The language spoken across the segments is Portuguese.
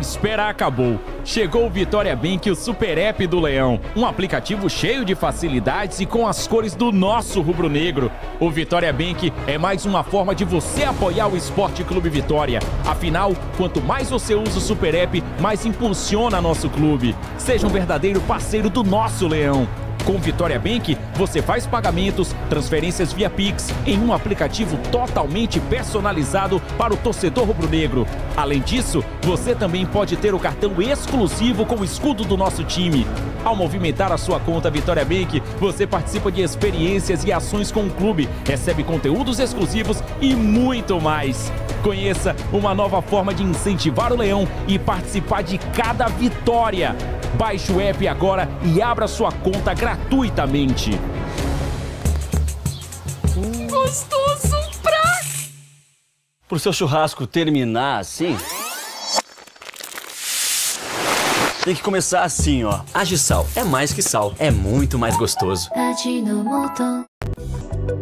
espera acabou. Chegou o Vitória Bank, o super app do Leão. Um aplicativo cheio de facilidades e com as cores do nosso rubro-negro. O Vitória Bank é mais uma forma de você apoiar o Esporte Clube Vitória. Afinal, quanto mais você usa o super app, mais impulsiona nosso clube. Seja um verdadeiro parceiro do nosso Leão. Com Vitória Bank, você faz pagamentos, transferências via Pix em um aplicativo totalmente personalizado para o torcedor rubro-negro. Além disso, você também pode ter o cartão exclusivo com o escudo do nosso time. Ao movimentar a sua conta Vitória Bank, você participa de experiências e ações com o clube, recebe conteúdos exclusivos e muito mais. Conheça uma nova forma de incentivar o Leão e participar de cada vitória. Baixe o app agora e abra sua conta gratuitamente. Gostoso pra... Pro seu churrasco terminar assim... Tem que começar assim, ó. Agi sal. É mais que sal. É muito mais gostoso.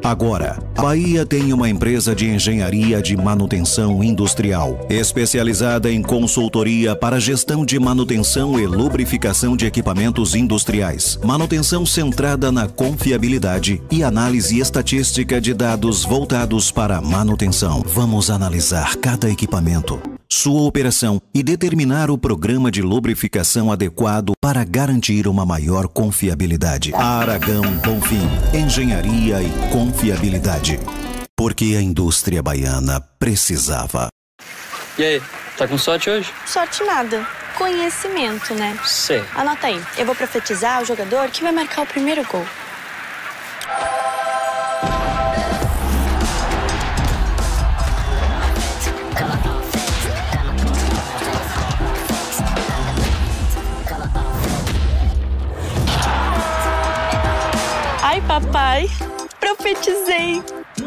Agora, a Bahia tem uma empresa de engenharia de manutenção industrial, especializada em consultoria para gestão de manutenção e lubrificação de equipamentos industriais, manutenção centrada na confiabilidade e análise estatística de dados voltados para a manutenção. Vamos analisar cada equipamento sua operação e determinar o programa de lubrificação adequado para garantir uma maior confiabilidade. Aragão Bonfim, Engenharia e Confiabilidade. Porque a indústria baiana precisava. E aí, tá com sorte hoje? Sorte nada. Conhecimento, né? Sei. Anota aí. Eu vou profetizar o jogador que vai marcar o primeiro gol. papai, profetizei.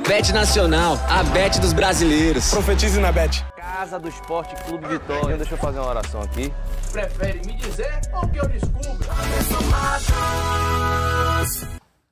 Bet Nacional, a Bet dos brasileiros. Profetize na Bet. Casa do Esporte Clube Vitória. Então, deixa eu fazer uma oração aqui. Prefere me dizer ou que eu descubra?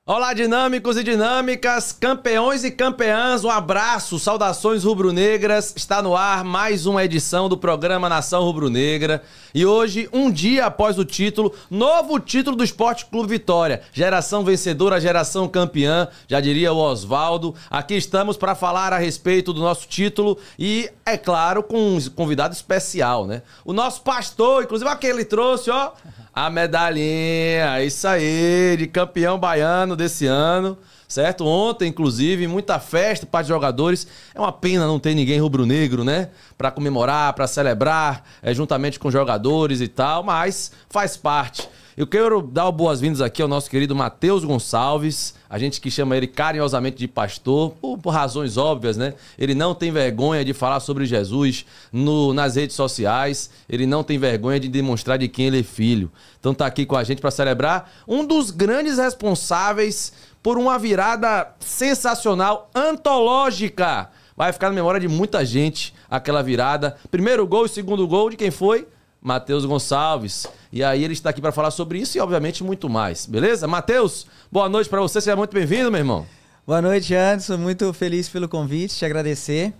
Olá, dinâmicos e dinâmicas, campeões e campeãs, um abraço, saudações rubro-negras. Está no ar mais uma edição do programa Nação Rubro-Negra. E hoje, um dia após o título, novo título do Esporte Clube Vitória. Geração vencedora, geração campeã, já diria o Oswaldo. Aqui estamos para falar a respeito do nosso título e, é claro, com um convidado especial, né? O nosso pastor, inclusive aquele trouxe, ó, a medalhinha. É isso aí, de campeão baiano desse ano certo? Ontem, inclusive, muita festa para jogadores. É uma pena não ter ninguém rubro-negro, né? Para comemorar, para celebrar, é, juntamente com jogadores e tal, mas faz parte. Eu quero dar boas-vindas aqui ao nosso querido Matheus Gonçalves, a gente que chama ele carinhosamente de pastor, por, por, razões óbvias, né? Ele não tem vergonha de falar sobre Jesus no, nas redes sociais, ele não tem vergonha de demonstrar de quem ele é filho. Então tá aqui com a gente para celebrar um dos grandes responsáveis por uma virada sensacional, antológica. Vai ficar na memória de muita gente aquela virada. Primeiro gol e segundo gol de quem foi? Matheus Gonçalves. E aí ele está aqui para falar sobre isso e, obviamente, muito mais. Beleza? Matheus, boa noite para você. Seja muito bem-vindo, meu irmão. Boa noite, Anderson. Muito feliz pelo convite, te agradecer.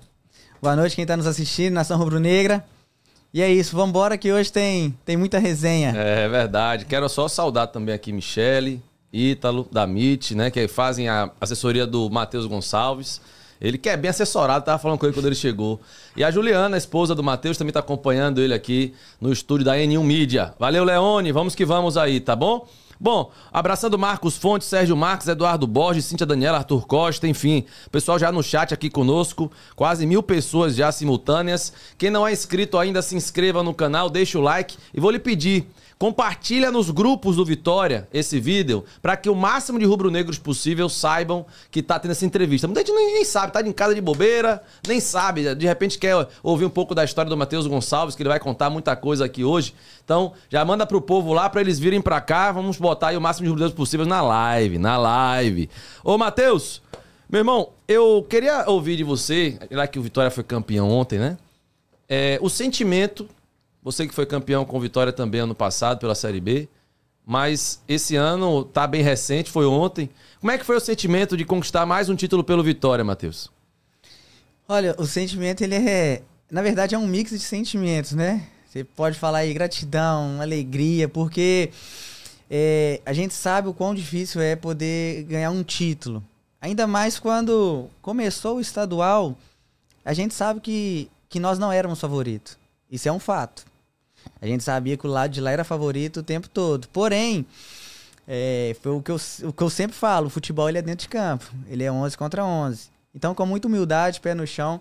Boa noite quem está nos assistindo, Nação Rubro-Negra. E é isso, vamos embora que hoje tem, tem muita resenha. É verdade. Quero só saudar também aqui Michele, Ítalo, da MIT, né? Que fazem a assessoria do Matheus Gonçalves. Ele que é bem assessorado, tava falando com ele quando ele chegou. E a Juliana, a esposa do Matheus, também tá acompanhando ele aqui no estúdio da N1 Mídia. Valeu, Leone, vamos que vamos aí, tá bom? Bom, abraçando Marcos Fontes, Sérgio Marques, Eduardo Borges, Cíntia Daniela, Arthur Costa, enfim. Pessoal já no chat aqui conosco, quase mil pessoas já simultâneas. Quem não é inscrito ainda, se inscreva no canal, deixa o like e vou lhe pedir. Compartilha nos grupos do Vitória esse vídeo para que o máximo de rubro-negros possível saibam que tá tendo essa entrevista. Muita gente nem sabe, tá em casa de bobeira, nem sabe. De repente quer ouvir um pouco da história do Matheus Gonçalves, que ele vai contar muita coisa aqui hoje. Então, já manda pro povo lá para eles virem para cá. Vamos botar aí o máximo de rubro possíveis na live, na live. Ô, Matheus, meu irmão, eu queria ouvir de você, lá que o Vitória foi campeão ontem, né? É, o sentimento, você que foi campeão com o Vitória também ano passado pela Série B, mas esse ano tá bem recente, foi ontem. Como é que foi o sentimento de conquistar mais um título pelo Vitória, Matheus? Olha, o sentimento ele é, na verdade é um mix de sentimentos, né? Você pode falar aí gratidão, alegria, porque é, a gente sabe o quão difícil é poder ganhar um título. Ainda mais quando começou o estadual, a gente sabe que, que nós não éramos favoritos. Isso é um fato. A gente sabia que o lado de lá era favorito o tempo todo. Porém, é, foi o que, eu, o que eu sempre falo: o futebol ele é dentro de campo, ele é 11 contra 11. Então, com muita humildade, pé no chão,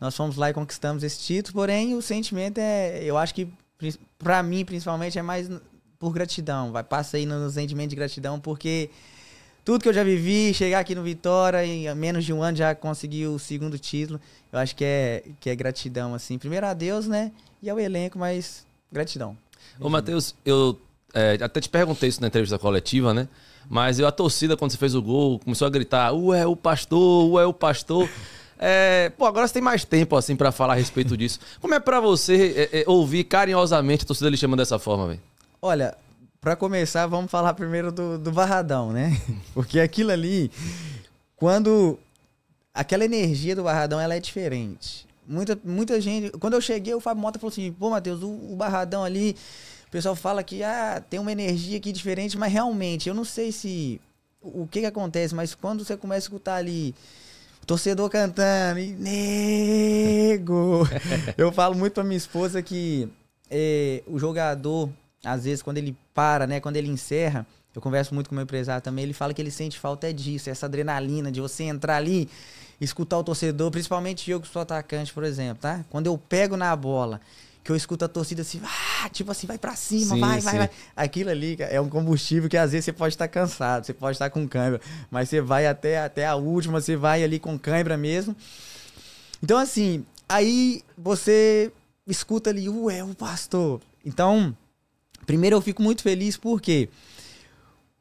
nós fomos lá e conquistamos esse título, porém o sentimento é, eu acho que para mim principalmente é mais por gratidão, vai passa aí no sentimento de gratidão porque tudo que eu já vivi, chegar aqui no Vitória em menos de um ano já consegui o segundo título. Eu acho que é que é gratidão assim, primeiro a Deus, né? E ao elenco, mas gratidão. Ô Matheus, eu é, até te perguntei isso na entrevista coletiva, né? Mas eu, a torcida, quando você fez o gol, começou a gritar: Ué, o pastor, ué, o pastor. É, pô, agora você tem mais tempo, assim, para falar a respeito disso. Como é para você é, é, ouvir carinhosamente a torcida lhe chamando dessa forma, velho? Olha, para começar, vamos falar primeiro do, do Barradão, né? Porque aquilo ali, quando. Aquela energia do Barradão, ela é diferente. Muita, muita gente. Quando eu cheguei, o Fábio Mota falou assim: pô, Matheus, o, o Barradão ali. O pessoal fala que ah, tem uma energia aqui diferente, mas realmente, eu não sei se. O que, que acontece, mas quando você começa a escutar ali torcedor cantando, e nego. eu falo muito pra minha esposa que é, o jogador, às vezes, quando ele para, né? Quando ele encerra, eu converso muito com o meu empresário também, ele fala que ele sente falta é disso, essa adrenalina de você entrar ali, escutar o torcedor, principalmente eu que sou atacante, por exemplo, tá? Quando eu pego na bola que eu escuto a torcida assim, ah, tipo assim, vai para cima, sim, vai, sim. vai, vai. Aquilo ali é um combustível que às vezes você pode estar cansado, você pode estar com cãibra, mas você vai até, até a última, você vai ali com cãibra mesmo. Então, assim, aí você escuta ali, ué, o pastor. Então, primeiro eu fico muito feliz, por quê?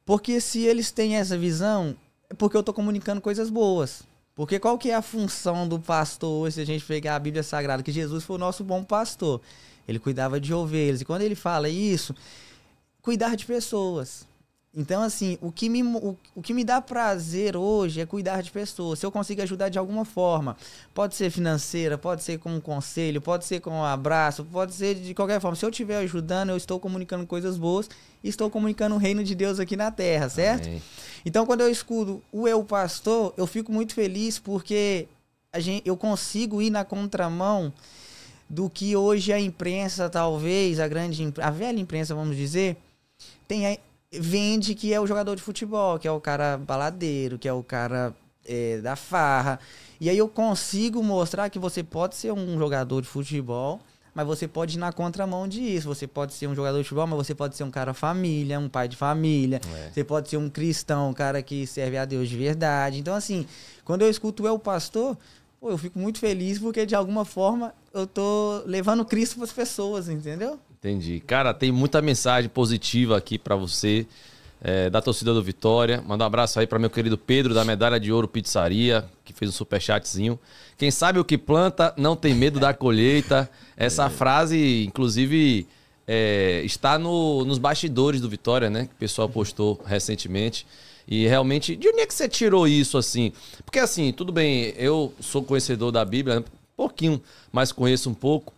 Porque se eles têm essa visão, é porque eu tô comunicando coisas boas. Porque qual que é a função do pastor se a gente pegar a Bíblia Sagrada? Que Jesus foi o nosso bom pastor. Ele cuidava de ovelhas. E quando ele fala isso, cuidar de pessoas. Então, assim, o que, me, o, o, que me dá prazer hoje é cuidar de pessoas. Se eu consigo ajudar de alguma forma, pode ser financeira, pode ser com um conselho, pode ser com um abraço, pode ser de qualquer forma. Se eu estiver ajudando, eu estou comunicando coisas boas e estou comunicando o reino de Deus aqui na terra, certo? Amém. Então, quando eu escudo o Eu Pastor, eu fico muito feliz porque a gente, eu consigo ir na contramão do que hoje a imprensa, talvez, a grande a velha imprensa, vamos dizer, tem vende que é o jogador de futebol, que é o cara baladeiro, que é o cara é, da farra. E aí eu consigo mostrar que você pode ser um jogador de futebol, mas você pode ir na contramão disso. Você pode ser um jogador de futebol, mas você pode ser um cara família, um pai de família. É. Você pode ser um cristão, um cara que serve a Deus de verdade. Então, assim, quando eu escuto eu, pastor, pô, eu fico muito feliz porque de alguma forma eu tô levando Cristo para as pessoas, entendeu? Entendi. Cara, tem muita mensagem positiva aqui para você, é, da torcida do Vitória. Manda um abraço aí para meu querido Pedro, da Medalha de Ouro Pizzaria, que fez um superchatzinho. Quem sabe o que planta não tem medo da colheita. Essa é. frase, inclusive, é, está no, nos bastidores do Vitória, né? Que o pessoal postou recentemente. E realmente, de onde é que você tirou isso assim? Porque assim, tudo bem, eu sou conhecedor da Bíblia, né, um pouquinho, mas conheço um pouco.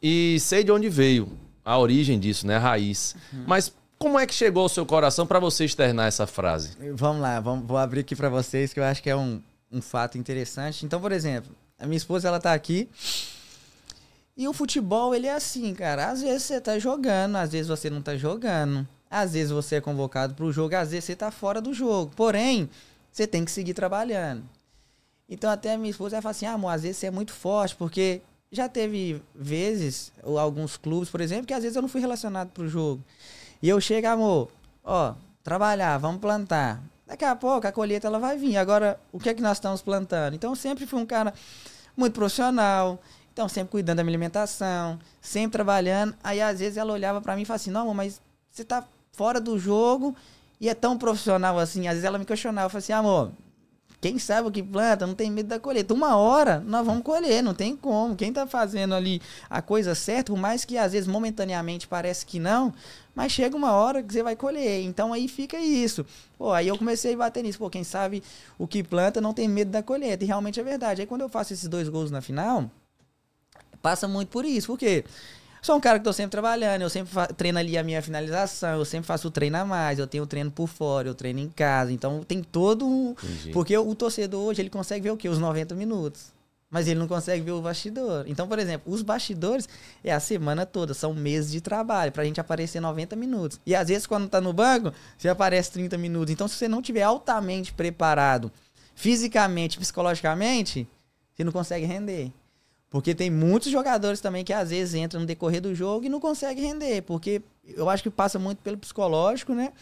E sei de onde veio a origem disso, né? A raiz. Uhum. Mas como é que chegou ao seu coração para você externar essa frase? Vamos lá, vamos, vou abrir aqui para vocês que eu acho que é um, um fato interessante. Então, por exemplo, a minha esposa ela tá aqui. E o futebol, ele é assim, cara. Às vezes você tá jogando, às vezes você não tá jogando. Às vezes você é convocado pro jogo, às vezes você tá fora do jogo. Porém, você tem que seguir trabalhando. Então até a minha esposa ela fala assim: "Ah, amor, às vezes você é muito forte, porque já teve vezes, ou alguns clubes, por exemplo, que às vezes eu não fui relacionado pro jogo. E eu chego, amor, ó, trabalhar, vamos plantar. Daqui a pouco a colheita ela vai vir. Agora, o que é que nós estamos plantando? Então, sempre fui um cara muito profissional, então sempre cuidando da minha alimentação, sempre trabalhando. Aí, às vezes, ela olhava para mim e falava assim: Não, amor, mas você tá fora do jogo e é tão profissional assim. Às vezes ela me questionava, eu falava assim: Amor, quem sabe o que planta não tem medo da colheita. Uma hora nós vamos colher, não tem como. Quem está fazendo ali a coisa certa, por mais que às vezes momentaneamente parece que não, mas chega uma hora que você vai colher. Então aí fica isso. Pô, aí eu comecei a bater nisso. Pô, quem sabe o que planta não tem medo da colheita. E realmente é verdade. Aí quando eu faço esses dois gols na final, passa muito por isso. Por quê? Porque Sou um cara que tô sempre trabalhando, eu sempre treino ali a minha finalização, eu sempre faço o treino a mais, eu tenho o treino por fora, eu treino em casa. Então tem todo um. Entendi. Porque o torcedor hoje, ele consegue ver o quê? Os 90 minutos. Mas ele não consegue ver o bastidor. Então, por exemplo, os bastidores é a semana toda, são meses de trabalho pra gente aparecer 90 minutos. E às vezes, quando tá no banco, você aparece 30 minutos. Então, se você não tiver altamente preparado fisicamente, psicologicamente, você não consegue render. Porque tem muitos jogadores também que às vezes entram no decorrer do jogo e não conseguem render, porque eu acho que passa muito pelo psicológico, né?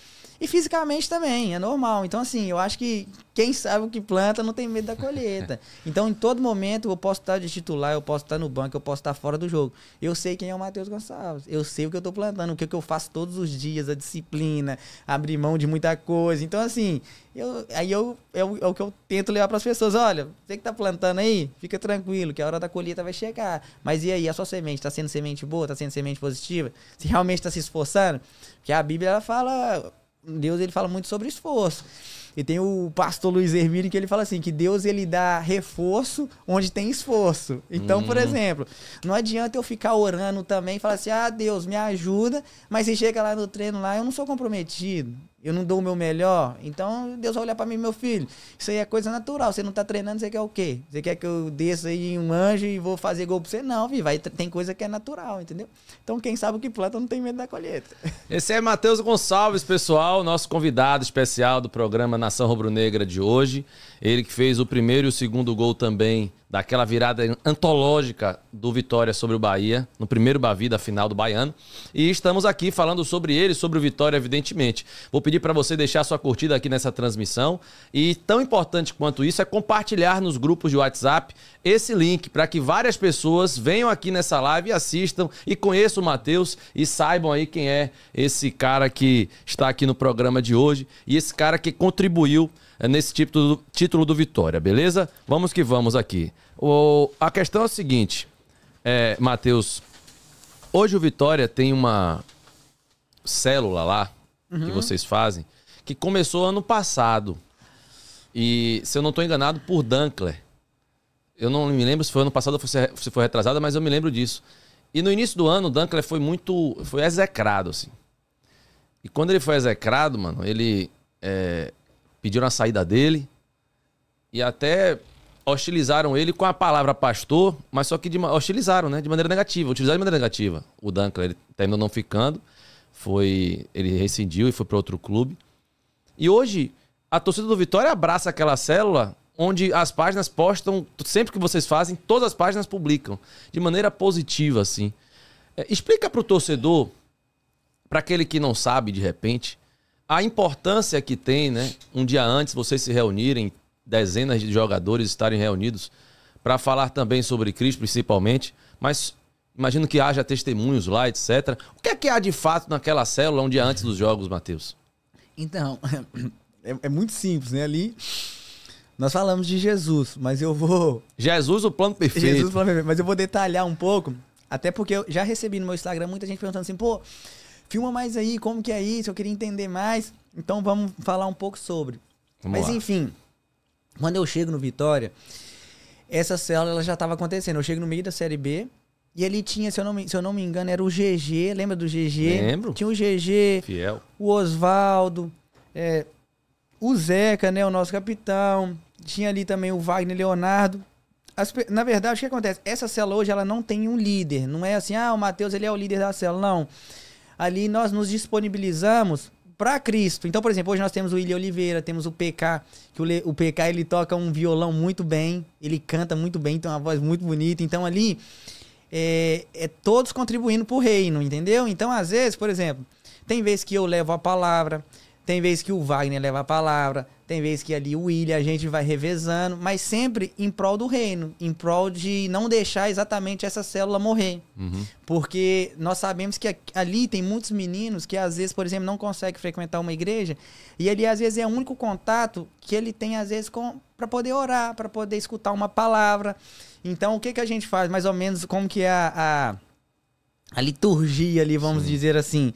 E fisicamente também, é normal. Então, assim, eu acho que quem sabe o que planta não tem medo da colheita. Então, em todo momento, eu posso estar de titular, eu posso estar no banco, eu posso estar fora do jogo. Eu sei quem é o Matheus Gonçalves. Eu sei o que eu estou plantando, o que, eu faço todos os dias, a disciplina, abrir mão de muita coisa. Então, assim, eu, aí eu, eu, é, é o que eu tento levar para as pessoas. Olha, você que está plantando aí, fica tranquilo, que a hora da colheita vai chegar. Mas e aí, a sua semente? está sendo semente boa? está sendo semente positiva? Se realmente está se esforçando? Porque a Bíblia ela fala, Deus ele fala muito sobre esforço. E tem o pastor Luiz Hermílio que ele fala assim, que Deus ele dá reforço onde tem esforço. Então, hum. por uhum. exemplo, não adianta eu ficar orando também e falar assim: "Ah, Deus, me ajuda", mas se chega lá no treino lá, eu não sou comprometido eu não dou o meu melhor, então Deus vai olhar para mim, meu filho. Isso aí é coisa natural. Você não tá treinando, você quer o quê? Você quer que eu desça aí um anjo e vou fazer gol pra você? Não, vi, vai, tem coisa que é natural, entendeu? Então quem sabe o que planta não tem medo da colheita. Esse é Matheus Gonçalves, pessoal, nosso convidado especial do programa Nação Rubro-Negra de hoje. Ele que fez o primeiro e o segundo gol também daquela virada antológica do Vitória sobre o Bahia, no primeiro Bavi da final do Baiano. E estamos aqui falando sobre ele, sobre o Vitória, evidentemente. Vou pedir para você deixar sua curtida aqui nessa transmissão. E tão importante quanto isso é compartilhar nos grupos de WhatsApp esse link para que várias pessoas venham aqui nessa live e assistam e conheçam o Matheus e saibam aí quem é esse cara que está aqui no programa de hoje e esse cara que contribuiu eh, nesse título, tipo título do Vitória, beleza? Vamos que vamos aqui. O, a questão é a seguinte, é, Matheus. Hoje o Vitória tem uma célula lá, uhum. que vocês fazem, que começou ano passado. E, se eu não estou enganado, por Dunkler. Eu não me lembro se foi ano passado ou se foi retrasada, mas eu me lembro disso. E no início do ano, o Dunkler foi muito. foi execrado, assim. E quando ele foi execrado, mano, ele. É, pediram a saída dele e até hostilizaram ele com a palavra pastor, mas só que de, hostilizaram, né? De maneira negativa, utilizaram de maneira negativa. O Duncan, ele terminou não ficando, foi ele rescindiu e foi para outro clube. E hoje, a torcida do Vitória abraça aquela célula onde as páginas postam, sempre que vocês fazem, todas as páginas publicam, de maneira positiva, assim. É, explica para o torcedor, para aquele que não sabe de repente, a importância que tem, né? Um dia antes vocês se reunirem, dezenas de jogadores estarem reunidos para falar também sobre Cristo, principalmente. Mas imagino que haja testemunhos lá, etc. O que é que há de fato naquela célula um dia antes dos jogos, Matheus? Então, é, é muito simples, né? Ali nós falamos de Jesus, mas eu vou. Jesus, o plano perfeito. Jesus, o plano perfeito. Mas eu vou detalhar um pouco, até porque eu já recebi no meu Instagram muita gente perguntando assim, pô filma mais aí, como que é isso? Eu queria entender mais. Então vamos falar um pouco sobre. Vamos Mas lá. enfim, quando eu chego no Vitória, essa célula ela já estava acontecendo. Eu chego no meio da Série B, e ele tinha, se eu, não me, se eu não me engano, era o GG. Lembra do GG? Lembro. Tinha o GG. Fiel. O Osvaldo. É, o Zeca, né? O nosso capitão. Tinha ali também o Wagner Leonardo. As, na verdade, o que acontece? Essa célula hoje, ela não tem um líder. Não é assim, ah, o Matheus, ele é o líder da célula. Não ali nós nos disponibilizamos para Cristo. Então, por exemplo, hoje nós temos o William Oliveira, temos o PK, que o, Le, o PK ele toca um violão muito bem, ele canta muito bem, tem uma voz muito bonita. Então, ali é, é todos contribuindo para o reino, entendeu? Então, às vezes, por exemplo, tem vezes que eu levo a palavra, tem vez que o Wagner leva a palavra, tem vez que ali o William, a gente vai revezando, mas sempre em prol do reino, em prol de não deixar exatamente essa célula morrer. Uhum. Porque nós sabemos que ali tem muitos meninos que às vezes, por exemplo, não conseguem frequentar uma igreja, e ali às vezes é o único contato que ele tem às vezes com para poder orar, para poder escutar uma palavra. Então, o que que a gente faz? Mais ou menos como que é a, a, a liturgia ali, vamos Sim. dizer assim.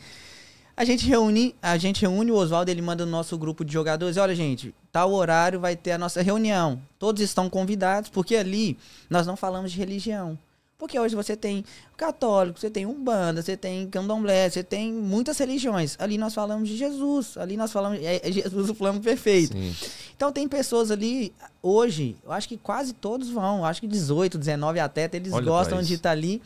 A gente reúne, a gente reúne o Oswaldo, ele manda o nosso grupo de jogadores, olha gente, tal horário vai ter a nossa reunião. Todos estão convidados, porque ali nós não falamos de religião. Porque hoje você tem católico, você tem umbanda, você tem candomblé, você tem muitas religiões. Ali nós falamos de Jesus, ali nós falamos é, é Jesus o plano perfeito. Sim. Então tem pessoas ali hoje, eu acho que quase todos vão, acho que 18, 19 até, eles olha gostam de estar tá ali.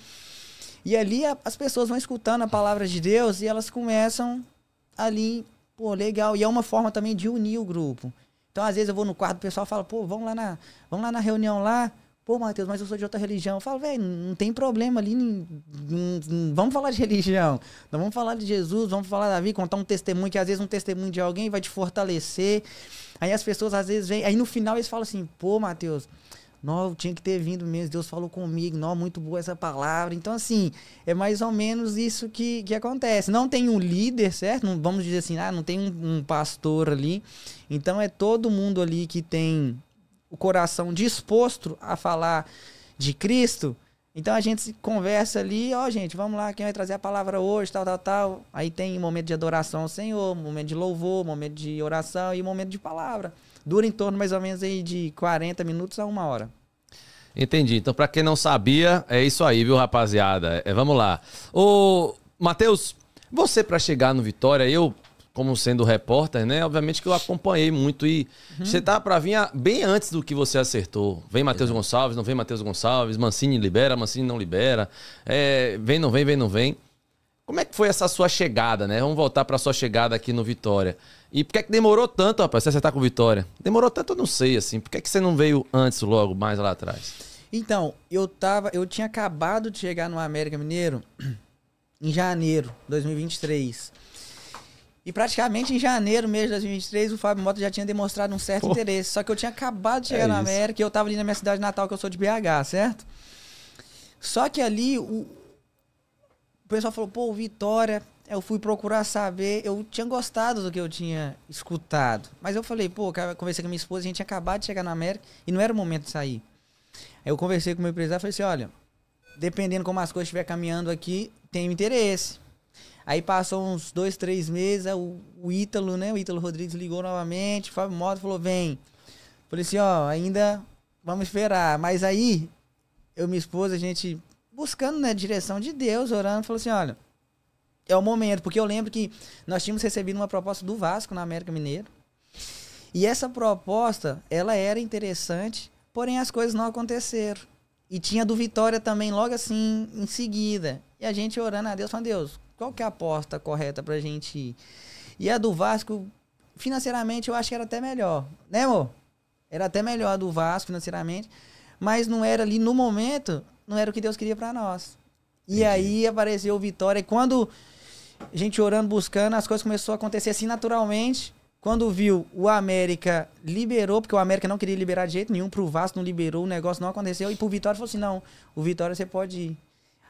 E ali a, as pessoas vão escutando a palavra de Deus e elas começam ali, pô, legal. E é uma forma também de unir o grupo. Então, às vezes, eu vou no quarto, o pessoal fala, pô, vamos lá na, vamos lá na reunião lá. Pô, Matheus, mas eu sou de outra religião. Eu falo, velho, não tem problema ali. Não, não, vamos falar de religião. Nós vamos falar de Jesus, vamos falar da vida, contar um testemunho, que às vezes um testemunho de alguém vai te fortalecer. Aí as pessoas às vezes vêm. Aí no final eles falam assim, pô, Matheus, não, tinha que ter vindo mesmo, Deus falou comigo, não, muito boa essa palavra. Então, assim, é mais ou menos isso que, que acontece. Não tem um líder, certo? Não, vamos dizer assim, ah, não tem um, um pastor ali. Então, é todo mundo ali que tem o coração disposto a falar de Cristo. Então a gente conversa ali, ó, oh, gente, vamos lá, quem vai trazer a palavra hoje, tal, tal, tal. Aí tem momento de adoração ao Senhor, momento de louvor, momento de oração e momento de palavra dura em torno mais ou menos aí de 40 minutos a uma hora. Entendi. Então, para quem não sabia, é isso aí, viu, rapaziada? É, vamos lá. Ô, Matheus, você para chegar no Vitória, eu, como sendo repórter, né? Obviamente que eu acompanhei muito e uhum. você tá para vir bem antes do que você acertou. Vem Matheus Gonçalves, não vem Matheus Gonçalves, Mancini libera, Mancini não libera, é, vem, não vem, vem, não vem. Como é que foi essa sua chegada, né? Vamos voltar para sua chegada aqui no Vitória. E por que, é que demorou tanto, rapaz, você tá com o Vitória? Demorou tanto, eu não sei, assim. Por que, é que você não veio antes, logo, mais lá atrás? Então, eu tava. Eu tinha acabado de chegar no América Mineiro em janeiro de 2023. E praticamente em janeiro mesmo de 2023, o Fábio Mota já tinha demonstrado um certo Pô. interesse. Só que eu tinha acabado de chegar é América e eu tava ali na minha cidade natal, que eu sou de BH, certo? Só que ali o, pessoal falou, pô, Vitória. Eu fui procurar saber, eu tinha gostado do que eu tinha escutado. Mas eu falei, pô, conversei com minha esposa, a gente tinha acabado de chegar na América e não era o momento de sair. Aí eu conversei com o meu empresário e falei assim, olha, dependendo como as coisas estiverem caminhando aqui, tem interesse. Aí passou uns dois, três meses, o, o Ítalo, né? O Ítalo Rodrigues ligou novamente, o Fábio Moto falou, vem. Falei assim, ó, ainda vamos esperar. Mas aí, eu e minha esposa, a gente buscando né, direção de Deus, orando, falou assim, olha, é o momento, porque eu lembro que nós tínhamos recebido uma proposta do Vasco na América Mineiro. E essa proposta, ela era interessante, porém as coisas não aconteceram. E tinha do Vitória também logo assim em seguida. E a gente orando a Deus, falando, Deus, qual que é a aposta correta pra gente ir? E a do Vasco, financeiramente, eu acho que era até melhor. Né, amor? Era até melhor a do Vasco financeiramente, mas não era ali no momento não era o que Deus queria para nós. E aí apareceu Vitória. E quando a gente orando, buscando, as coisas começaram a acontecer assim naturalmente. Quando viu, o América liberou, porque o América não queria liberar de jeito nenhum, pro Vasco não liberou, o negócio não aconteceu. E pro Vitória falou assim: não, o Vitória você pode ir.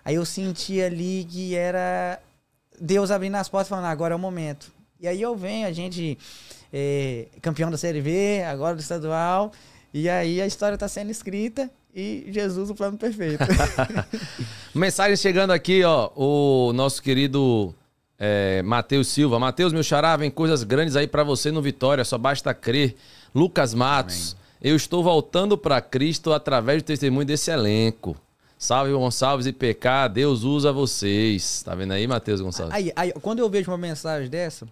Aí eu senti ali que era Deus abrindo as portas, falando: ah, agora é o momento. E aí eu venho, a gente é, campeão da Série B, agora do estadual. E aí a história tá sendo escrita e Jesus, o plano perfeito. Mensagem chegando aqui, ó. O nosso querido é, Matheus Silva. Matheus, meu xará, vem coisas grandes aí para você no Vitória, só basta crer. Lucas Matos, Amém. eu estou voltando para Cristo através do testemunho desse elenco. Salve Gonçalves e PK, Deus usa vocês. Tá vendo aí, Matheus Gonçalves? Aí, aí, quando eu vejo uma mensagem dessa,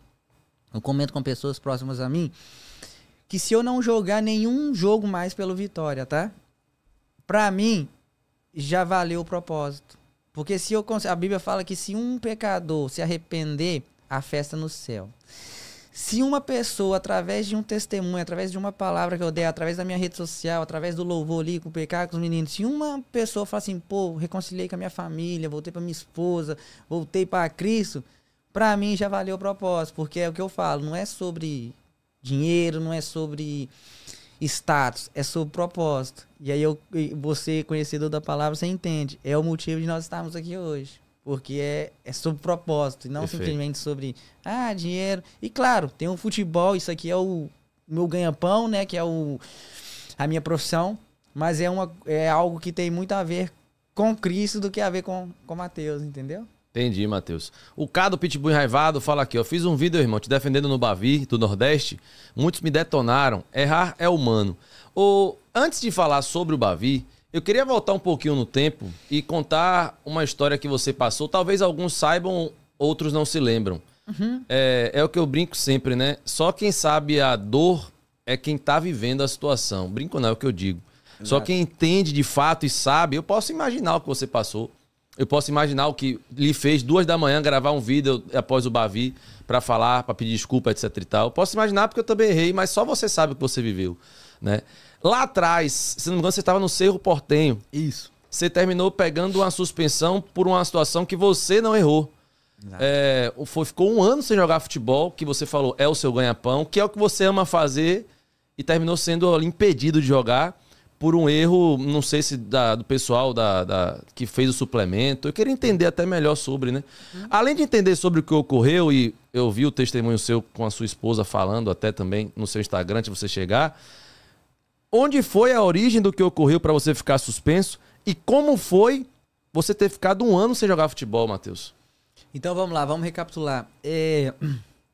eu comento com pessoas próximas a mim que se eu não jogar nenhum jogo mais pelo Vitória, tá? Para mim, já valeu o propósito. Porque se eu a Bíblia fala que se um pecador se arrepender, a festa no céu. Se uma pessoa, através de um testemunho, através de uma palavra que eu der, através da minha rede social, através do louvor ali com o pecado, com os meninos, se uma pessoa fala assim, pô, reconciliei com a minha família, voltei para minha esposa, voltei para Cristo, para mim já valeu o propósito, porque é o que eu falo, não é sobre dinheiro, não é sobre status, é sobre propósito. E aí eu, você, conhecedor da palavra, você entende. É o motivo de nós estarmos aqui hoje. Porque é, é sobre propósito, e não simplesmente sobre, ah, dinheiro. E claro, tem o um futebol, isso aqui é o meu ganha-pão, né? Que é o, a minha profissão. Mas é, uma, é algo que tem muito a ver com Cristo do que a ver com, com Mateus, entendeu? Entendi, Matheus. O K do Pitbull Enraivado fala aqui, ó. Fiz um vídeo, irmão, te defendendo no Bavi, do Nordeste. Muitos me detonaram. Errar é humano. O antes de falar sobre o Bavi, eu queria voltar um pouquinho no tempo e contar uma história que você passou. Talvez alguns saibam, outros não se lembram. Uhum. É, é o que eu brinco sempre, né? Só quem sabe a dor é quem tá vivendo a situação. Brinco não, é o que eu digo. Exato. Só quem entende de fato e sabe, eu posso imaginar o que você passou. Eu posso imaginar o que lhe fez duas da manhã gravar um vídeo após o Bavi para falar, para pedir desculpa, etc e tal. Eu posso imaginar porque eu também errei, mas só você sabe o que você viveu, né? Lá atrás, se não me engano, você estava no Cerro Portenho. Isso. Você terminou pegando uma suspensão por uma situação que você não errou. É, foi, ficou um ano sem jogar futebol, que você falou é o seu ganha-pão, que é o que você ama fazer, e terminou sendo impedido de jogar por um erro, não sei se da, do pessoal da, da, que fez o suplemento. Eu queria entender até melhor sobre, né? Uhum. Além de entender sobre o que ocorreu, e eu vi o testemunho seu com a sua esposa falando até também no seu Instagram, se você chegar. Onde foi a origem do que ocorreu para você ficar suspenso? E como foi você ter ficado um ano sem jogar futebol, Matheus? Então vamos lá, vamos recapitular. É...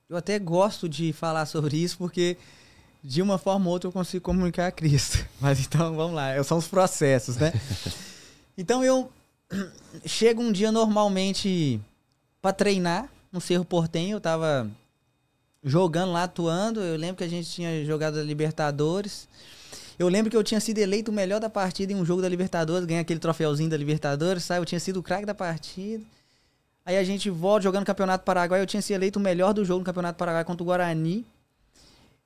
Eu até gosto de falar sobre isso porque de uma forma ou outra eu consigo comunicar a Cristo. Mas então, vamos lá, é são os processos, né? Então eu chego um dia normalmente para treinar no Cerro Portenho, eu tava jogando lá, atuando. Eu lembro que a gente tinha jogado a Libertadores. Eu lembro que eu tinha sido eleito o melhor da partida em um jogo da Libertadores, ganhei aquele troféuzinho da Libertadores, sabe? Eu tinha sido o craque da partida. Aí a gente volta jogando Campeonato Paraguai, eu tinha sido eleito o melhor do jogo no Campeonato Paraguai contra o Guarani.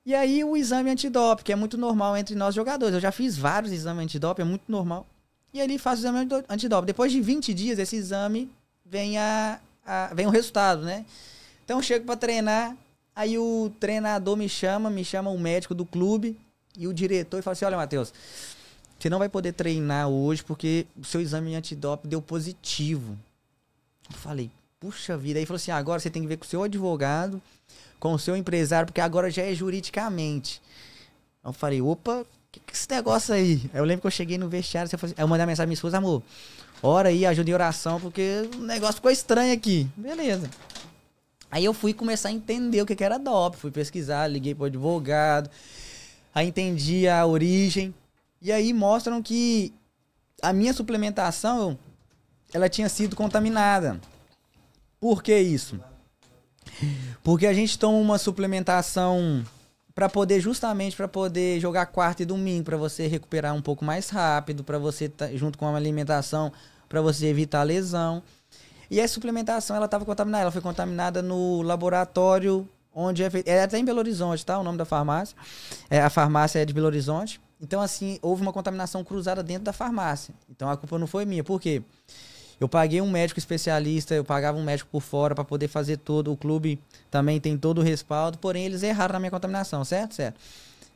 E aí o exame antidoping, que é muito normal entre nós jogadores. Eu já fiz vários exames antidoping, é muito normal. E ali faz o exame antidoping. Depois de 20 dias, esse exame vem, a, a vem o resultado, né? Então eu chego para treinar, aí o treinador me chama, me chama o médico do clube e o diretor e fala assim: olha, Matheus, você não vai poder treinar hoje porque o seu exame antidoping deu positivo. Eu falei, puxa vida. Aí falou assim: agora você tem que ver com o seu advogado com o seu empresário, porque agora já é juridicamente. Eu falei, opa, que, que é esse negócio aí? Eu lembro que eu cheguei no vestiário, eu, falei, assim, eu mandei mensagem pra minha esposa, amor, ora aí, ajuda em oração, porque o negócio ficou estranho aqui. Beleza. Aí eu fui começar a entender o que, que era DOP, fui pesquisar, liguei pro advogado, aí entendi a origem. E aí mostram que a minha suplementação, ela tinha sido contaminada. Por que isso? Porque a gente toma uma suplementação para poder justamente para poder jogar quarta e domingo, para você recuperar um pouco mais rápido, para você tá, junto com a alimentação, para você evitar a lesão. E a suplementação ela estava contaminada, ela foi contaminada no laboratório onde é feito, é até em Belo Horizonte, tá? O nome da farmácia. É, a farmácia é de Belo Horizonte. Então assim, houve uma contaminação cruzada dentro da farmácia. Então a culpa não foi minha. Por quê? Porque eu paguei um médico especialista, eu pagava um médico por fora para poder fazer todo. O clube também tem todo o respaldo, porém eles erraram na minha contaminação, certo? Certo.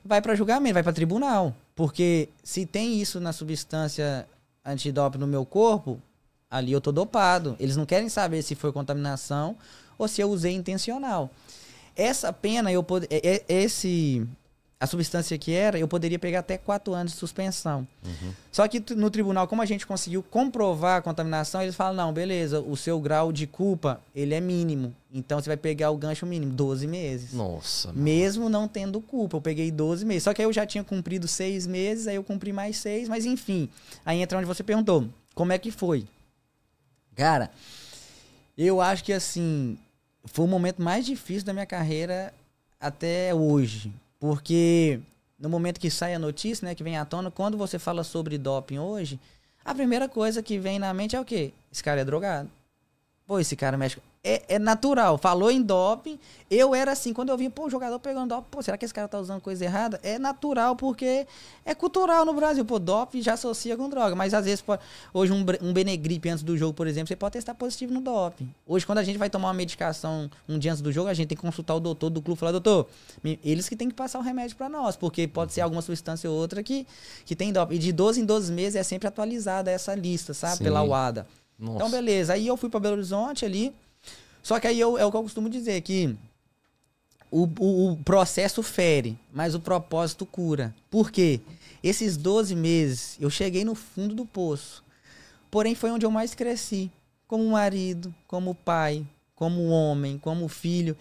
Vai para julgamento, vai para tribunal. Porque se tem isso na substância antidoping no meu corpo, ali eu tô dopado. Eles não querem saber se foi contaminação ou se eu usei intencional. Essa pena, eu pod... É, é, esse a substância que era, eu poderia pegar até quatro anos de suspensão. Uhum. Só que no tribunal, como a gente conseguiu comprovar a contaminação, eles falam, não, beleza, o seu grau de culpa, ele é mínimo. Então você vai pegar o gancho mínimo, 12 meses. Nossa. Mano. Mesmo não tendo culpa, eu peguei 12 meses. Só que aí eu já tinha cumprido seis meses, aí eu cumpri mais seis, mas enfim. Aí entra onde você perguntou, como é que foi? Cara, eu acho que assim, foi o momento mais difícil da minha carreira até hoje. Porque no momento que sai a notícia, né, que vem à tona, quando você fala sobre doping hoje, a primeira coisa que vem na mente é o quê? Esse cara é drogado. Pô, esse cara mexe. É, é, natural. Falou em doping. Eu era assim, quando eu vi pô, o jogador pegando doping, pô, será que esse cara tá usando coisa errada? É natural, porque é cultural no Brasil. Pô, doping já associa com droga. Mas às vezes, pô, hoje um, um Benegripe antes do jogo, por exemplo, você pode testar positivo no doping. Hoje, quando a gente vai tomar uma medicação um dia antes do jogo, a gente tem que consultar o doutor do clube e falar, doutor, eles que tem que passar o remédio para nós, porque pode ser alguma substância ou outra que, que tem doping. E de 12 em 12 meses é sempre atualizada essa lista, sabe? Sim. Pela UADA. Nossa. Então, beleza. Aí eu fui para Belo Horizonte ali. Só que aí eu, é o que eu costumo dizer, que o, o, o processo fere, mas o propósito cura. Por quê? Esses 12 meses, eu cheguei no fundo do poço. Porém, foi onde eu mais cresci. Como marido, como pai, como homem, como filho.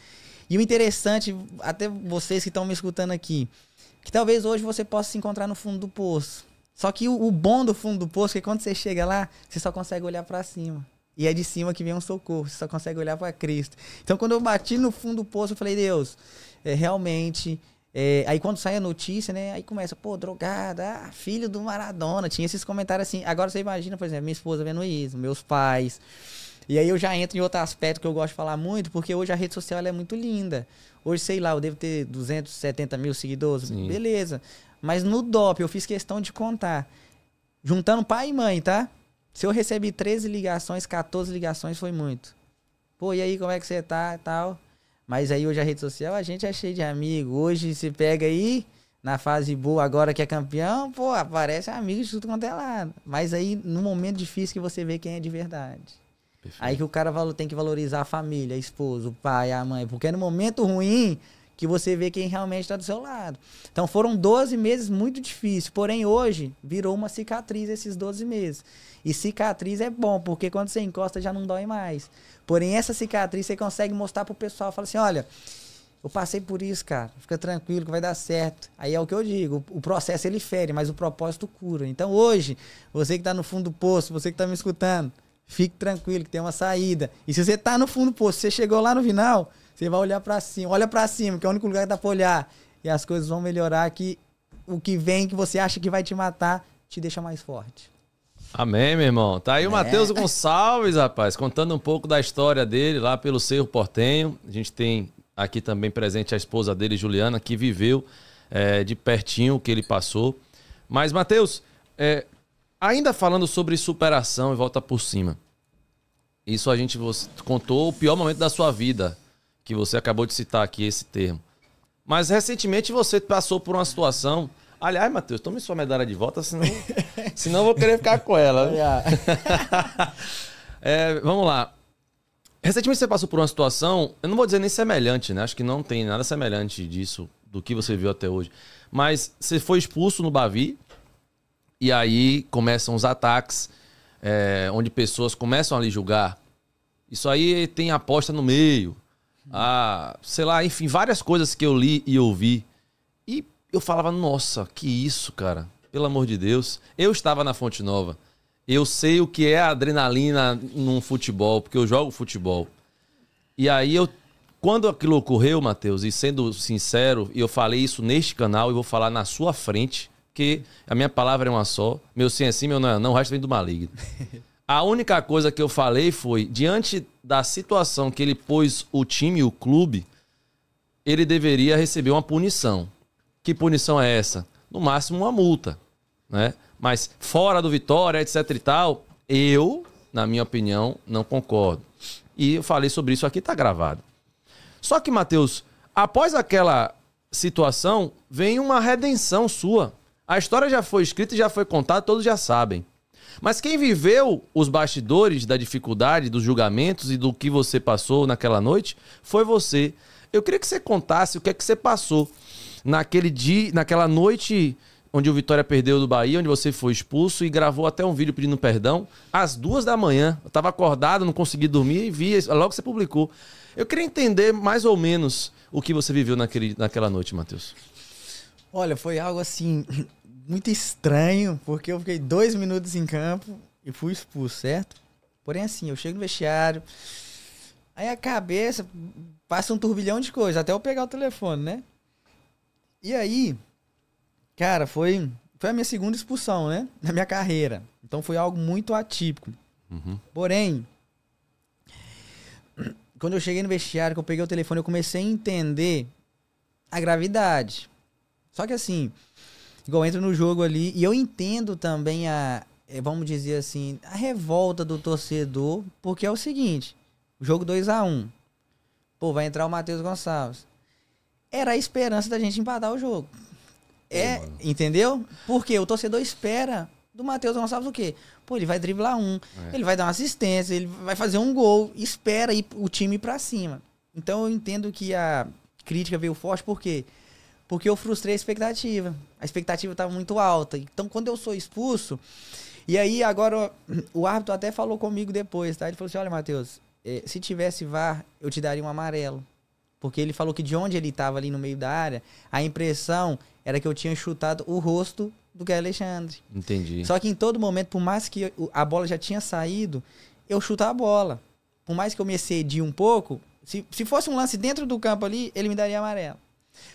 E o interessante, até vocês que estão me escutando aqui, que talvez hoje você possa se encontrar no fundo do poço. Só que o, o bom do fundo do poço é que quando você chega lá, você só consegue olhar para cima. E é de cima que vem um socorro, você só consegue olhar para Cristo. Então, quando eu bati no fundo do poço, eu falei, Deus, é, realmente. É, aí quando sai a notícia, né? Aí começa, pô, drogada, ah, filho do Maradona. Tinha esses comentários assim. Agora você imagina, por exemplo, minha esposa vendo isso, meus pais. E aí eu já entro em outro aspecto que eu gosto de falar muito, porque hoje a rede social é muito linda. Hoje, sei lá, eu devo ter 270 mil seguidores. Sim. Beleza. Mas no DOP eu fiz questão de contar. Juntando pai e mãe, tá? Se eu recebi 13 ligações, 14 ligações foi muito. Pô, e aí, como é que você tá tal? Mas aí hoje a rede social, a gente é cheio de amigo. Hoje se pega aí, na fase boa, agora que é campeão, pô, aparece amigo de tudo quanto é lado. Mas aí, no momento difícil que você vê quem é de verdade. Perfeito. Aí que o cara tem que valorizar a família, a esposa, o pai, a mãe. Porque no momento ruim, que você vê quem realmente está do seu lado. Então foram 12 meses muito difíceis, porém hoje virou uma cicatriz esses 12 meses. E cicatriz é bom, porque quando você encosta já não dói mais. Porém essa cicatriz você consegue mostrar pro pessoal, fala assim, olha, eu passei por isso, cara. Fica tranquilo que vai dar certo. Aí é o que eu digo, o processo ele fere, mas o propósito cura. Então hoje, você que está no fundo do poço, você que está me escutando, fique tranquilo que tem uma saída. E se você está no fundo do poço, você chegou lá no final, você vai olhar para cima, olha para cima, que é o único lugar que dá pra olhar. E as coisas vão melhorar que o que vem que você acha que vai te matar te deixa mais forte. Amém, meu irmão. Tá aí o é. Matheus Gonçalves, rapaz, contando um pouco da história dele lá pelo Cerro Portenho. A gente tem aqui também presente a esposa dele, Juliana, que viveu é, de pertinho o que ele passou. Mas, Matheus, é, ainda falando sobre superação e volta por cima. Isso a gente contou o pior momento da sua vida que você acabou de citar aqui esse termo. Mas recentemente você passou por uma situação. Aliás, Matheus, tome sua medalha de volta, senão, senão eu vou querer ficar com ela. Ah. é, vamos lá. Recentemente você passou por uma situação, eu não vou dizer nem semelhante, né? Acho que não tem nada semelhante disso, do que você viu até hoje. Mas você foi expulso no Bavi, e aí começam os ataques, é, onde pessoas começam a lhe julgar. Isso aí tem aposta no meio a, sei lá, enfim, várias coisas que eu li e ouvi. E eu falava, nossa, que isso, cara. Pelo amor de Deus. Eu estava na Fonte Nova. Eu sei o que é adrenalina num futebol, porque eu jogo futebol. E aí eu. Quando aquilo ocorreu, Matheus, e sendo sincero, e eu falei isso neste canal e vou falar na sua frente, que a minha palavra é uma só. Meu sim é sim, meu não é não, o resto vem do maligno. A única coisa que eu falei foi, diante da situação que ele pôs o time e o clube, ele deveria receber uma punição. Que punição é essa? No máximo uma multa, né? Mas fora do Vitória, etc e tal, eu, na minha opinião, não concordo. E eu falei sobre isso aqui, tá gravado. Só que, Matheus, após aquela situação, vem uma redenção sua. A história já foi escrita e já foi contada, todos já sabem. Mas quem viveu os bastidores da dificuldade, dos julgamentos e do que você passou naquela noite foi você. Eu queria que você contasse o que é que você passou naquele dia, naquela noite onde o Vitória perdeu do Bahia, onde você foi expulso e gravou até um vídeo pedindo perdão às duas da manhã. Eu estava acordado, não consegui dormir e vi logo que você publicou. Eu queria entender mais ou menos o que você viveu naquele, naquela noite, Matheus. Olha, foi algo assim muito estranho, porque eu fiquei dois minutos em campo e fui expulso, certo? Porém, assim, eu chego no vestiário, aí a cabeça passa um turbilhão de coisas, até eu pegar o telefone, né? E aí, cara, foi, foi a minha segunda expulsão, né? Na minha carreira. Então foi algo muito atípico. Uhum. Porém, quando eu cheguei no vestiário, que eu peguei o telefone, eu comecei a entender a gravidade. Só que assim, igual entra no jogo ali. E eu entendo também a, é, vamos dizer assim, a revolta do torcedor, porque é o seguinte: jogo 2 a 1 um, Pô, vai entrar o Matheus Gonçalves. Era a esperança da gente empatar o jogo. É, Ei, entendeu? Porque o torcedor espera do Matheus Gonçalves o quê? Pô, ele vai driblar um, é. ele vai dar uma assistência, ele vai fazer um gol, espera ir, o time para cima. Então eu entendo que a crítica veio forte porque quê? Porque eu frustrei a expectativa. A expectativa estava muito alta. Então, quando eu sou expulso. E aí, agora, o árbitro até falou comigo depois, tá? Ele falou assim: olha, Matheus, eh, se tivesse VAR, eu te daria um amarelo. Porque ele falou que de onde ele estava ali no meio da área, a impressão era que eu tinha chutado o rosto do que Alexandre. Entendi. Só que em todo momento, por mais que a bola já tinha saído, eu chutar a bola. Por mais que eu me excedi um pouco, se, se fosse um lance dentro do campo ali, ele me daria amarelo.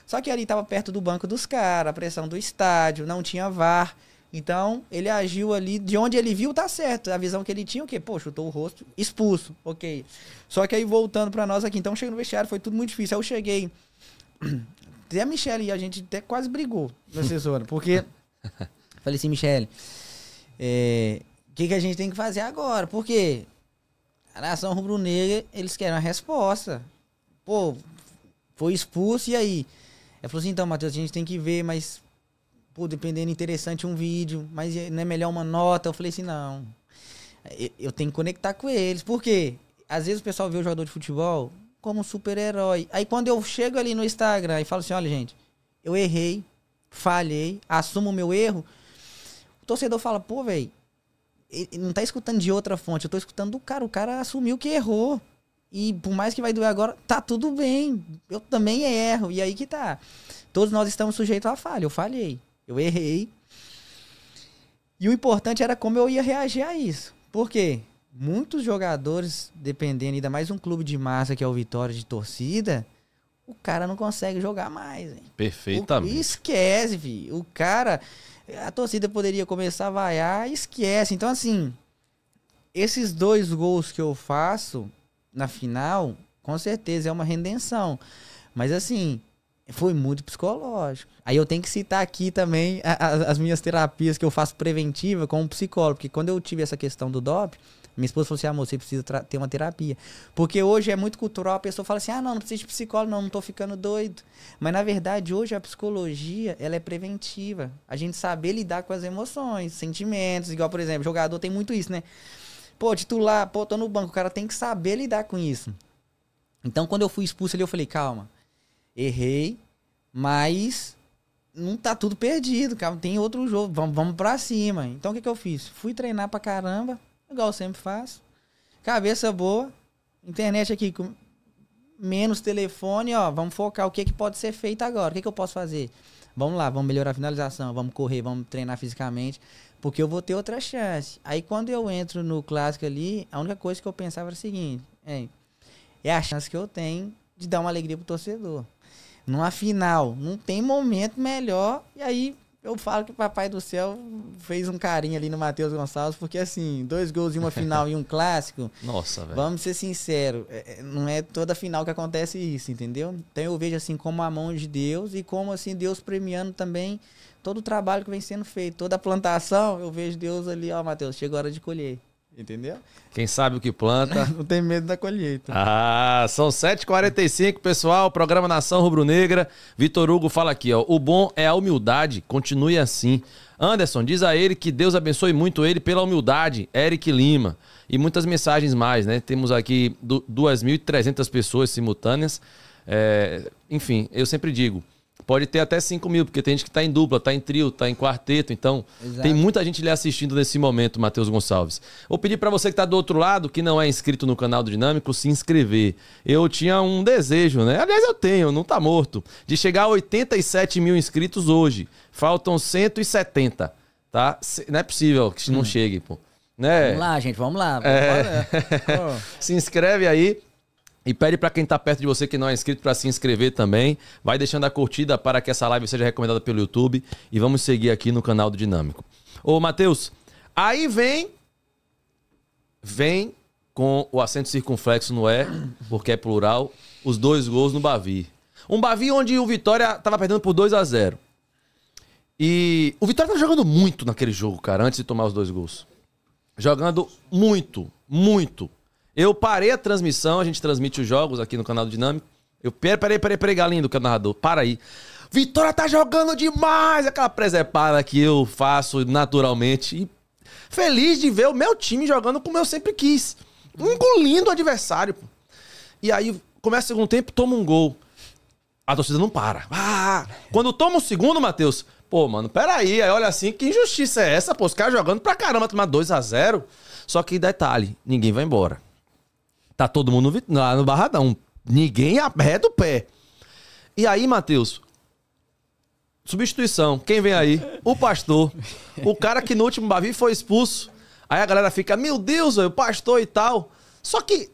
Só que ali estava perto do banco dos caras, a pressão do estádio, não tinha VAR. Então, ele agiu ali, de onde ele viu, tá certo. A visão que ele tinha, o quê? Pô, chutou o rosto, expulso, ok. Só que aí, voltando para nós aqui, então, chega no vestiário, foi tudo muito difícil. Aí eu cheguei, até a Michelle e a gente até quase brigou na assessora, porque... Falei assim, Michelle, é, o que, que a gente tem que fazer agora? Porque a nação rubro-negra, eles querem uma resposta. Pô, foi expulso, e aí? Ela falou assim, então, Matheus, a gente tem que ver, mas, pô, dependendo, interessante um vídeo, mas é, não é melhor uma nota? Eu falei assim, não. Eu, eu tenho que conectar com eles. porque Às vezes o pessoal vê o jogador de futebol como um super-herói. Aí quando eu chego ali no Instagram e falo assim, olha, gente, eu errei, falhei, assumo o meu erro, o torcedor fala, pô, velho, não tá escutando de outra fonte, eu tô escutando do cara, o cara assumiu que errou. E por mais que vai doer agora, tá tudo bem. Eu também erro. E aí que tá. Todos nós estamos sujeitos à falha. Eu falhei. Eu errei. E o importante era como eu ia reagir a isso. Por quê? Muitos jogadores, dependendo, ainda mais um clube de massa que é o Vitória de torcida, o cara não consegue jogar mais. Hein? Perfeitamente. O, esquece, filho. O cara. A torcida poderia começar a vaiar, esquece. Então, assim. Esses dois gols que eu faço, na final, com certeza é uma redenção. Mas assim, foi muito psicológico. Aí eu tenho que citar aqui também a, a, as minhas terapias que eu faço preventiva com o psicólogo, porque quando eu tive essa questão do DOP, minha esposa falou assim: amor, você precisa ter uma terapia. Porque hoje é muito cultural, a pessoa fala assim: ah, não, não precisa de psicólogo, não, não tô ficando doido. Mas na verdade, hoje a psicologia, ela é preventiva. A gente saber lidar com as emoções, sentimentos, igual, por exemplo, jogador tem muito isso, né? Pô, titular, pô, tô no banco. O cara tem que saber lidar com isso. Então, quando eu fui expulso ali, eu falei, calma, errei, mas não tá tudo perdido, cara. Tem outro jogo, vamos, vamos pra cima. Então, o que, que eu fiz? Fui treinar pra caramba, igual eu sempre faço. Cabeça boa, internet aqui com menos telefone, ó. Vamos focar o que, que pode ser feito agora, o que, que eu posso fazer. Vamos lá, vamos melhorar a finalização, vamos correr, vamos treinar fisicamente porque eu vou ter outra chance. Aí quando eu entro no clássico ali, a única coisa que eu pensava era o seguinte: é a chance que eu tenho de dar uma alegria pro torcedor. Numa final, não tem momento melhor. E aí eu falo que o Papai do Céu fez um carinho ali no Matheus Gonçalves, porque assim, dois gols em uma final e um clássico. Nossa, velho. Vamos ser sinceros, é, é, não é toda final que acontece isso, entendeu? Então eu vejo assim como a mão de Deus e como assim Deus premiando também todo o trabalho que vem sendo feito, toda a plantação, eu vejo Deus ali, ó, Mateus, chega a hora de colher. Entendeu? Quem sabe o que planta. Não tem medo da colheita. Ah, são 7h45, pessoal. Programa Nação Rubro-Negra. Vitor Hugo fala aqui, ó. O bom é a humildade. Continue assim. Anderson, diz a ele que Deus abençoe muito ele pela humildade. Eric Lima. E muitas mensagens mais, né? Temos aqui 2.300 pessoas simultâneas. É, enfim, eu sempre digo pode ter até 5 mil, porque tem gente que está em dupla, está em trio, está em quarteto. Então, Exato. tem muita gente lhe assistindo nesse momento, Matheus Gonçalves. Vou pedir para você que está do outro lado, que não é inscrito no canal do Dinâmico, se inscrever. Eu tinha um desejo, né? Aliás, eu tenho, não está morto, de chegar a 87 mil inscritos hoje. Faltam 170, tá? Não é possível que não hum. chegue, pô. Né? Vamos lá, gente, vamos lá. é... Né? se inscreve aí e pede para quem está perto de você que não é inscrito para se inscrever também. Vai deixando a curtida para que essa live seja recomendada pelo YouTube. E vamos seguir aqui no canal do Dinâmico. Ô, Matheus, aí vem. Vem com o acento circunflexo no E, porque é plural, os dois gols no Bavi. Um Bavi onde o Vitória estava perdendo por 2 a 0 E o Vitória estava tá jogando muito naquele jogo, cara, antes de tomar os dois gols. Jogando muito, muito. Eu parei a transmissão, a gente transmite os jogos aqui no canal do Dinâmico. Eu, peraí, peraí, peraí, peraí, galinho que é o narrador, para aí. Vitória tá jogando demais! Aquela presepada que eu faço naturalmente. E feliz de ver o meu time jogando como eu sempre quis. Engolindo o adversário. E aí, começa o segundo tempo, toma um gol. A torcida não para. Ah, quando toma o um segundo, Matheus, pô, mano, peraí. Aí olha assim, que injustiça é essa, pô? Os caras jogando pra caramba, tomar 2 a 0 Só que detalhe, ninguém vai embora. Tá todo mundo no, lá no Barradão. Ninguém arreda o pé. E aí, Matheus, substituição. Quem vem aí? O pastor. O cara que no último Bavi foi expulso. Aí a galera fica, meu Deus, o pastor e tal. Só que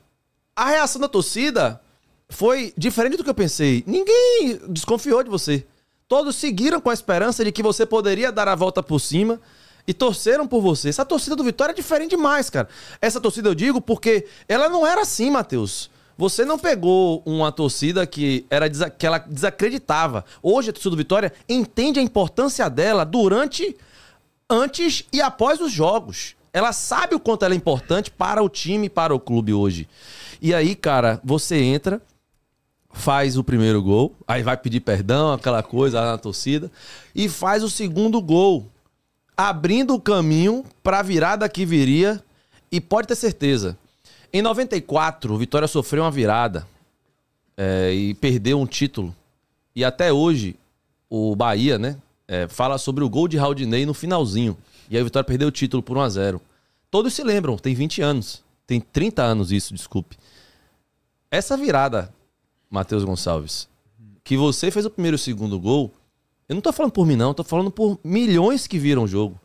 a reação da torcida foi diferente do que eu pensei. Ninguém desconfiou de você. Todos seguiram com a esperança de que você poderia dar a volta por cima e torceram por você. Essa torcida do Vitória é diferente demais, cara. Essa torcida eu digo porque ela não era assim, Matheus. Você não pegou uma torcida que, era, que ela desacreditava. Hoje a torcida do Vitória entende a importância dela durante, antes e após os jogos. Ela sabe o quanto ela é importante para o time, para o clube hoje. E aí, cara, você entra, faz o primeiro gol, aí vai pedir perdão, aquela coisa lá na torcida, e faz o segundo gol abrindo o caminho para a virada que viria e pode ter certeza. Em 94, o Vitória sofreu uma virada é, e perdeu um título. E até hoje, o Bahia, né, é, fala sobre o gol de Raudinei no finalzinho. E aí o Vitória perdeu o título por 1 a 0 Todos se lembram, tem 20 anos. Tem 30 anos isso, desculpe. Essa virada, Matheus Gonçalves, que você fez o primeiro e o segundo gol, eu não tô falando por mim, não, tô falando por milhões que viram o jogo.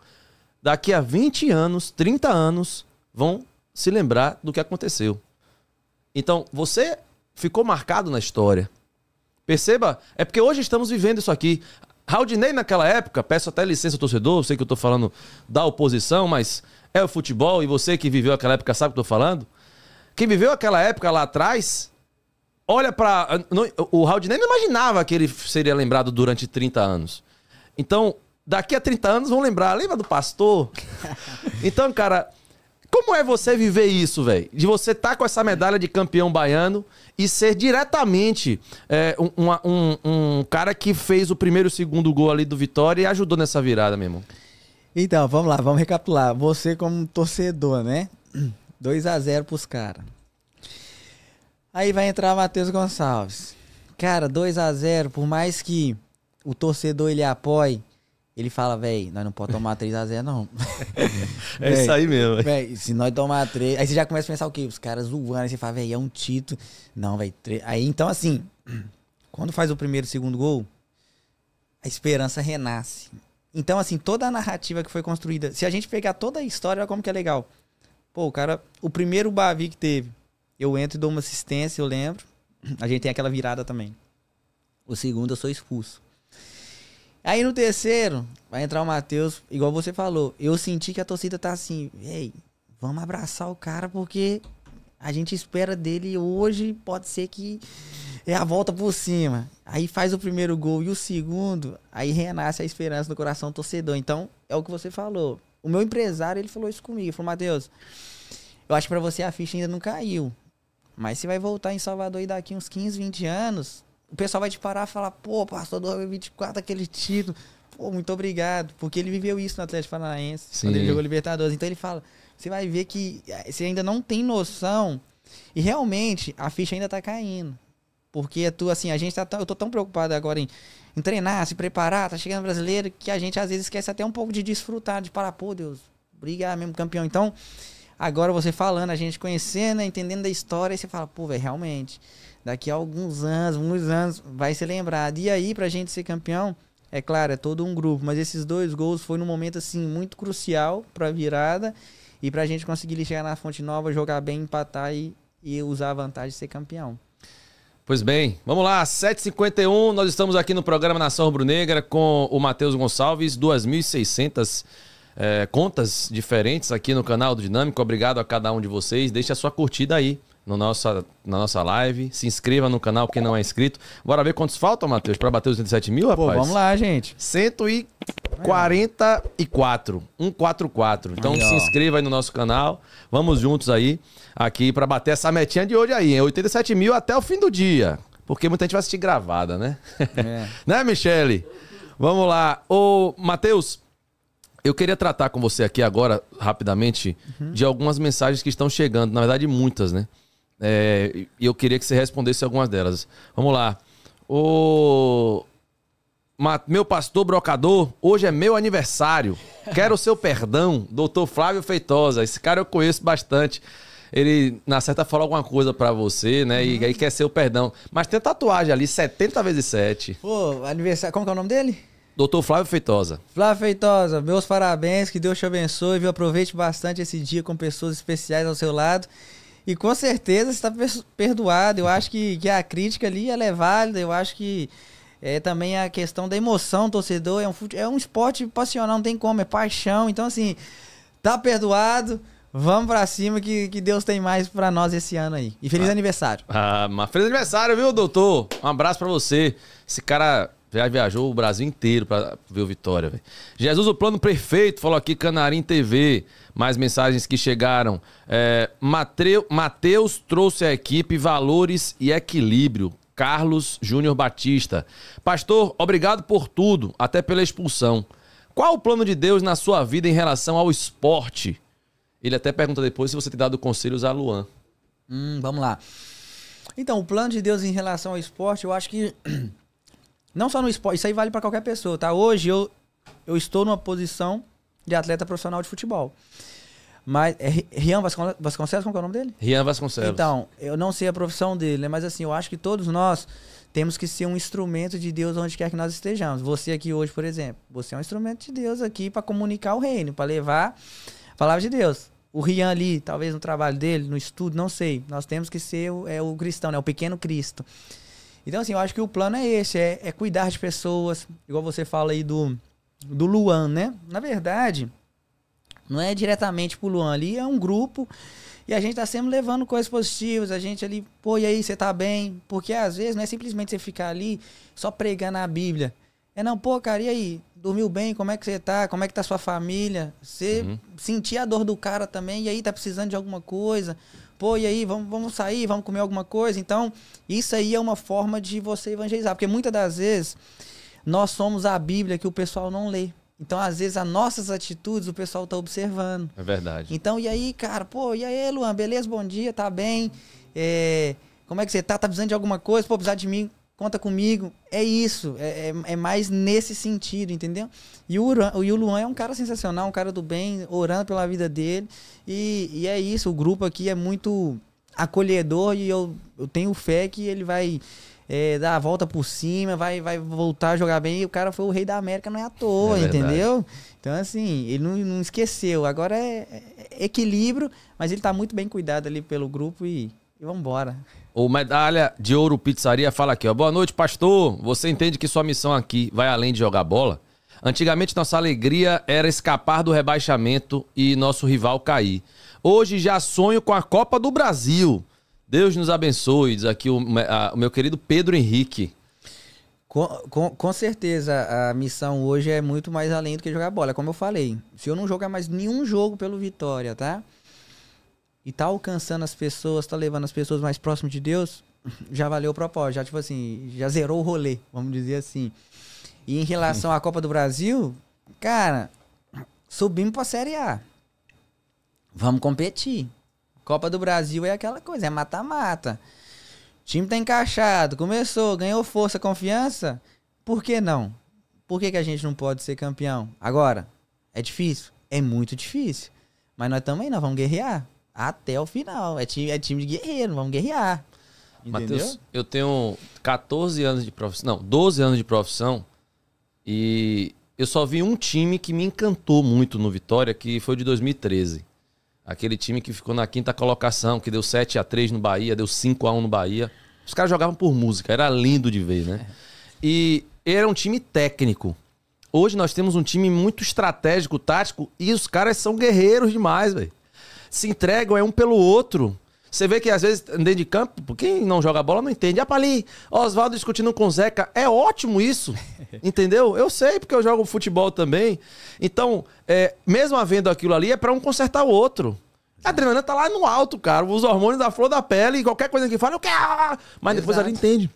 Daqui a 20 anos, 30 anos, vão se lembrar do que aconteceu. Então, você ficou marcado na história. Perceba, é porque hoje estamos vivendo isso aqui. Raudinei naquela época, peço até licença torcedor, sei que eu tô falando da oposição, mas é o futebol e você que viveu aquela época sabe o que eu tô falando. Quem viveu aquela época lá atrás olha para ah, O Haldane nem imaginava que ele seria lembrado durante 30 anos. Então, daqui a 30 anos vão lembrar. Lembra do pastor? então, cara, como é você viver isso, velho? De você estar tá com essa medalha de campeão baiano e ser diretamente é, um, um, um, cara que fez o primeiro e segundo gol ali do Vitória e ajudou nessa virada, meu irmão. Então, vamos lá, vamos recapitular. Você como torcedor, né? 2 a 0 pros caras. Aí vai entrar Matheus Gonçalves. Cara, 2 a 0 por mais que o torcedor ele apoie, ele fala, velho, nós não podemos tomar 3x0, não. é véi, isso aí mesmo. É. Véi, se nós tomar 3. Aí você já começa a pensar o quê? Os caras zoando, aí você fala, velho, é um título. Não, velho. Tre... Aí então, assim, quando faz o primeiro e segundo gol, a esperança renasce. Então, assim, toda a narrativa que foi construída, se a gente pegar toda a história, olha como que é legal. Pô, o cara, o primeiro Bavi que teve, eu entro e dou uma assistência, eu lembro. A gente tem aquela virada também. O segundo, eu sou expulso. Aí no terceiro, vai entrar o Matheus, igual você falou. Eu senti que a torcida tá assim, ei, vamos abraçar o cara porque a gente espera dele hoje, pode ser que é a volta por cima. Aí faz o primeiro gol e o segundo, aí renasce a esperança no coração do torcedor. Então, é o que você falou. O meu empresário, ele falou isso comigo, falou: "Matheus, eu acho que para você a ficha ainda não caiu. Mas se vai voltar em Salvador e daqui uns 15, 20 anos, o pessoal vai te parar e falar, pô, pastor 24 aquele título. Pô, muito obrigado. Porque ele viveu isso no Atlético Paranaense, Sim. quando ele jogou Libertadores. Então ele fala, você vai ver que eh, você ainda não tem noção. E realmente, a ficha ainda tá caindo. Porque tu, assim, a gente tá tão, eu tô tão preocupado agora em, em treinar, se preparar, tá chegando brasileiro, que a gente às vezes esquece até um pouco de desfrutar, de parar, pô, Deus, brigar mesmo campeão. Então, Agora você falando, a gente conhecendo, entendendo da história, e você fala, pô, velho, realmente, daqui a alguns anos, uns anos, vai ser lembrado. E aí, pra gente ser campeão, é claro, é todo um grupo, mas esses dois gols foi num momento, assim, muito crucial pra virada e pra gente conseguir chegar na Fonte Nova, jogar bem, empatar e, e usar a vantagem de ser campeão. Pois bem, vamos lá, 7h51, nós estamos aqui no programa Nação Rubro-Negra com o Matheus Gonçalves, 2.600 é, contas diferentes aqui no canal do Dinâmico. Obrigado a cada um de vocês. Deixe a sua curtida aí no nossa, na nossa live. Se inscreva no canal quem não é inscrito. Bora ver quantos faltam, Matheus, para bater os 107 mil, rapaz? Pô, vamos lá, gente. 144. 144. Então aí, se inscreva aí no nosso canal. Vamos juntos aí, aqui, para bater essa metinha de hoje aí, hein? 87 mil até o fim do dia. Porque muita gente vai assistir gravada, né? É. né, Michele? Vamos lá. Ô, Matheus, eu queria tratar com você aqui agora, rapidamente, uhum. de algumas mensagens que estão chegando. Na verdade, muitas, né? É, e é, eu queria que você respondesse algumas delas. Vamos lá. O... Meu pastor brocador, hoje é meu aniversário. Quero o seu perdão, doutor Flávio Feitosa. Esse cara eu conheço bastante. Ele, na certa, falou alguma coisa para você, né? E uhum. aí quer seu perdão. Mas tem tatuagem ali, 70 vezes 7. Pô, aniversário. Como que é o nome dele? Doutor Flávio Feitosa. Flávio Feitosa, meus parabéns, que Deus te abençoe, viu? Aproveite bastante esse dia com pessoas especiais ao seu lado. E com certeza está perdoado. Eu acho que, que a crítica ali é válida. Eu acho que é também a questão da emoção, torcedor. É um, é um esporte passional, não tem como, é paixão. Então, assim, tá perdoado. Vamos pra cima que, que Deus tem mais pra nós esse ano aí. E feliz ah, aniversário. Ah, mas feliz aniversário, viu, doutor? Um abraço pra você. Esse cara já viajou o Brasil inteiro para ver o Vitória, velho. Jesus, o plano perfeito, falou aqui Canarim TV. Mais mensagens que chegaram. É, Matheus trouxe à equipe valores e equilíbrio. Carlos Júnior Batista. Pastor, obrigado por tudo, até pela expulsão. Qual o plano de Deus na sua vida em relação ao esporte? Ele até pergunta depois se você tem dado conselhos a Luan. Hum, vamos lá. Então, o plano de Deus em relação ao esporte, eu acho que Não só no esporte, isso aí vale para qualquer pessoa, tá? Hoje eu, eu estou numa posição de atleta profissional de futebol. Mas é Rian Vasconcelos, Vasconcelos, como é o nome dele? Rian Vasconcelos. Então, eu não sei a profissão dele, né? mas assim, eu acho que todos nós temos que ser um instrumento de Deus onde quer que nós estejamos. Você aqui hoje, por exemplo, você é um instrumento de Deus aqui para comunicar o reino, para levar a palavra de Deus. O Rian ali, talvez no trabalho dele, no estudo, não sei. Nós temos que ser o, é, o cristão, né? O pequeno Cristo. Então, assim, eu acho que o plano é esse: é, é cuidar de pessoas, igual você fala aí do, do Luan, né? Na verdade, não é diretamente pro Luan ali, é um grupo. E a gente tá sempre levando coisas positivas, a gente ali, pô, e aí, você tá bem? Porque às vezes não é simplesmente você ficar ali só pregando a Bíblia. É não, pô, cara, e aí? Dormiu bem? Como é que você tá? Como é que tá sua família? Você uhum. sentir a dor do cara também, e aí tá precisando de alguma coisa? pô, e aí, vamos, vamos sair, vamos comer alguma coisa. Então, isso aí é uma forma de você evangelizar. Porque muitas das vezes nós somos a Bíblia que o pessoal não lê. Então, às vezes, as nossas atitudes o pessoal tá observando. É verdade. Então, e aí, cara, pô, e aí, Luan, beleza? Bom dia, tá bem? É, como é que você tá? Tá precisando de alguma coisa? Pô, precisar de mim? conta comigo. É isso, é, é, é mais nesse sentido, entendeu? E o, Uran, o, Luan é um cara sensacional, um cara do bem, orando pela vida dele. E, e é isso, o grupo aqui é muito acolhedor e eu, eu tenho fé que ele vai é, dar a volta por cima, vai, vai voltar a jogar bem. E o cara foi o rei da América, não é à toa, é entendeu? Então, assim, ele não, não esqueceu. Agora é, é, é, equilíbrio, mas ele tá muito bem cuidado ali pelo grupo e, e vambora. O Medalha de Ouro Pizzaria fala aqui, ó. Boa noite, pastor. Você entende que sua missão aqui vai além de jogar bola? Antigamente nossa alegria era escapar do rebaixamento e nosso rival cair. Hoje já sonho com a Copa do Brasil. Deus nos abençoe, diz aqui o, a, o meu querido Pedro Henrique. Com, com, com, certeza, a missão hoje é muito mais além do que jogar bola, é como eu falei. Se eu não jogar mais nenhum jogo pelo Vitória, tá? e tá alcançando as pessoas, tá levando as pessoas mais próximas de Deus, já valeu o propósito, já tipo assim, já zerou o rolê, vamos dizer assim. E em relação Sim. à Copa do Brasil, cara, subimos pra Série A. Vamos competir. Copa do Brasil é aquela coisa, é mata-mata. O time tá encaixado, começou, ganhou força, confiança. Por que não? Por que, que a gente não pode ser campeão? Agora, é difícil? É muito difícil. Mas nós também, nós vamos guerrear até o final. É time, é time de guerreiro, vamos guerrear. Matheus, Mateus, eu tenho 14 anos de profissão, não, 12 anos de profissão e eu só vi um time que me encantou muito no Vitória, que foi de 2013. Aquele time que ficou na quinta colocação, que deu 7 a 3 no Bahia, deu 5 a 1 no Bahia. Os caras jogavam por música, era lindo de ver, né? É. E era um time técnico. Hoje nós temos um time muito estratégico, tático, e os caras são guerreiros demais, velho se entregam é um pelo outro. Você vê que às vezes, dentro de campo, quem não joga bola não entende. Ah, Pali, Oswaldo discutindo com o Zeca. É ótimo isso. entendeu? Eu sei, porque eu jogo futebol também. Então, é, mesmo havendo aquilo ali, é para um consertar o outro. A adrenalina tá lá no alto, cara. Os hormônios da flor da pele, e qualquer coisa que fala, eu quero. Mas Exato. depois ela entende.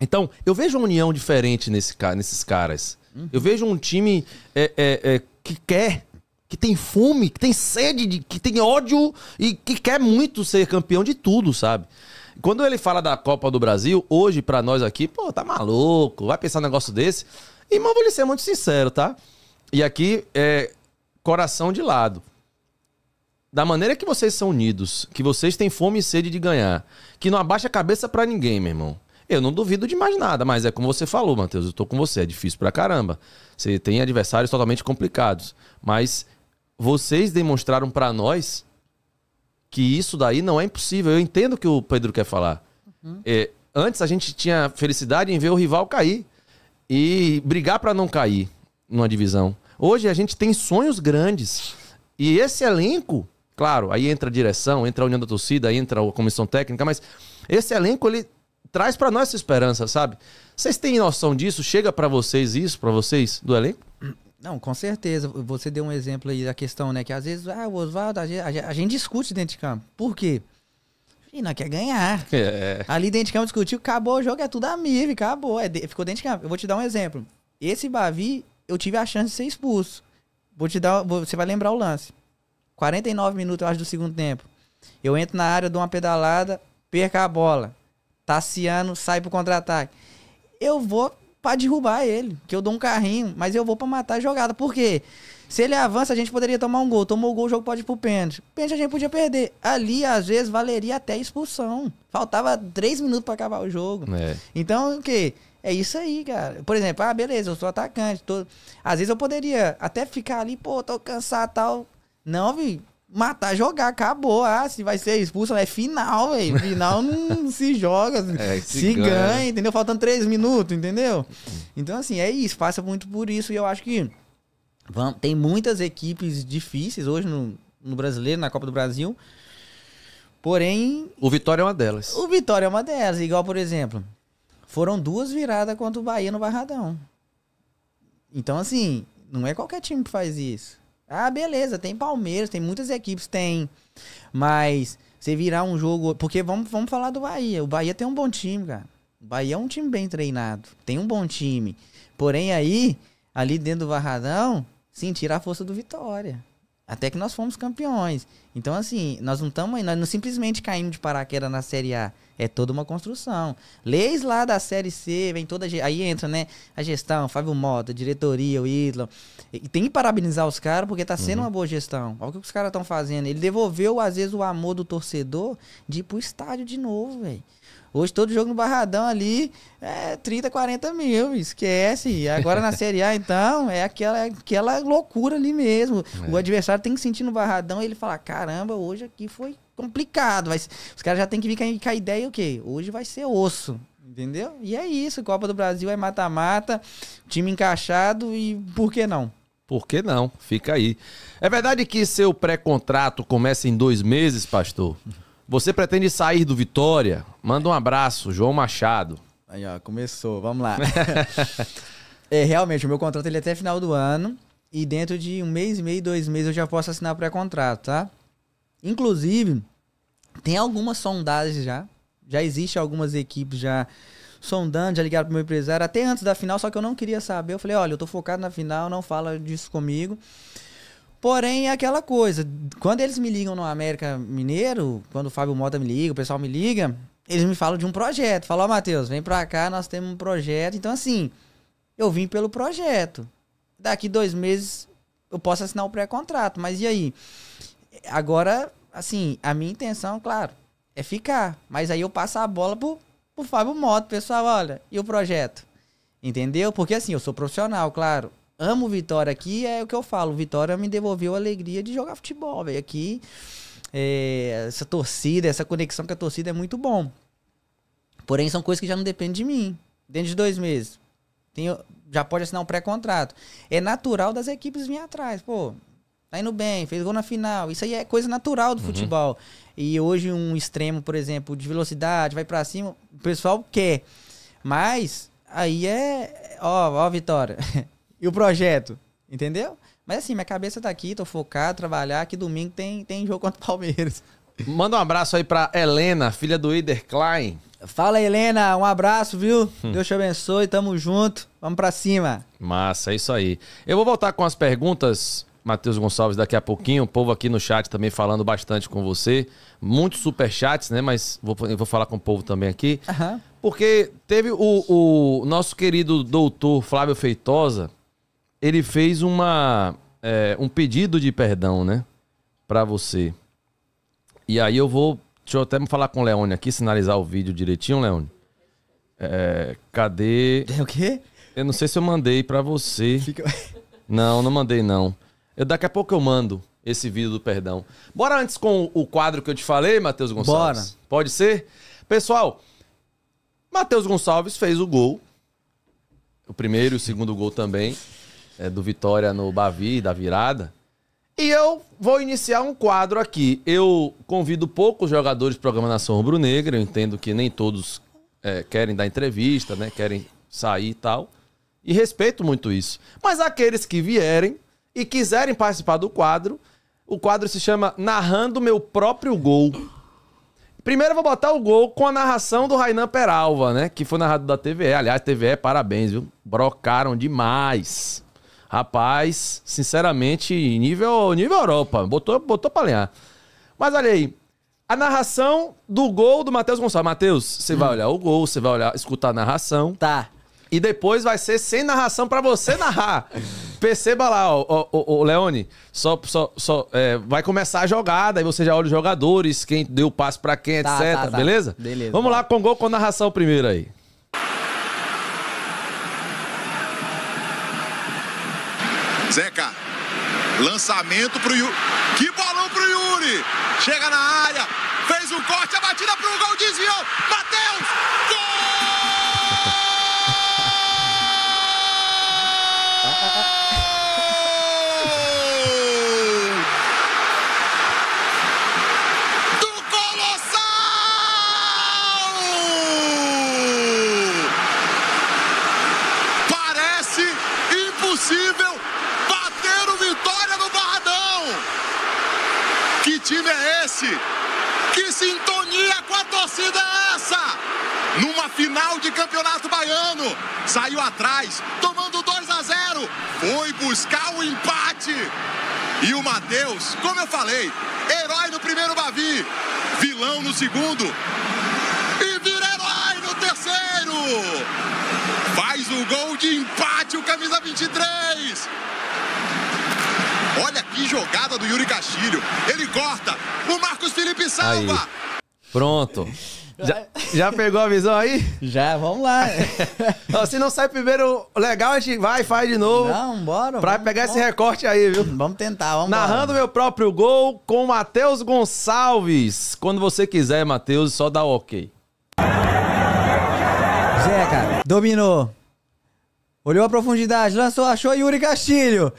Então, eu vejo uma união diferente nesse, nesses caras. Uhum. Eu vejo um time é, é, é que quer que tem fome, que tem sede, de, que tem ódio e que quer muito ser campeão de tudo, sabe? Quando ele fala da Copa do Brasil, hoje para nós aqui, pô, tá maluco, vai pensar um negócio desse. Irmão, vou lhe ser muito sincero, tá? E aqui é coração de lado. Da maneira que vocês são unidos, que vocês têm fome e sede de ganhar, que não abaixa a cabeça para ninguém, meu irmão. Eu não duvido de mais nada, mas é como você falou, Matheus. Eu tô com você, é difícil pra caramba. Você tem adversários totalmente complicados. Mas vocês demonstraram para nós que isso daí não é impossível. Eu entendo o que o Pedro quer falar. Uhum. É, antes a gente tinha felicidade em ver o rival cair e brigar para não cair numa divisão. Hoje a gente tem sonhos grandes. E esse elenco, claro, aí entra a direção, entra a união da torcida, entra a comissão técnica, mas esse elenco ele traz para nós essa esperança, sabe? Vocês têm noção disso? Chega para vocês isso, para vocês do elenco? Não, com certeza. Você deu um exemplo aí da questão, né? Que às vezes, ah, o Oswaldo, a, a gente, discute dentro de campo. Por quê? E quer ganhar. É. Ali dentro de campo discutiu, acabou o jogo, é tudo amigo, acabou. É, ficou dentro de campo. Eu vou te dar um exemplo. Esse Bavi, eu tive a chance de ser expulso. Vou te dar, você vai lembrar o lance. 49 minutos, eu acho, do segundo tempo. Eu entro na área, dou uma pedalada, perca a bola. Tassiano sai pro contra-ataque. Eu vou para derrubar ele. Que eu dou um carrinho, mas eu vou para matar a jogada. Por quê? Se ele avança, a gente poderia tomar um gol. Tomou o gol, o jogo pode ir pro pênalti. Pênalti a gente podia perder. Ali, às vezes, valeria até expulsão. Faltava três minutos para acabar o jogo. É. Então, o quê? É isso aí, cara. Por exemplo, ah, beleza, eu sou atacante. Tô... Às vezes eu poderia até ficar ali, pô, tô cansado tal. Não, vi matar, jogar, acabou. Ah, se vai ser expulso, é final, velho. Final não se joga, é, se, se ganha. ganha. entendeu? Faltando três minutos, entendeu? Então, assim, é isso, passa muito por isso. E eu acho que vamos, tem muitas equipes difíceis hoje no, no brasileiro, na Copa do Brasil. Porém. O Vitória é uma delas. O Vitória é uma delas. Igual, por exemplo, foram duas viradas contra o Bahia no Barradão. Então, assim, não é qualquer time que faz isso. Ah, beleza, tem Palmeiras, tem muitas equipes, tem. Mas você virar um jogo. Porque vamos, vamos falar do Bahia. O Bahia tem um bom time, cara. O Bahia é um time bem treinado. Tem um bom time. Porém, aí, ali dentro do Varradão, sentir a força do Vitória. Até que nós fomos campeões. Então, assim, nós não estamos aí, nós não simplesmente caímos de paraquedas na Série A. É toda uma construção. Leis lá da Série C, vem toda. Aí entra, né? A gestão, Fábio Mota, diretoria, o Idlon. E tem que parabenizar os caras porque tá sendo uhum. uma boa gestão. Olha o que os caras estão fazendo. Ele devolveu, às vezes, o amor do torcedor de ir pro estádio de novo, velho. Hoje todo jogo no Barradão ali é 30, 40 mil, esquece. Agora na Série A, então, é aquela, é aquela loucura ali mesmo. É. O adversário tem que sentir no Barradão e ele fala: caramba, hoje aqui foi complicado. Vai, os caras já tem que vir com a ideia o quê? Hoje vai ser osso. Entendeu? E é isso. Copa do Brasil é mata-mata, time encaixado e por que não? Por que não? Fica aí. É verdade que seu pré-contrato começa em dois meses, pastor? Você pretende sair do Vitória? Manda um abraço, João Machado. Aí, ó, começou. Vamos lá. é, realmente, o meu contrato ele é até final do ano. E dentro de um mês e meio, dois meses, eu já posso assinar pré-contrato, tá? Inclusive, tem algumas sondagens já. Já existe algumas equipes já sondando, já ligaram pro meu empresário, até antes da final, só que eu não queria saber. Eu falei, olha, eu tô focado na final, não fala disso comigo. Porém, é aquela coisa, quando eles me ligam no América Mineiro, quando o Fábio Mota me liga, o pessoal me liga, eles me falam de um projeto. Falam, ó, oh, Matheus, vem pra cá, nós temos um projeto. Então, assim, eu vim pelo projeto. Daqui dois meses eu posso assinar o pré-contrato, mas e aí? agora, assim, a minha intenção, claro, é ficar. Mas aí eu passo a bola pro, pro Fábio Moto, pessoal, olha, e o projeto? Entendeu? Porque assim, eu sou profissional, claro. Amo Vitória aqui, é o que eu falo. Vitória me devolveu a alegria de jogar futebol, velho. Aqui, é, essa torcida, essa conexão com a torcida é muito bom. Porém, são coisas que já não dependem de mim. Dentro de dois meses. Tenho, já pode assinar um pré-contrato. É natural das equipes vir atrás. Pô, tá indo bem, fez gol na final. Isso aí é coisa natural do uhum. futebol. E hoje um extremo, por exemplo, de velocidade, vai para cima, o pessoal quer. Mas aí é, ó, ó Vitória. e o projeto, entendeu? Mas assim, minha cabeça tá aqui, tô focado, trabalhar, que domingo tem tem jogo contra o Palmeiras. Manda um abraço aí pra Helena, filha do Ider Klein. Fala, Helena. Um abraço, viu? Hum. Deus te abençoe. Tamo junto. Vamos pra cima. Massa, é isso aí. Eu vou voltar com as perguntas Matheus Gonçalves daqui a pouquinho. O povo aqui no chat também falando bastante com você. Muitos superchats, né? Mas vou, vou falar com o povo também aqui. Uhum. Porque teve o, o, nosso querido doutor Flávio Feitosa. Ele fez uma, é, um pedido de perdão, né? Pra você. E aí eu vou. Deixa eu até falar com o Leone aqui, sinalizar o vídeo direitinho, Leone. É, cadê. O quê? Eu não sei se eu mandei para você. Fica... Não, não mandei não. Eu, daqui a pouco eu mando esse vídeo do perdão. Bora antes com o quadro que eu te falei, Matheus Gonçalves? Bora. Pode ser? Pessoal, Matheus Gonçalves fez o gol. O primeiro e o segundo gol também. É, do Vitória no Bavi, da virada. E eu vou iniciar um quadro aqui. Eu convido poucos jogadores de programação rubro-negra. Eu entendo que nem todos é, querem dar entrevista, né? Querem sair e tal. E respeito muito isso. Mas aqueles que vierem, e quiserem participar do quadro, o quadro se chama Narrando Meu Próprio Gol. Primeiro eu vou botar o gol com a narração do Rainan Peralva, né? Que foi narrado da TVE. Aliás, TVE, parabéns, viu? Brocaram demais. Rapaz, sinceramente, nível, nível Europa. Botou, botou pra alinhar. Mas olha aí, a narração do gol do Matheus Gonçalves. Matheus, você hum. vai olhar o gol, você vai olhar, escutar a narração. Tá. E depois vai ser sem narração para você narrar. Perceba lá, ó, ó, ó, Leone, só, só, só é, vai começar a jogada, aí você já olha os jogadores, quem deu o passe pra quem, tá, etc. Tá, tá. Beleza? Beleza. Vamos lá, com gol com narração primeiro aí. Zeca, lançamento pro Yuri. Que balão pro Yuri! Chega na área, fez um corte, a batida pro gol, desviou, Matheus! Gol! time é esse? Que sintonia com a torcida é essa? Numa final de campeonato baiano, saiu atrás, tomando 2 a 0, foi buscar o empate. E o Matheus, como eu falei, herói no primeiro Bavi, vilão no segundo e vira herói no terceiro. Faz o gol de empate o camisa 23. Olha que jogada do Yuri Castilho. Ele corta. O Marcos Felipe salva. Aí. Pronto. Já, já, pegou a visão aí? Já, vamos lá. Se não sai primeiro legal, a gente vai faz de novo. Não, bora. Pra vamos, pegar vamos. esse recorte aí, viu? Vamos tentar, vamos Narrando bora. meu próprio gol com Matheus Gonçalves. Quando você quiser, Matheus, só dá ok. Zeca, dominou. Olhou a profundidade, lançou, achou Yuri Castilho.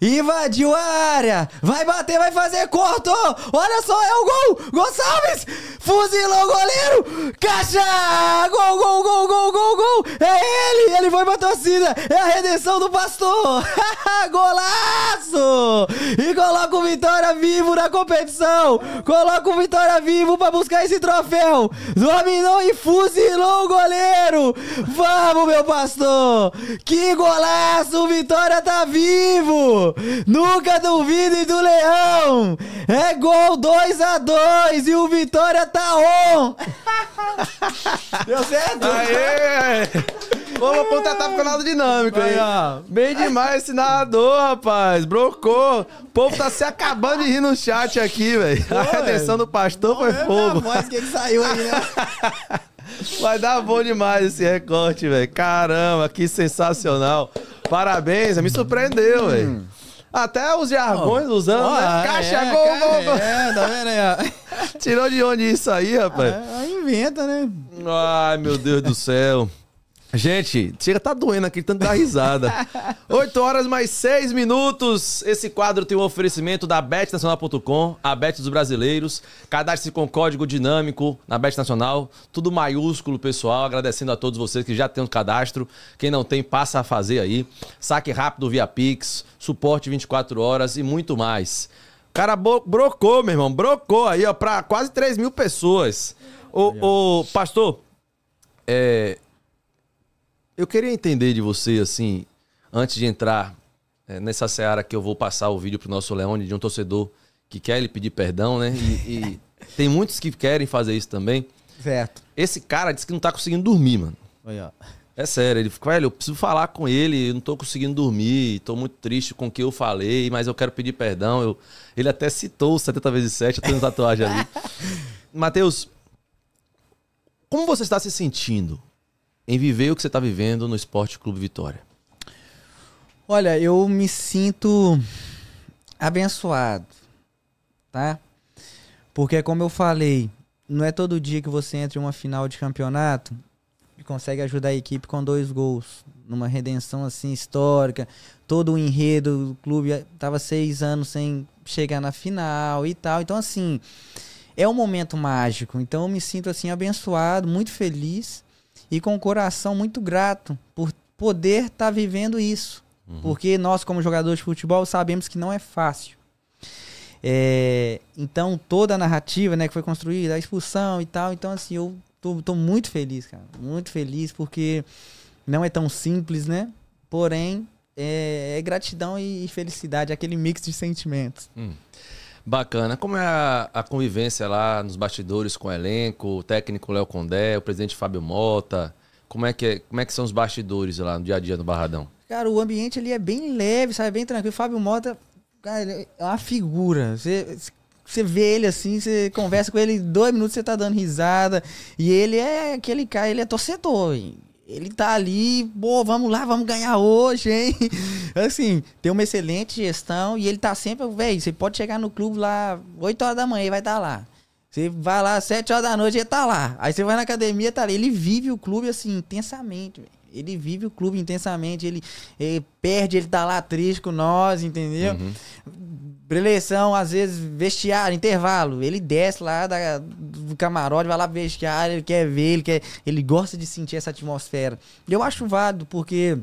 Invadiu a área! Vai bater, vai fazer corto! Olha só, é o gol! Gonçalves! Fuzilou o goleiro! Caixa! Gol, gol, gol, gol, gol, gol! É ele! Ele foi pra torcida! É a redenção do pastor! Golaço! E coloca o Vitória vivo na competição! Coloca o Vitória vivo pra buscar esse troféu! Dominou e fuzilou o goleiro! Vamos, meu pastor! Que golaço! O Vitória tá vivo! Nunca e do Leão! É gol 2 a 2 e o Vitória tá on! Deu certo? Aê! Vamos contratar tá o canal dinâmico aí. ó. Bem demais esse nadador rapaz. Brocou. O povo tá se acabando de rir no chat aqui, velho. A redenção do pastor foi é fogo. voz que saiu aí, né? Vai dar bom demais esse recorte, velho. Caramba, que sensacional. Parabéns, me surpreendeu, velho. Até os jargões oh, usando, oh, né? É, caixa, é, gol, gol, É, tá vendo aí, ó. Tirou de onde isso aí, rapaz? Ah, inventa, né? Ai, meu Deus do céu. Gente, chega, tá doendo aqui, tanto da risada. 8 horas mais 6 minutos. Esse quadro tem um oferecimento da betnacional.com, a Bet dos Brasileiros. Cadastre-se com código dinâmico na Bet Nacional. Tudo maiúsculo, pessoal. Agradecendo a todos vocês que já têm o um cadastro. Quem não tem, passa a fazer aí. Saque rápido via Pix, suporte 24 horas e muito mais. Cara, brocou, meu irmão. Brocou aí, ó, pra quase 3 mil pessoas. Ô, ô pastor, é eu queria entender de você, assim, antes de entrar é, nessa seara que eu vou passar o vídeo pro nosso Leone, de um torcedor que quer ele pedir perdão, né? E, e tem muitos que querem fazer isso também. Certo. Esse cara disse que não tá conseguindo dormir, mano. É sério, ele fica, velho, eu preciso falar com ele, eu não tô conseguindo dormir, tô muito triste com o que eu falei, mas eu quero pedir perdão. Eu... Ele até citou 70 vezes 7, eu tenho tatuagem ali. Matheus, como você está se sentindo em viver o que você está vivendo no Esporte Clube Vitória? Olha, eu me sinto abençoado, tá? Porque como eu falei, não é todo dia que você entra em uma final de campeonato e consegue ajudar a equipe com dois gols, numa redenção assim histórica. Todo o enredo do clube estava seis anos sem chegar na final e tal. Então assim, é um momento mágico. Então eu me sinto assim abençoado, muito feliz e com um coração muito grato por poder estar tá vivendo isso. Uhum. Porque nós, como jogadores de futebol, sabemos que não é fácil. É, então, toda a narrativa né, que foi construída, a expulsão e tal, então, assim, eu tô, tô muito feliz, cara. Muito feliz porque não é tão simples, né? Porém, é, é gratidão e felicidade, aquele mix de sentimentos. Hum. Bacana. Como é a, a, convivência lá nos bastidores com o elenco, o técnico Léo Condé, o presidente Fábio Mota? Como é, que é, como é que são os bastidores lá no dia a dia no Barradão? Cara, o ambiente ali é bem leve, sabe? É bem tranquilo. Fábio Mota, cara, é uma figura. Você, você vê ele assim, você conversa com ele, dois minutos você tá dando risada. E ele é aquele cara, ele é torcedor. Hein? ele tá ali, pô, vamos lá, vamos ganhar hoje, hein? Assim, tem uma excelente gestão e ele tá sempre, velho, você pode chegar no clube lá 8 horas da manhã e vai estar tá lá. Você vai lá 7 horas da noite e tá lá. Aí você vai na academia, tá ali. Ele vive o clube assim intensamente, véio. Ele vive o clube intensamente, ele, ele, perde, ele tá lá triste com nós, entendeu? Uhum. Preleção, às vezes, vestiário, intervalo. Ele desce lá da, do camarote, vai lá pro vestiário, ele quer ver, ele, quer, ele gosta de sentir essa atmosfera. eu acho válido, porque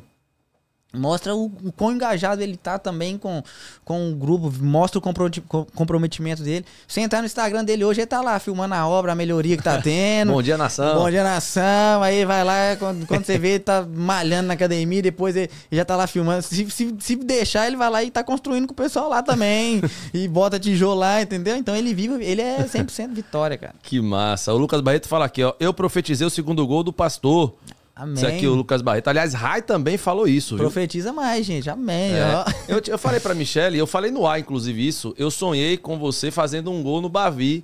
Mostra o, o quão engajado ele tá também com, com o grupo, mostra o comprometimento dele. Você entrar no Instagram dele hoje, ele tá lá filmando a obra, a melhoria que tá tendo. Bom dia, nação. Bom dia, nação. Aí vai lá, quando, quando você vê, ele tá malhando na academia, depois ele já tá lá filmando. Se, se, se, deixar, ele vai lá e tá construindo com o pessoal lá também. e bota tijolo lá, entendeu? Então ele vive, ele é 100% vitória, cara. Que massa. O Lucas Barreto fala aqui, ó. Eu profetizei o segundo gol do pastor. Amém. Isso aqui, o Lucas Barreto. Aliás, Rai também falou isso. Profetiza viu? mais, gente. Amém. É. Eu, eu falei pra Michelle, eu falei no ar, inclusive, isso. Eu sonhei com você fazendo um gol no Bavi.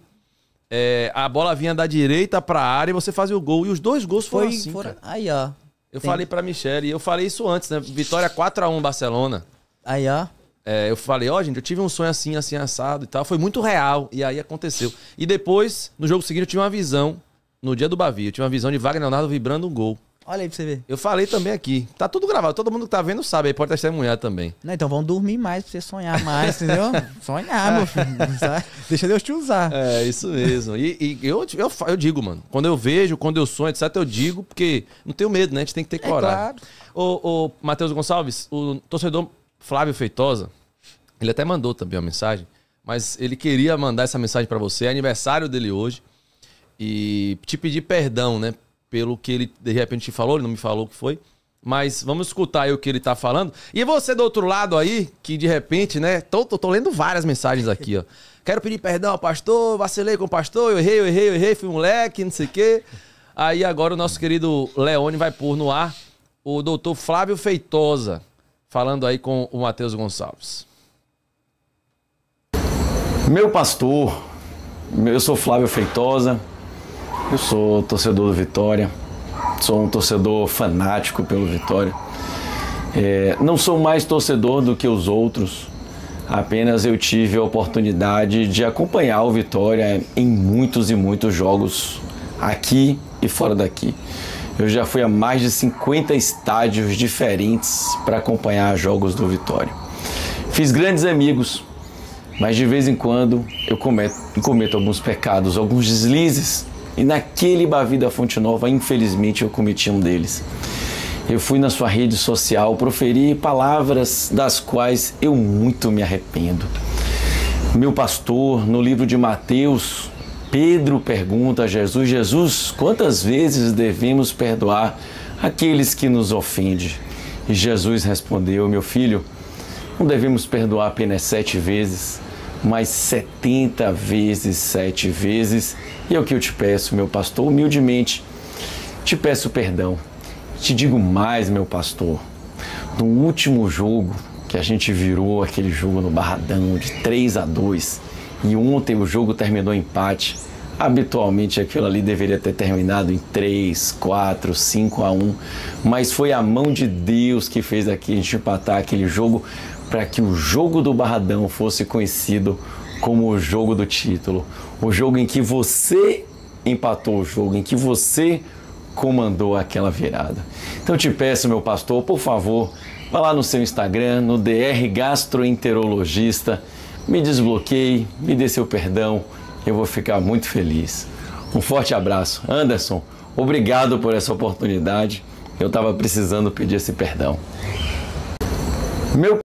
É, a bola vinha da direita pra área e você fazia o gol. E os dois gols foram Foi, assim. Foram... Aí, ó. Eu Tem. falei pra Michelle, eu falei isso antes, né? Vitória 4x1 Barcelona. Aí, ó. É, eu falei, ó, oh, gente, eu tive um sonho assim, assim, assado e tal. Foi muito real. E aí aconteceu. E depois, no jogo seguinte, eu tive uma visão. No dia do Bavi, eu tive uma visão de Wagner Leonardo vibrando um gol. Olha aí pra você ver. Eu falei também aqui. Tá tudo gravado. Todo mundo que tá vendo sabe. Aí pode testemunhar também. Não, então vão dormir mais pra você sonhar mais, entendeu? sonhar, meu filho. Deixa Deus te usar. É, isso mesmo. E, e eu, eu, eu, digo, mano. Quando eu vejo, quando eu sonho, etc., eu digo, porque não tenho medo, né? A gente tem que ter é coragem. claro. O, Matheus Gonçalves, o torcedor Flávio Feitosa, ele até mandou também uma mensagem, mas ele queria mandar essa mensagem para você. É aniversário dele hoje. E te pedir perdão, né? pelo que ele de repente te falou, ele não me falou o que foi. Mas vamos escutar aí o que ele tá falando. E você do outro lado aí, que de repente, né? Tô, tô, tô lendo várias mensagens aqui, ó. Quero pedir perdão ao pastor, vacilei com o pastor, eu errei, eu errei, eu errei, fui moleque, não sei o quê. Aí agora o nosso querido Leone vai pôr no ar o doutor Flávio Feitosa, falando aí com o Matheus Gonçalves. Meu pastor, eu sou Flávio Feitosa, eu sou torcedor do Vitória, sou um torcedor fanático pelo Vitória. É, não sou mais torcedor do que os outros, apenas eu tive a oportunidade de acompanhar o Vitória em muitos e muitos jogos aqui e fora daqui. Eu já fui a mais de 50 estádios diferentes para acompanhar jogos do Vitória. Fiz grandes amigos, mas de vez em quando eu cometo, cometo alguns pecados, alguns deslizes e naquele Bavi da Fonte Nova, infelizmente, eu cometi um deles. Eu fui na sua rede social proferir palavras das quais eu muito me arrependo. Meu pastor, no livro de Mateus, Pedro pergunta a Jesus: Jesus, quantas vezes devemos perdoar aqueles que nos ofendem? E Jesus respondeu: Meu filho, não devemos perdoar apenas sete vezes, mas setenta vezes sete vezes e é o que eu te peço, meu pastor, humildemente, te peço perdão. Te digo mais, meu pastor, no último jogo que a gente virou aquele jogo no Barradão de 3 a 2 e ontem o jogo terminou empate. Habitualmente aquilo ali deveria ter terminado em 3, 4, 5 a 1, mas foi a mão de Deus que fez aqui a gente empatar aquele jogo para que o jogo do Barradão fosse conhecido como o jogo do título o jogo em que você empatou o jogo, em que você comandou aquela virada. Então te peço, meu pastor, por favor, vá lá no seu Instagram, no DR Gastroenterologista, me desbloqueie, me dê seu perdão, eu vou ficar muito feliz. Um forte abraço. Anderson, obrigado por essa oportunidade. Eu estava precisando pedir esse perdão. Meu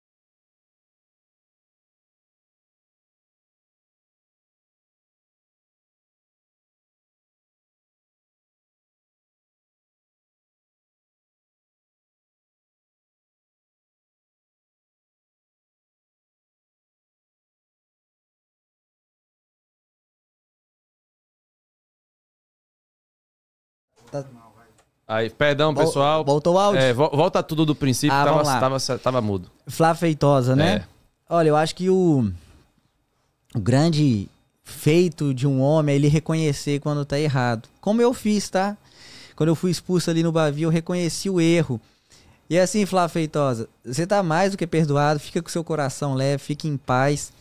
Tá... Aí, perdão, pessoal. Voltou o áudio? É, volta tudo do princípio, ah, tava, tava, tava, tava, mudo. Flá Feitosa, né? É. Olha, eu acho que o, o grande feito de um homem é ele reconhecer quando tá errado. Como eu fiz, tá? Quando eu fui expulso ali no Bavi, eu reconheci o erro. E é assim, Flá Feitosa, você tá mais do que perdoado, fica com seu coração leve, fique em paz,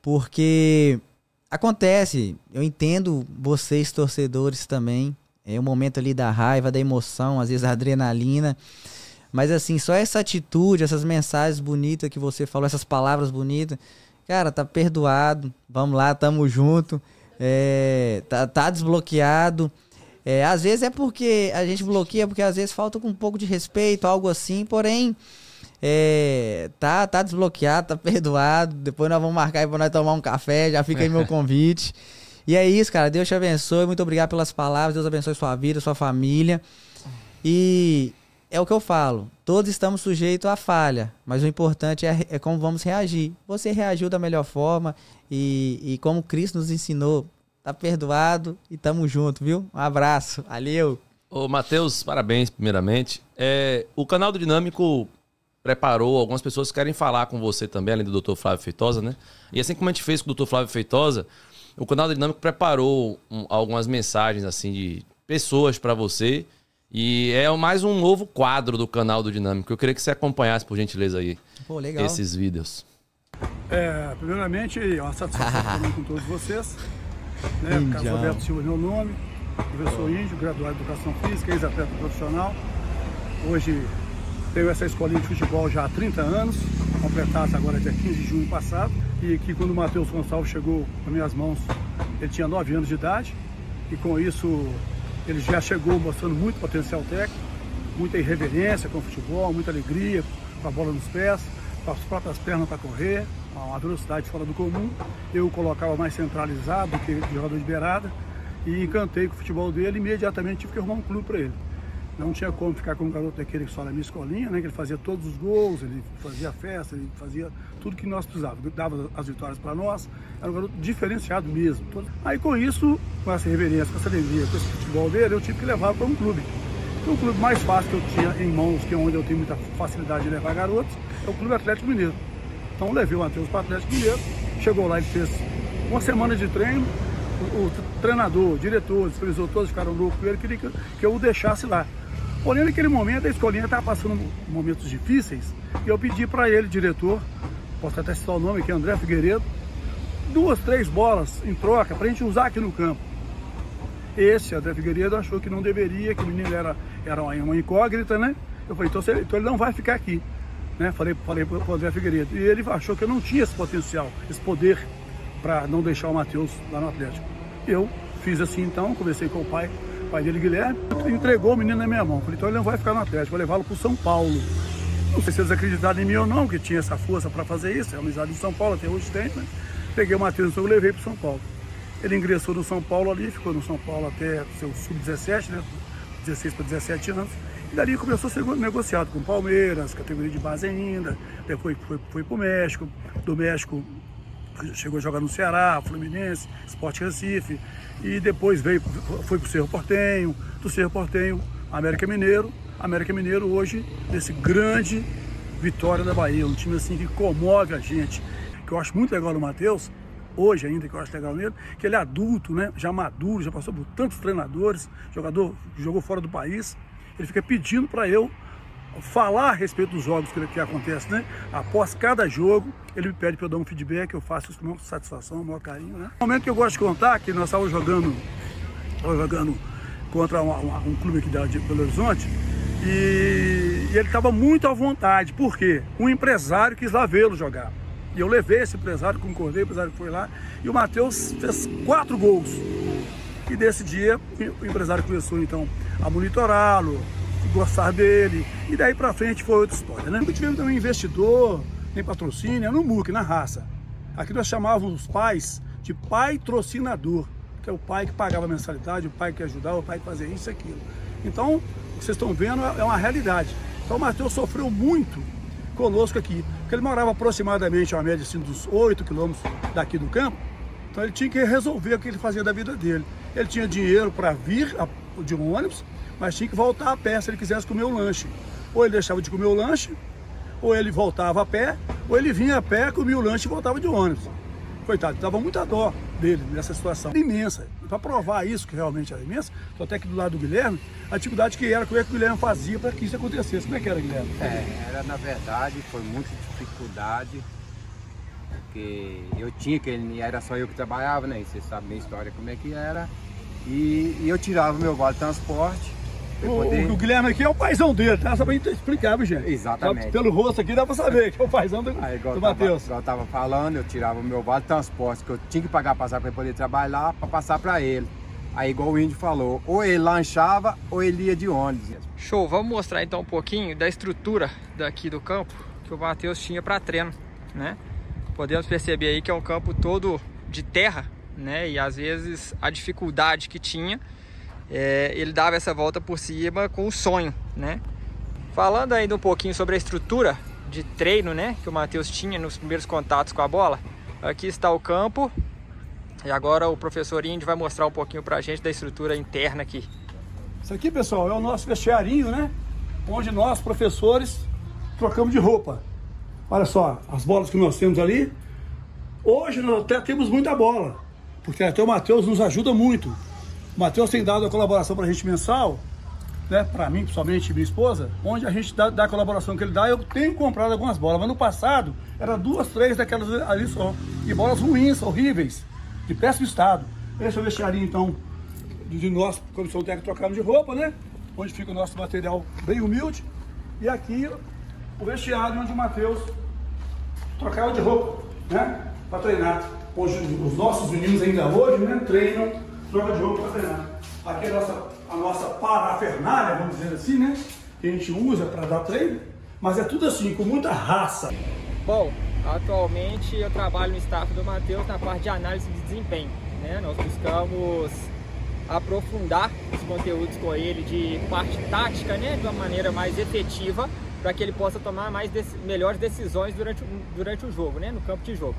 porque acontece, eu entendo vocês torcedores também. É o momento ali da raiva, da emoção, às vezes a adrenalina. Mas assim, só essa atitude, essas mensagens bonitas que você falou, essas palavras bonitas, cara, tá perdoado, vamos lá, tamo junto, é, tá, tá desbloqueado. É, às vezes é porque a gente bloqueia, porque às vezes falta com um pouco de respeito, algo assim, porém, é, tá, tá desbloqueado, tá perdoado. Depois nós vamos marcar aí pra nós tomar um café, já fica aí meu convite. E é isso, cara. Deus te abençoe. Muito obrigado pelas palavras. Deus abençoe sua vida, sua família. E é o que eu falo. Todos estamos sujeitos à falha, mas o importante é, é como vamos reagir. Você reagiu da melhor forma e, e como Cristo nos ensinou, tá perdoado e tamo junto, viu? Um abraço, valeu! Ô, Matheus, parabéns, primeiramente. É, o canal do Dinâmico preparou algumas pessoas que querem falar com você também, além do Dr. Flávio Feitosa, né? E assim como a gente fez com o Dr. Flávio Feitosa, o canal Dinâmico preparou um, algumas mensagens assim de pessoas para você. E é mais um novo quadro do canal do Dinâmico. Eu queria que você acompanhasse, por gentileza, aí Pô, esses vídeos. É, primeiramente, é uma satisfação também com todos vocês. Né? Carlos Alberto Silva é meu nome, professor índio, graduado em Educação Física, ex-atleta profissional. Hoje tenho essa escolinha de futebol já há 30 anos, completasse agora dia 15 de junho passado, e que quando o Matheus Gonçalves chegou nas minhas mãos, ele tinha 9 anos de idade, e com isso ele já chegou mostrando muito potencial técnico, muita irreverência com o futebol, muita alegria, com a bola nos pés, com as próprias pernas para correr, uma velocidade fora do comum. Eu colocava mais centralizado do que jogador de beirada, e encantei com o futebol dele, e imediatamente tive que arrumar um clube para ele. Não tinha como ficar com um garoto daquele que só na minha escolinha, né? Que ele fazia todos os gols, ele fazia festa, ele fazia tudo que nós precisávamos. Dava as vitórias para nós. Era um garoto diferenciado mesmo. Aí com isso, com essa reverência, com essa alegria, com esse futebol dele, eu tive que levar para um clube. Então, o clube mais fácil que eu tinha em mãos, que é onde eu tenho muita facilidade de levar garotos, é o Clube Atlético Mineiro. Então levei o Matheus para o Atlético Mineiro, chegou lá e fez uma semana de treino, o, treinador, o diretor, o supervisores todos ficaram loucos com ele, queria que, que eu o deixasse lá. Porém, naquele momento, a escolinha estava passando momentos difíceis e eu pedi para ele, diretor, posso até citar o nome aqui, André Figueiredo, duas, três bolas em troca para a gente usar aqui no campo. Esse, André Figueiredo, achou que não deveria, que o menino era, era uma incógnita, né? Eu falei, então, você, então ele não vai ficar aqui. Né? Falei, falei para o André Figueiredo. E ele achou que eu não tinha esse potencial, esse poder para não deixar o Matheus lá no Atlético. Eu fiz assim então, conversei com o pai, pai dele, Guilherme, entregou o menino na minha mão. Falei, então ele não vai ficar no Atlético, vou levá-lo para o São Paulo. Não sei se eles acreditaram em mim ou não, que tinha essa força para fazer isso, é amizade de São Paulo, até hoje tem, né? Peguei o Matheus e então levei para o São Paulo. Ele ingressou no São Paulo ali, ficou no São Paulo até seu sub-17, né? 16 para 17 anos. E dali começou a ser negociado com Palmeiras, categoria de base ainda, depois foi, foi para o México, do México chegou a jogar no Ceará, Fluminense, Sport Recife, e depois veio, foi para o Cerro Portenho, do Cerro Portenho, América Mineiro, América Mineiro hoje, nesse grande vitória da Bahia, um time assim que comove a gente, que eu acho muito legal do Matheus, hoje ainda, que eu acho legal nele, que ele é adulto, né? já maduro, já passou por tantos treinadores, jogador jogou fora do país, ele fica pedindo para eu falar a respeito dos jogos que, que acontecem, né? Após cada jogo, ele me pede para eu dar um feedback, eu faço isso com maior satisfação, maior carinho, né? O momento que eu gosto de contar que nós estávamos jogando, estávamos jogando contra um, um clube aqui de Belo Horizonte e, e ele estava muito à vontade, por quê? Um empresário quis lá vê-lo jogar. E eu levei esse empresário, concordei, o empresário foi lá e o Matheus fez quatro gols. E desse dia o empresário começou então a monitorá-lo, gostar dele. E daí para frente foi outra história, né? Nunca tivemos também é investidor, nem patrocínio, é no MUC, na raça. Aqui nós chamávamos os pais de pai patrocinador, que é o pai que pagava a mensalidade, o pai que ajudava, o pai que fazia isso e aquilo. Então, o que vocês estão vendo é, é uma realidade. Então o Matheus sofreu muito conosco aqui, porque ele morava aproximadamente a uma média assim, dos 8 quilômetros daqui do campo, então ele tinha que resolver o que ele fazia da vida dele. Ele tinha dinheiro para vir de um ônibus, mas tinha que voltar a pé se ele quisesse comer o lanche. Ou ele deixava de comer o lanche, ou ele voltava a pé, ou ele vinha a pé, comia o lanche e voltava de ônibus. Coitado, tava muita dó dele nessa situação imensa. Para provar isso, que realmente era imensa, estou até aqui do lado do Guilherme, a dificuldade que era, como é que o Guilherme fazia para que isso acontecesse. Como é que era, Guilherme? É, era, na verdade, foi muita dificuldade, porque eu tinha que, ele era só eu que trabalhava, né? E você sabe minha história como é que era. E, e eu tirava meu vale transporte o, poder... o, Guilherme aqui é o paizão dele, tá? Só pra gente explicar, viu, gente? Exatamente. Só pelo rosto aqui dá pra saber que é o paizão do, Aí, do Matheus. Igual eu tava falando, eu tirava o meu vale transporte que eu tinha que pagar passar pra poder trabalhar, pra passar pra ele. Aí, igual o índio falou, ou ele lanchava ou ele ia de ônibus. Show, vamos mostrar então um pouquinho da estrutura daqui do campo que o Matheus tinha para treino, né? Podemos perceber aí que é um campo todo de terra, né? E às vezes a dificuldade que tinha é, ele dava essa volta por cima com o sonho, né? Falando ainda um pouquinho sobre a estrutura de treino, né, que o Matheus tinha nos primeiros contatos com a bola, aqui está o campo e agora o professor Indy vai mostrar um pouquinho para a gente da estrutura interna aqui. Isso aqui, pessoal, é o nosso vestiarinho, né, onde nós, professores, trocamos de roupa. Olha só, as bolas que nós temos ali, hoje nós até temos muita bola, porque até o Matheus nos ajuda muito. O Matheus tem dado a colaboração para a gente mensal, né? Para mim, principalmente, minha esposa, onde a gente dá, dá, a colaboração que ele dá. Eu tenho comprado algumas bolas, mas no passado era duas, três daquelas ali só. E bolas ruins, horríveis, de péssimo estado. Esse é o vestiário, então, de nós, comissão técnica, trocamos de roupa, né? Onde fica o nosso material bem humilde. E aqui o vestiário onde o Matheus trocava de roupa, né? Para treinar. Hoje os nossos meninos ainda hoje, né? Treinam troca de roupa para né? treinar. Aqui é a nossa, a nossa parafernália, vamos dizer assim, né? Que a gente usa para dar treino, mas é tudo assim, com muita raça. Bom, atualmente eu trabalho no staff do Matheus na parte de análise de desempenho. Né? Nós buscamos aprofundar os conteúdos com ele de parte tática, né? de uma maneira mais efetiva, para que ele possa tomar mais melhores decisões durante, durante o jogo, né? no campo de jogo.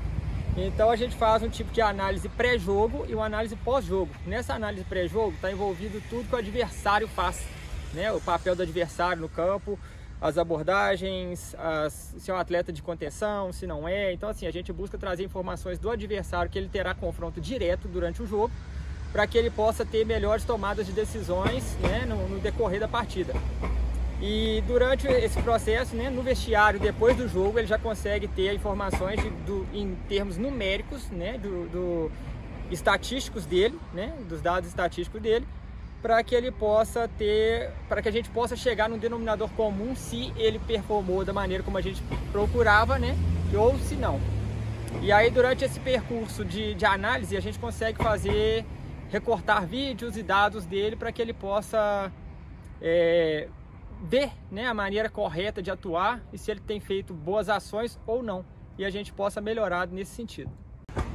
Então a gente faz um tipo de análise pré-jogo e uma análise pós-jogo. Nessa análise pré-jogo está envolvido tudo que o adversário faz, né? O papel do adversário no campo, as abordagens, as, se é um atleta de contenção, se não é. Então assim, a gente busca trazer informações do adversário que ele terá confronto direto durante o jogo para que ele possa ter melhores tomadas de decisões né? no, no decorrer da partida. E durante esse processo, né, no vestiário, depois do jogo, ele já consegue ter informações de, do, em termos numéricos, né, do, do, estatísticos dele, né, dos dados estatísticos dele, para que ele possa ter, para que a gente possa chegar num denominador comum se ele performou da maneira como a gente procurava, né, ou se não. E aí durante esse percurso de, de análise a gente consegue fazer recortar vídeos e dados dele para que ele possa é, dê né, a maneira correta de atuar e se ele tem feito boas ações ou não, e a gente possa melhorar nesse sentido.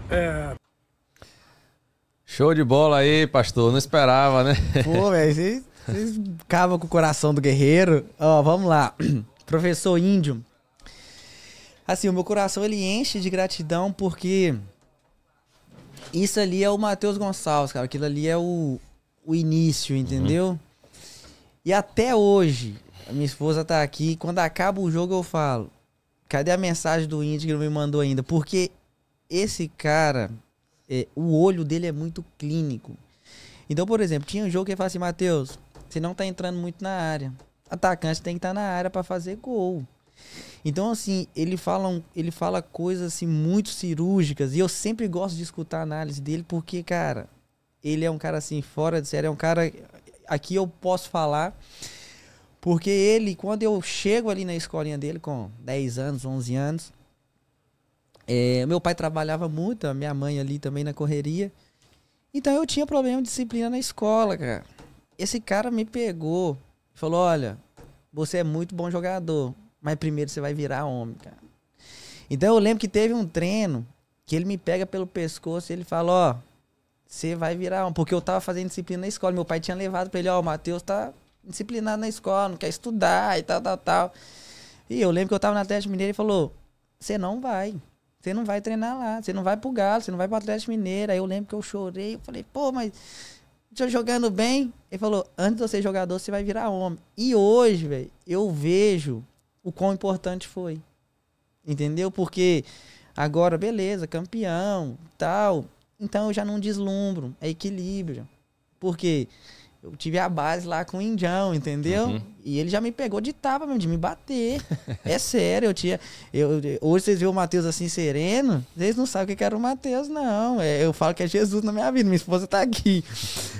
É... Show de bola aí, pastor. Não esperava, né? Pô, velho, vocês, vocês cavam com o coração do guerreiro. Ó, vamos lá. Professor Índio. Assim, o meu coração ele enche de gratidão porque isso ali é o Matheus Gonçalves, cara. Aquilo ali é o, o início, uhum. entendeu? Uhum. E até hoje, a minha esposa tá aqui. Quando acaba o jogo, eu falo: cadê a mensagem do índio que não me mandou ainda? Porque esse cara, é, o olho dele é muito clínico. Então, por exemplo, tinha um jogo que ele falava assim: Matheus, você não tá entrando muito na área. Atacante tem que estar tá na área para fazer gol. Então, assim, ele fala, ele fala coisas assim, muito cirúrgicas. E eu sempre gosto de escutar a análise dele, porque, cara, ele é um cara assim, fora de série. É um cara aqui eu posso falar, porque ele, quando eu chego ali na escolinha dele, com 10 anos, 11 anos, é, meu pai trabalhava muito, a minha mãe ali também na correria. Então eu tinha problema de disciplina na escola, cara. Esse cara me pegou, falou: olha, você é muito bom jogador, mas primeiro você vai virar homem, cara. Então eu lembro que teve um treino que ele me pega pelo pescoço e ele fala: ó você vai virar um. Porque eu tava fazendo disciplina na escola. Meu pai tinha levado pra ele, ó, oh, o Matheus tá disciplinado na escola, não quer estudar e tal, tal, tal. E eu lembro que eu tava na Atlético Mineiro e falou: Você não vai. Você não vai treinar lá. Você não vai pro Galo, você não vai pro Atlético Mineiro. Aí eu lembro que eu chorei. Eu falei: Pô, mas tô jogando bem. Ele falou: Antes de você ser jogador, você vai virar homem. E hoje, velho, eu vejo o quão importante foi. Entendeu? Porque agora, beleza, campeão, tal, então eu já não deslumbro, é equilíbrio. Porque eu tive a base lá com o Indião, entendeu? Uhum. E ele já me pegou de tapa mesmo, de me bater. é sério, eu tinha. Eu, hoje vocês veem o Matheus assim sereno, vocês não sabem o que era o Matheus, não. É, eu falo que é Jesus na minha vida, minha esposa tá aqui.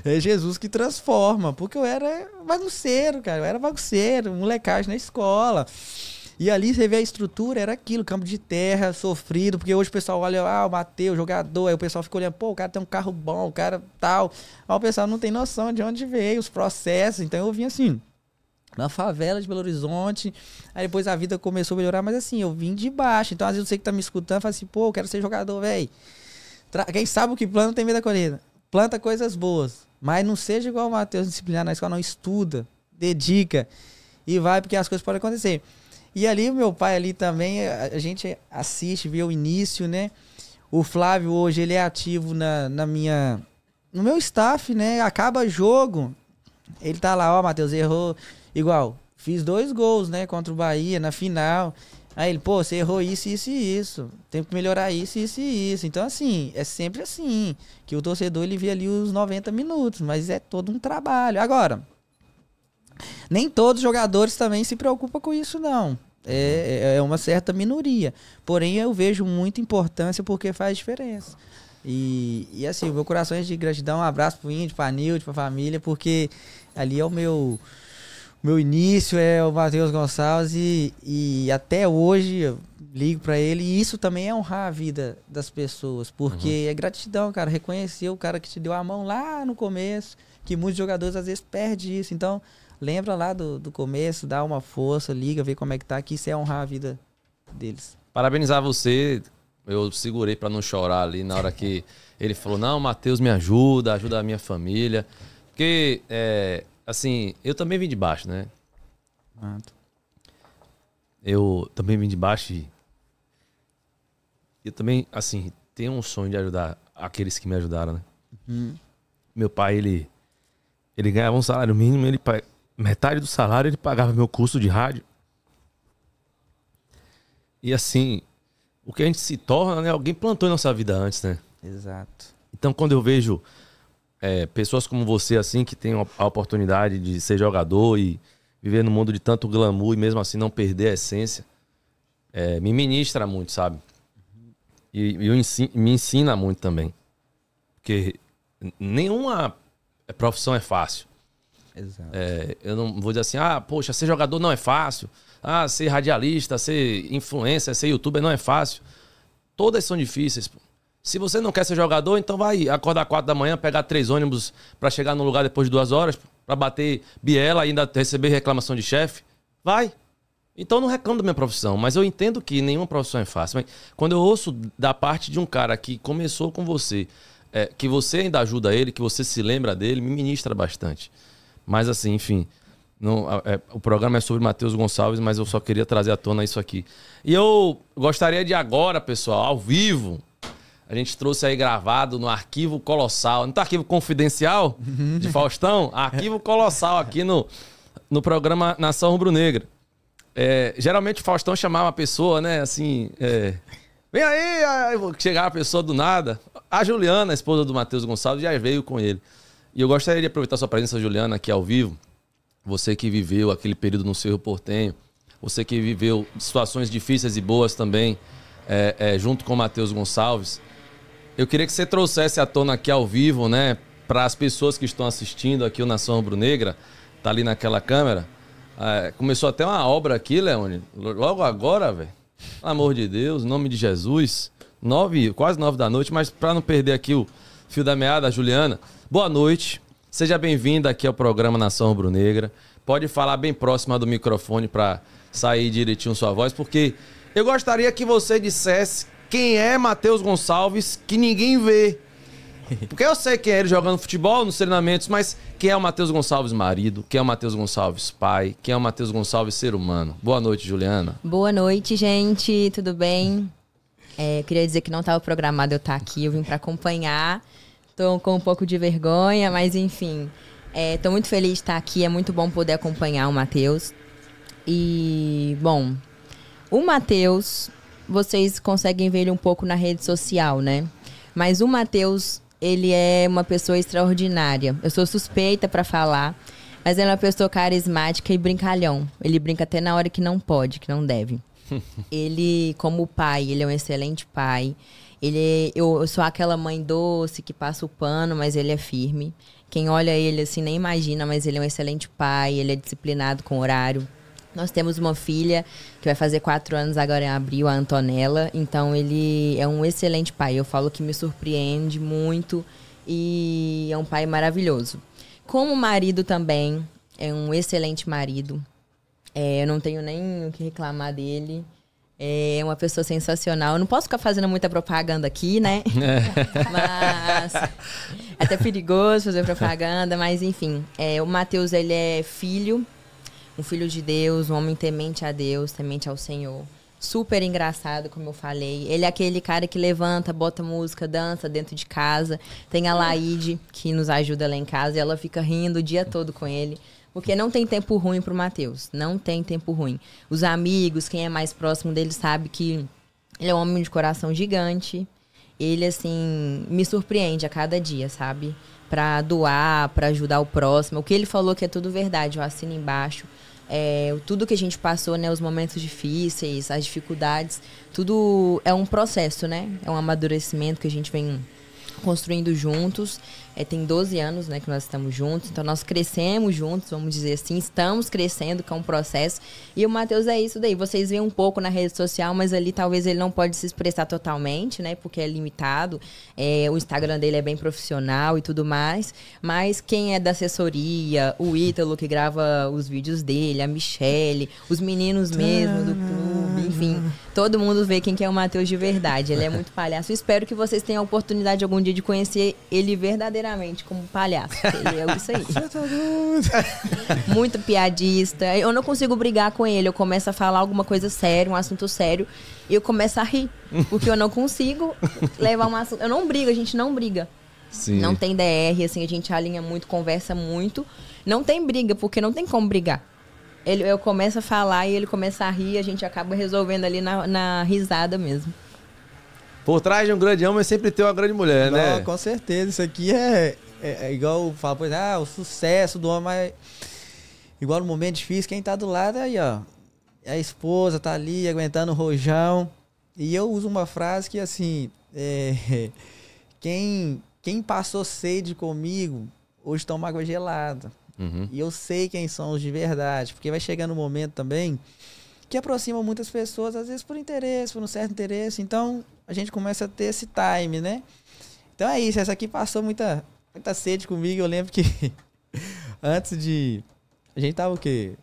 É Jesus que transforma, porque eu era bagunceiro, cara. Eu era bagunceiro, molecagem na escola. E ali você vê a estrutura, era aquilo, campo de terra, sofrido, porque hoje o pessoal olha, ah, o Mateus, jogador, aí o pessoal fica olhando, pô, o cara tem um carro bom, o cara tal. Aí o pessoal não tem noção de onde veio, os processos. Então eu vim assim, na favela de Belo Horizonte. Aí depois a vida começou a melhorar, mas assim, eu vim de baixo. Então às vezes você que tá me escutando fala assim, pô, eu quero ser jogador, velho. Quem sabe o que plano tem medo da colheita. Planta coisas boas, mas não seja igual o Matheus disciplinar na escola, não estuda, dedica e vai porque as coisas podem acontecer. E ali, meu pai ali também, a gente assiste, vê o início, né? O Flávio hoje, ele é ativo na, na minha... No meu staff, né? Acaba jogo. Ele tá lá, ó, Matheus, errou. Igual, fiz dois gols, né? Contra o Bahia, na final. Aí ele, pô, você errou isso, isso e isso. Tem que melhorar isso, isso e isso. Então, assim, é sempre assim. Que o torcedor, ele vê ali os 90 minutos. Mas é todo um trabalho. Agora, nem todos os jogadores também se preocupam com isso, não. É, é, é uma certa minoria. Porém, eu vejo muita importância porque faz diferença. E, e assim, meu coração é de gratidão. Um abraço pro Índio, pra Nilde, pra família, porque ali é o meu meu início é o Matheus Gonçalves e, e, até hoje eu ligo para ele e isso também é honrar a vida das pessoas, porque uhum. é gratidão, cara, reconhecer o cara que te deu a mão lá no começo, que muitos jogadores às vezes perdem isso. Então, lembra lá do, do começo, dá uma força, liga, vê como é que tá, que isso é honrar a vida deles. Parabenizar você, eu segurei para não chorar ali na hora que ele falou: Não, Matheus, me ajuda, ajuda a minha família. Porque, é, assim, eu também vim de baixo, né? Eu também vim de baixo e. Eu também, assim, tenho um sonho de ajudar aqueles que me ajudaram, né? Uhum. Meu pai, ele. Ele ganhava um salário mínimo, ele metade do salário ele pagava meu curso de rádio. E assim, o que a gente se torna, né? Alguém plantou em nossa vida antes, né? Exato. Então, quando eu vejo é, pessoas como você, assim, que tem a oportunidade de ser jogador e viver no mundo de tanto glamour e mesmo assim não perder a essência, é, me ministra muito, sabe? E, e me ensina muito também. Porque nenhuma profissão é fácil. Exato. É, eu não vou dizer assim, ah, poxa, ser jogador não é fácil. Ah, ser radialista, ser influencer, ser youtuber não é fácil. Todas são difíceis. Se você não quer ser jogador, então vai acordar quatro da manhã, pegar três ônibus para chegar no lugar depois de duas horas, para bater biela e ainda receber reclamação de chefe. Vai. Então não reclamo da minha profissão, mas eu entendo que nenhuma profissão é fácil. Mas quando eu ouço da parte de um cara que começou com você, é, que você ainda ajuda ele, que você se lembra dele, me ministra bastante. Mas assim, enfim. Não, é, o programa é sobre Matheus Gonçalves, mas eu só queria trazer à tona isso aqui. E eu gostaria de agora, pessoal, ao vivo. A gente trouxe aí gravado no arquivo colossal. Não tá arquivo confidencial uhum. de Faustão? Arquivo colossal aqui no, no programa Nação Rubro-Negra. É, geralmente o Faustão chamava a pessoa, né? Assim. É, Vem aí, aí chegava a pessoa do nada. A Juliana, a esposa do Matheus Gonçalves, já veio com ele. E eu gostaria de aproveitar sua presença, Juliana, aqui ao vivo. Você que viveu aquele período no Cerro Portenho, você que viveu situações difíceis e boas também, é, é, junto com o Matheus Gonçalves. Eu queria que você trouxesse à tona aqui ao vivo, né, para as pessoas que estão assistindo aqui o Nação Rubro Negra, tá ali naquela câmera. É, começou até uma obra aqui, Leone, logo agora, velho. Pelo amor de Deus, em nome de Jesus. Nove, quase nove da noite, mas para não perder aqui o fio da meada, a Juliana, Boa noite, seja bem-vindo aqui ao programa Nação Rubro-Negra. Pode falar bem próxima do microfone para sair direitinho sua voz, porque eu gostaria que você dissesse quem é Matheus Gonçalves que ninguém vê. Porque eu sei quem é ele jogando futebol nos treinamentos, mas quem é o Matheus Gonçalves marido? Quem é o Matheus Gonçalves pai? Quem é o Matheus Gonçalves ser humano? Boa noite, Juliana. Boa noite, gente. Tudo bem? É, eu queria dizer que não estava programado eu estar tá aqui. Eu vim para acompanhar Tô com um pouco de vergonha, mas enfim. É, tô muito feliz de estar aqui. É muito bom poder acompanhar o Matheus. E, bom, o Matheus, vocês conseguem ver ele um pouco na rede social, né? Mas o Matheus, ele é uma pessoa extraordinária. Eu sou suspeita para falar, mas ele é uma pessoa carismática e brincalhão. Ele brinca até na hora que não pode, que não deve. ele, como pai, ele é um excelente pai. Ele, eu, eu sou aquela mãe doce que passa o pano, mas ele é firme. Quem olha ele assim nem imagina, mas ele é um excelente pai, ele é disciplinado com horário. Nós temos uma filha que vai fazer quatro anos agora em abril, a Antonella. Então ele é um excelente pai. Eu falo que me surpreende muito e é um pai maravilhoso. Como marido também, é um excelente marido. É, eu não tenho nem o que reclamar dele. É uma pessoa sensacional. Eu não posso ficar fazendo muita propaganda aqui, né? mas é até perigoso fazer propaganda, mas enfim. É, o Matheus ele é filho, um filho de Deus, um homem temente a Deus, temente ao Senhor. Super engraçado, como eu falei. Ele é aquele cara que levanta, bota música, dança dentro de casa. Tem a hum. Laide, que nos ajuda lá em casa, e ela fica rindo o dia todo com ele. Porque não tem tempo ruim pro Matheus. Não tem tempo ruim. Os amigos, quem é mais próximo dele sabe que ele é um homem de coração gigante. Ele, assim, me surpreende a cada dia, sabe? Pra doar, pra ajudar o próximo. O que ele falou que é tudo verdade, eu assino embaixo. É, tudo que a gente passou, né? Os momentos difíceis, as dificuldades. Tudo é um processo, né? É um amadurecimento que a gente vem construindo juntos. É, tem 12 anos né, que nós estamos juntos, então nós crescemos juntos, vamos dizer assim, estamos crescendo, que é um processo. E o Matheus é isso daí. Vocês veem um pouco na rede social, mas ali talvez ele não pode se expressar totalmente, né? Porque é limitado. É, o Instagram dele é bem profissional e tudo mais. Mas quem é da assessoria, o Ítalo que grava os vídeos dele, a Michele, os meninos mesmo do clube, enfim. Todo mundo vê quem que é o Matheus de verdade. Ele é muito palhaço. Espero que vocês tenham a oportunidade algum dia de conhecer ele verdadeiramente inteiramente como palhaço. Ele é isso aí. Tá muito piadista. Eu não consigo brigar com ele. Eu começo a falar alguma coisa séria, um assunto sério, e eu começo a rir. Porque eu não consigo levar um assunto. Eu não brigo, a gente não briga. Sim. Não tem DR, assim, a gente alinha muito, conversa muito. Não tem briga, porque não tem como brigar. Ele, eu começo a falar e ele começa a rir, a gente acaba resolvendo ali na, na risada mesmo. Por trás de um grande homem sempre tem uma grande mulher, Não, né? Com certeza. Isso aqui é, é, é igual fala, pois, ah, o sucesso do homem, mas. Igual no momento difícil, quem tá do lado aí, ó. É a esposa tá ali aguentando o rojão. E eu uso uma frase que assim. É, quem, quem passou sede comigo, hoje toma água gelada. Uhum. E eu sei quem são os de verdade. Porque vai chegando um momento também que aproxima muitas pessoas, às vezes por interesse, por um certo interesse. Então, a gente começa a ter esse time, né? Então é isso, essa aqui passou muita, muita sede comigo. Eu lembro que antes de. A gente tava o quê?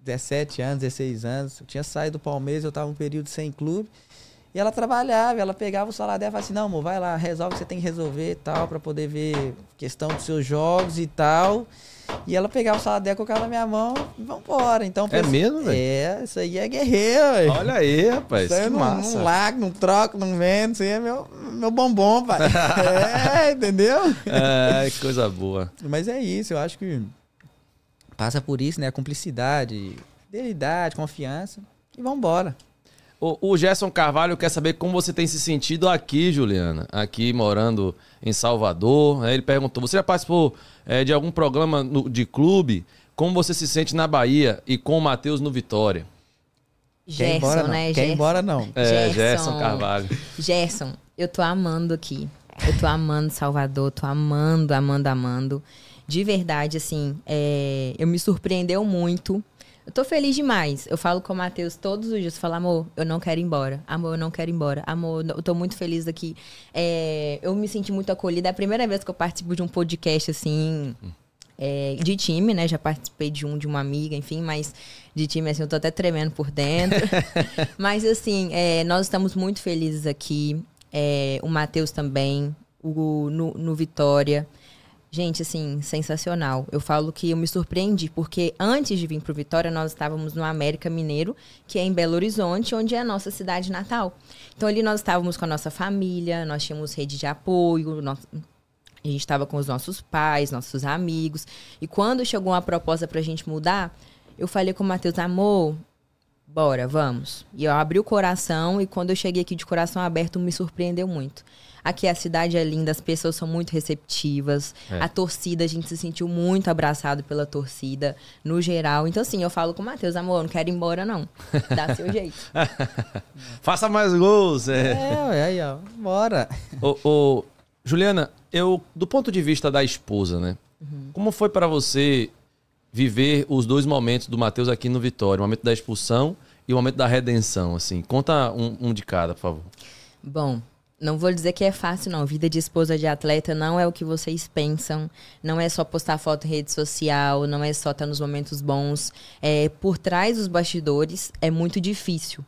17 anos, 16 anos. Eu tinha saído do Palmeiras, eu tava um período sem clube. E ela trabalhava, ela pegava o salário dela e falava assim: não, amor, vai lá, resolve o que você tem que resolver e tal, para poder ver questão dos seus jogos e tal. E ela pegava o salário dela, colocava na minha mão e vambora. Então, é mesmo, velho? É, isso aí é guerreiro, véio. Olha aí, rapaz. Isso aí é que massa. não lago, não troco, não vendo. Isso aí é meu, meu bombom, pai. é, entendeu? É, coisa boa. Mas é isso, eu acho que passa por isso, né? Cumplicidade, fidelidade, confiança e vambora. O, o Gerson Carvalho quer saber como você tem se sentido aqui, Juliana, aqui morando em Salvador. Né? Ele perguntou: você já participou é, de algum programa no, de clube, como você se sente na Bahia e com o Matheus no Vitória? Gerson, Quer embora, né? Quer Gerson. embora, não. É, Gerson, Gerson Carvalho. Gerson, eu tô amando aqui. Eu tô amando Salvador, tô amando, amando, amando. De verdade, assim, é, eu me surpreendeu muito eu tô feliz demais. Eu falo com o Matheus todos os dias. Eu falo, amor, eu não quero ir embora. Amor, eu não quero ir embora. Amor, eu tô muito feliz aqui. É, eu me senti muito acolhida. É a primeira vez que eu participo de um podcast, assim, é, de time, né? Já participei de um, de uma amiga, enfim, mas de time, assim, eu tô até tremendo por dentro. mas, assim, é, nós estamos muito felizes aqui. É, o Matheus também, o, no, no Vitória. Gente, assim, sensacional. Eu falo que eu me surpreendi, porque antes de vir para Vitória, nós estávamos no América Mineiro, que é em Belo Horizonte, onde é a nossa cidade natal. Então, ali nós estávamos com a nossa família, nós tínhamos rede de apoio, nós... a gente estava com os nossos pais, nossos amigos. E quando chegou uma proposta para a gente mudar, eu falei com o Matheus, amor, bora, vamos. E eu abri o coração, e quando eu cheguei aqui de coração aberto, me surpreendeu muito. Aqui a cidade é linda, as pessoas são muito receptivas. É. A torcida, a gente se sentiu muito abraçado pela torcida, no geral. Então, assim, eu falo com o Matheus, amor, não quero ir embora, não. Dá seu jeito. Faça mais gols. É, é aí, ó. Bora. Ô, ô, Juliana, eu, do ponto de vista da esposa, né? Uhum. Como foi para você viver os dois momentos do Matheus aqui no Vitória? O momento da expulsão e o momento da redenção, assim. Conta um, um de cada, por favor. Bom, não vou dizer que é fácil, não. Vida de esposa de atleta não é o que vocês pensam. Não é só postar foto em rede social, não é só estar nos momentos bons. É, por trás dos bastidores é muito difícil.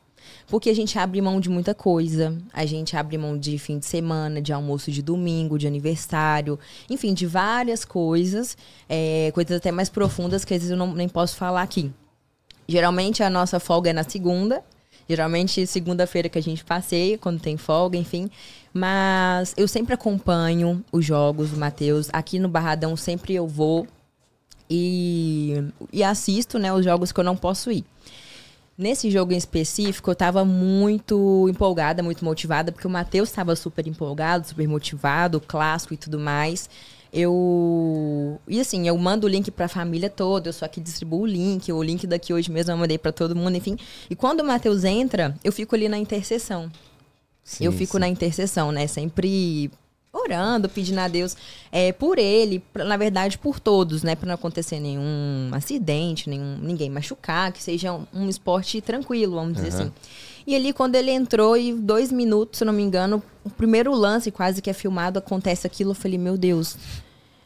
Porque a gente abre mão de muita coisa. A gente abre mão de fim de semana, de almoço de domingo, de aniversário, enfim, de várias coisas. É, coisas até mais profundas que às vezes eu não, nem posso falar aqui. Geralmente a nossa folga é na segunda Geralmente segunda-feira que a gente passeia, quando tem folga, enfim. Mas eu sempre acompanho os jogos do Matheus. Aqui no Barradão sempre eu vou e, e assisto né, os jogos que eu não posso ir. Nesse jogo em específico, eu tava muito empolgada, muito motivada, porque o Matheus estava super empolgado, super motivado, clássico e tudo mais. Eu. E assim, eu mando o link pra família toda, eu só que distribuo o link, o link daqui hoje mesmo eu mandei para todo mundo, enfim. E quando o Matheus entra, eu fico ali na intercessão. Sim, eu fico sim. na intercessão, né? Sempre orando, pedindo a Deus é, por ele, pra, na verdade por todos, né? Para não acontecer nenhum acidente, nenhum, ninguém machucar, que seja um, um esporte tranquilo, vamos dizer assim. E ali, quando ele entrou, e dois minutos, se não me engano, o primeiro lance quase que é filmado, acontece aquilo. Eu falei, meu Deus.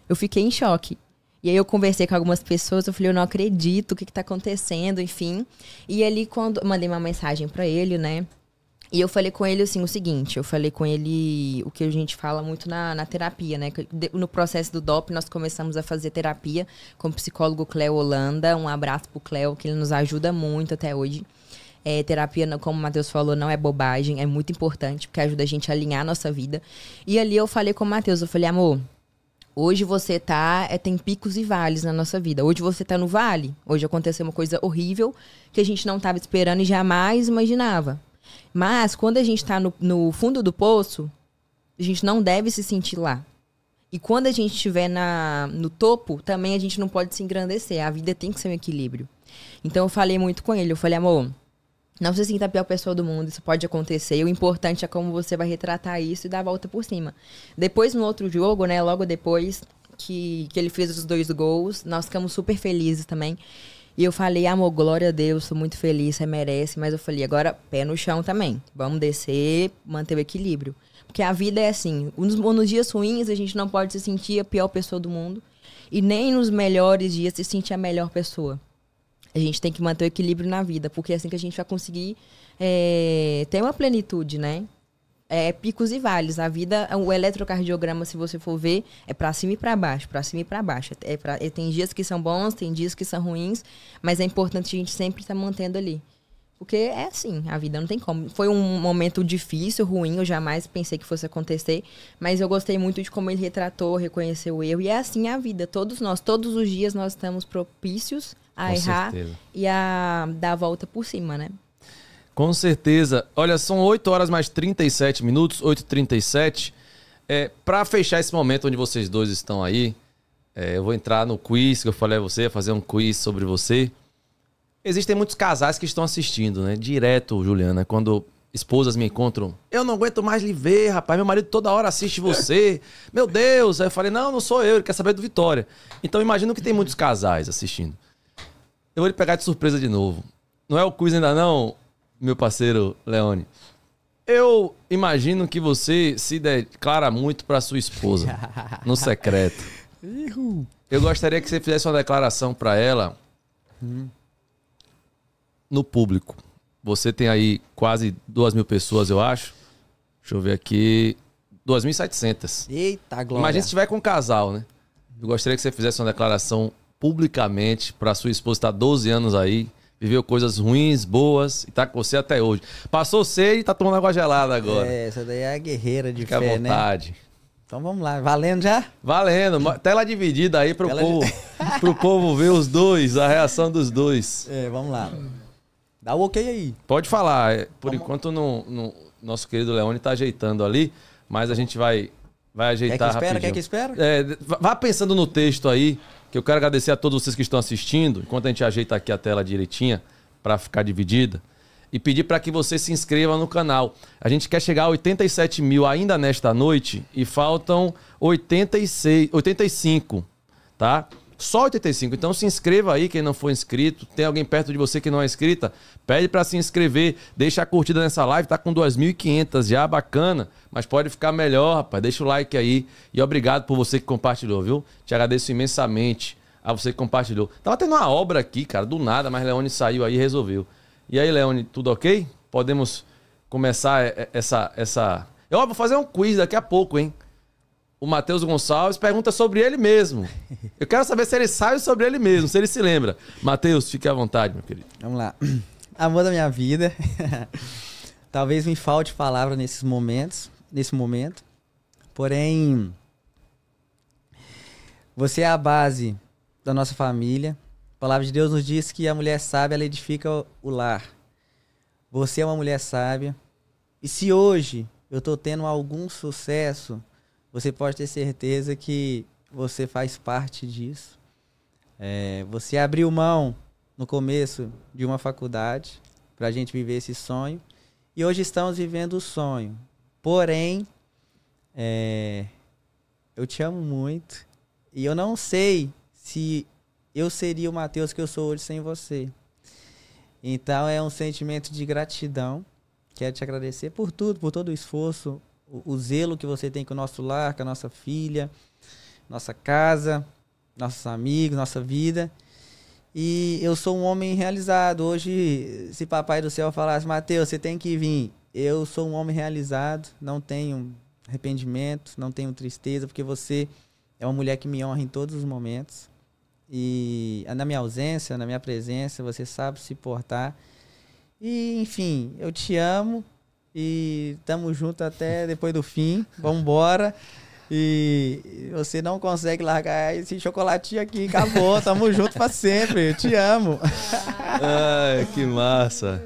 Eu fiquei em choque. E aí eu conversei com algumas pessoas, eu falei, eu não acredito, o que, está acontecendo, enfim. E ali quando. Mandei uma mensagem para ele, né? E eu falei com ele assim, o seguinte, eu falei com ele o que a gente fala muito na, na terapia, né? No processo do DOP, nós começamos a fazer terapia com o psicólogo Cléo Holanda. Um abraço pro Cléo, que ele nos ajuda muito até hoje. É, terapia, como o Matheus falou, não é bobagem, é muito importante, porque ajuda a gente a alinhar a nossa vida. E ali eu falei com o Matheus, eu falei, amor, Hoje você tá, é, tem picos e vales na nossa vida. Hoje você tá no vale. Hoje aconteceu uma coisa horrível que a gente não estava esperando e jamais imaginava. Mas quando a gente tá no, no, fundo do poço, a gente não deve se sentir lá. E quando a gente estiver na, no topo, também a gente não pode se engrandecer. A vida tem que ser um equilíbrio. Então eu falei muito com ele. Eu falei, amor, não se sinta a pior pessoa do mundo, isso pode acontecer. E o importante é como você vai retratar isso e dar a volta por cima. Depois, no outro jogo, né? Logo depois que, que ele fez os dois gols, nós ficamos super felizes também. E eu falei, amor, glória a Deus, sou muito feliz, você merece. Mas eu falei, agora pé no chão também. Vamos descer, manter o equilíbrio. Porque a vida é assim. Nos, nos dias ruins, a gente não pode se sentir a pior pessoa do mundo. E nem nos melhores dias se sentir a melhor pessoa. A gente tem que manter o equilíbrio na vida, porque é assim que a gente vai conseguir é, ter uma plenitude, né? É, é picos e vales. A vida, o eletrocardiograma, se você for ver, é para cima e para baixo, para cima e para baixo. É pra, é, tem dias que são bons, tem dias que são ruins, mas é importante a gente sempre estar tá mantendo ali. Porque é assim, a vida não tem como. Foi um momento difícil, ruim, eu jamais pensei que fosse acontecer, mas eu gostei muito de como ele retratou, reconheceu o erro. E é assim a vida, todos nós, todos os dias nós estamos propícios a Com errar certeza. e a dar a volta por cima, né? Com certeza. Olha, são 8 horas mais 37 minutos, 8h37. É, para fechar esse momento onde vocês dois estão aí, é, eu vou entrar no quiz que eu falei a você, fazer um quiz sobre você. Existem muitos casais que estão assistindo, né? Direto, Juliana, quando esposas me encontram. Eu não aguento mais lhe ver, rapaz. Meu marido toda hora assiste você. Meu Deus. Aí eu falei, não, não sou eu. Ele quer saber do Vitória. Então imagino que tem muitos casais assistindo. Eu vou lhe pegar de surpresa de novo. Não é o quiz ainda não, meu parceiro Leone. Eu imagino que você se declara muito para sua esposa no secreto. Eu gostaria que você fizesse uma declaração para ela hum no público. Você tem aí quase duas mil pessoas, eu acho. Deixa eu ver aqui. 2.700. Eita, Glória. Imagina se tiver com um casal, né? Eu gostaria que você fizesse uma declaração publicamente para sua esposa estar tá 12 anos aí, viveu coisas ruins, boas e tá com você até hoje. Passou sede e tá tomando água gelada agora. É, essa daí é a guerreira de Fica fé, à né? vontade. Né? Então vamos lá, valendo já? Valendo, tela dividida aí pro, povo, de... pro povo ver os dois, a reação dos dois. É, vamos lá. Dá o ok aí. Pode falar. É, por Vamos... enquanto, no, no, nosso querido Leone tá ajeitando ali, mas a gente vai, vai ajeitar quer que espera, Quer que espera? É, vá pensando no texto aí, que eu quero agradecer a todos vocês que estão assistindo, enquanto a gente ajeita aqui a tela direitinha para ficar dividida e pedir para que você se inscreva no canal. A gente quer chegar a 87 mil ainda nesta noite e faltam 86, 85, tá? Só 85. Então se inscreva aí quem não for inscrito. Tem alguém perto de você que não é inscrita? Pede para se inscrever. Deixa a curtida nessa live. Tá com 2.500 já, bacana. Mas pode ficar melhor, rapaz. Deixa o like aí. E obrigado por você que compartilhou, viu? Te agradeço imensamente a você que compartilhou. Tava tendo uma obra aqui, cara, do nada, mas Leone saiu aí e resolveu. E aí, Leone, tudo ok? Podemos começar é, é, essa. essa... Eu vou fazer um quiz daqui a pouco, hein? o Matheus Gonçalves pergunta sobre ele mesmo. Eu quero saber se ele sabe sobre ele mesmo, se ele se lembra. Matheus, fique à vontade, meu querido. Vamos lá. Amor da minha vida. Talvez me falte palavra nesses momentos, nesse momento. Porém, você é a base da nossa família. A palavra de Deus nos diz que a mulher sábia ela edifica o lar. Você é uma mulher sábia. E se hoje eu estou tendo algum sucesso, você pode ter certeza que você faz parte disso. É, você abriu mão no começo de uma faculdade para a gente viver esse sonho e hoje estamos vivendo o sonho. Porém, é, eu te amo muito e eu não sei se eu seria o Mateus que eu sou hoje sem você. Então é um sentimento de gratidão. Quero te agradecer por tudo, por todo o esforço, o, zelo que você tem com o nosso lar, com a nossa filha, nossa casa, nossos amigos, nossa vida. E eu sou um homem realizado. Hoje, se Papai do Céu falasse, Mateus, você tem que vir. Eu sou um homem realizado, não tenho arrependimento, não tenho tristeza, porque você é uma mulher que me honra em todos os momentos. E ah, na minha ausência, na minha presença, você sabe se portar. E, enfim, eu te amo, e tamo junto até depois do fim. Vamos embora. E você não consegue largar esse chocolatinho aqui. Acabou, tamo junto pra sempre. Eu te amo. Ai, que massa.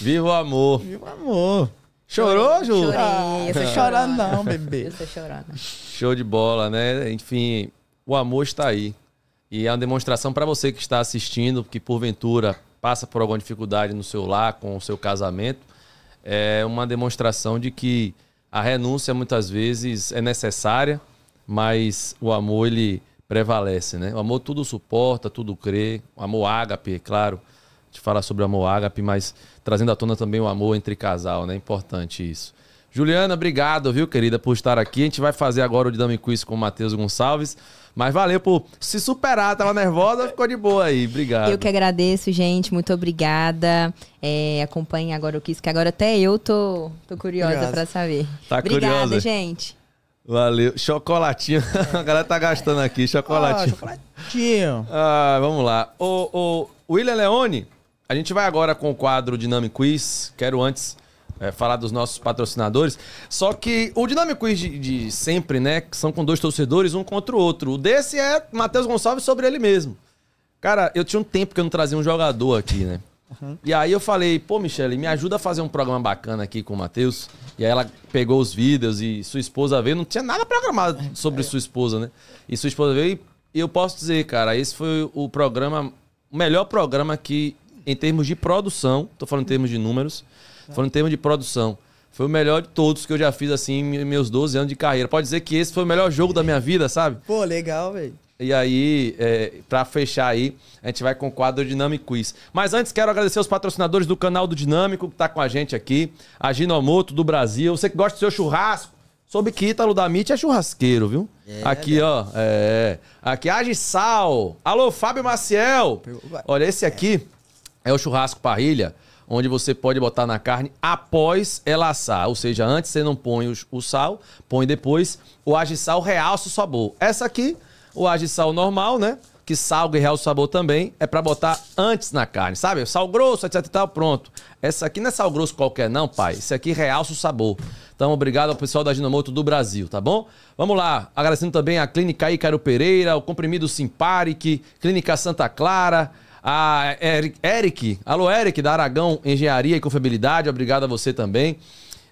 Viva o amor. Viva o amor. Chorou, Ju? Chorei. Ah, chorando não, bebê. Eu chorando. Show de bola, né? Enfim, o amor está aí. E é uma demonstração para você que está assistindo, que porventura passa por alguma dificuldade no seu lar, com o seu casamento é uma demonstração de que a renúncia muitas vezes é necessária, mas o amor ele prevalece, né? O amor tudo suporta, tudo crê. O amor ágape, é claro. A gente fala sobre o amor ágape, mas trazendo à tona também o amor entre casal, né? É importante isso. Juliana, obrigado, viu, querida, por estar aqui. A gente vai fazer agora o Dinâmico Quiz com o Matheus Gonçalves. Mas valeu por se superar, tava nervosa, ficou de boa aí. Obrigado. Eu que agradeço, gente. Muito obrigada. É, acompanhe agora o Kiss, que agora até eu tô, tô curiosa para saber. Tá obrigada, curiosa. gente. Valeu. Chocolatinho. É. A galera tá gastando aqui. Ah, chocolatinho. Oh, chocolatinho. Ah, vamos lá. O, o William Leone, a gente vai agora com o quadro Dinâmico Quiz. Quero antes é, falar dos nossos patrocinadores. Só que o Dinâmico Quiz de, de, sempre, né? Que são com dois torcedores, um contra o outro. O desse é Matheus Gonçalves sobre ele mesmo. Cara, eu tinha um tempo que eu não trazia um jogador aqui, né? Uhum. E aí eu falei, pô, Michele, me ajuda a fazer um programa bacana aqui com o Matheus. E aí ela pegou os vídeos e sua esposa veio. Não tinha nada programado sobre sua esposa, né? E sua esposa veio e eu posso dizer, cara, esse foi o programa, o melhor programa que, em termos de produção, tô falando em termos de números, foi no tema de produção. Foi o melhor de todos que eu já fiz, assim, em meus 12 anos de carreira. Pode dizer que esse foi o melhor jogo da minha vida, sabe? Pô, legal, velho. E aí, é, para fechar aí, a gente vai com o quadro Dinâmico Quiz. Mas antes, quero agradecer os patrocinadores do canal do Dinâmico, que tá com a gente aqui. A Ginomoto do Brasil. Você que gosta do seu churrasco, soube que Ítalo da MIT é churrasqueiro, viu? É, aqui, é. ó. É. Aqui, Agisal. Alô, Fábio Maciel. Olha, esse aqui é o churrasco parrilha onde você pode botar na carne após ela assar. Ou seja, antes você não põe o sal, põe depois. O sal realça o sabor. Essa aqui, o sal normal, né? Que salga e realça o sabor também, é para botar antes na carne, sabe? Sal grosso, etc e tal, pronto. Essa aqui não é sal grosso qualquer não, pai. Isso aqui realça o sabor. Então, obrigado ao pessoal da Ginomoto do Brasil, tá bom? Vamos lá, agradecendo também a Clínica Icaro Pereira, o Comprimido Simparic, Clínica Santa Clara, a ah, Eric, Eric, alô Eric, da Aragão Engenharia e Confiabilidade, obrigado a você também.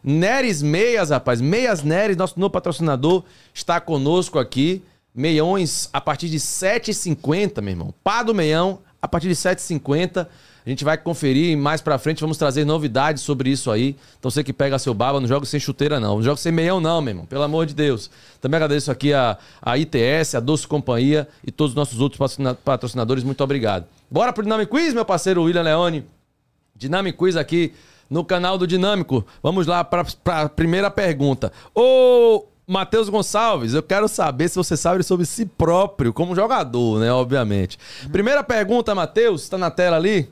Neres Meias, rapaz, Meias Neres, nosso novo patrocinador, está conosco aqui. Meiões a partir de 7,50, meu irmão. Pá do Meião, a partir de 7,50. A gente vai conferir mais pra frente, vamos trazer novidades sobre isso aí. Então você que pega seu baba, não joga sem chuteira não. Não joga sem meião não, meu irmão. Pelo amor de Deus. Também agradeço aqui a, a ITS, a Doce Companhia e todos os nossos outros patrocinadores. Muito obrigado. Bora pro Dinâmico Quiz, meu parceiro William Leone. Dinâmico Quiz aqui no canal do Dinâmico. Vamos lá para a primeira pergunta. Ô, Matheus Gonçalves, eu quero saber se você sabe sobre si próprio, como jogador, né? Obviamente. Primeira pergunta, Matheus, está na tela ali?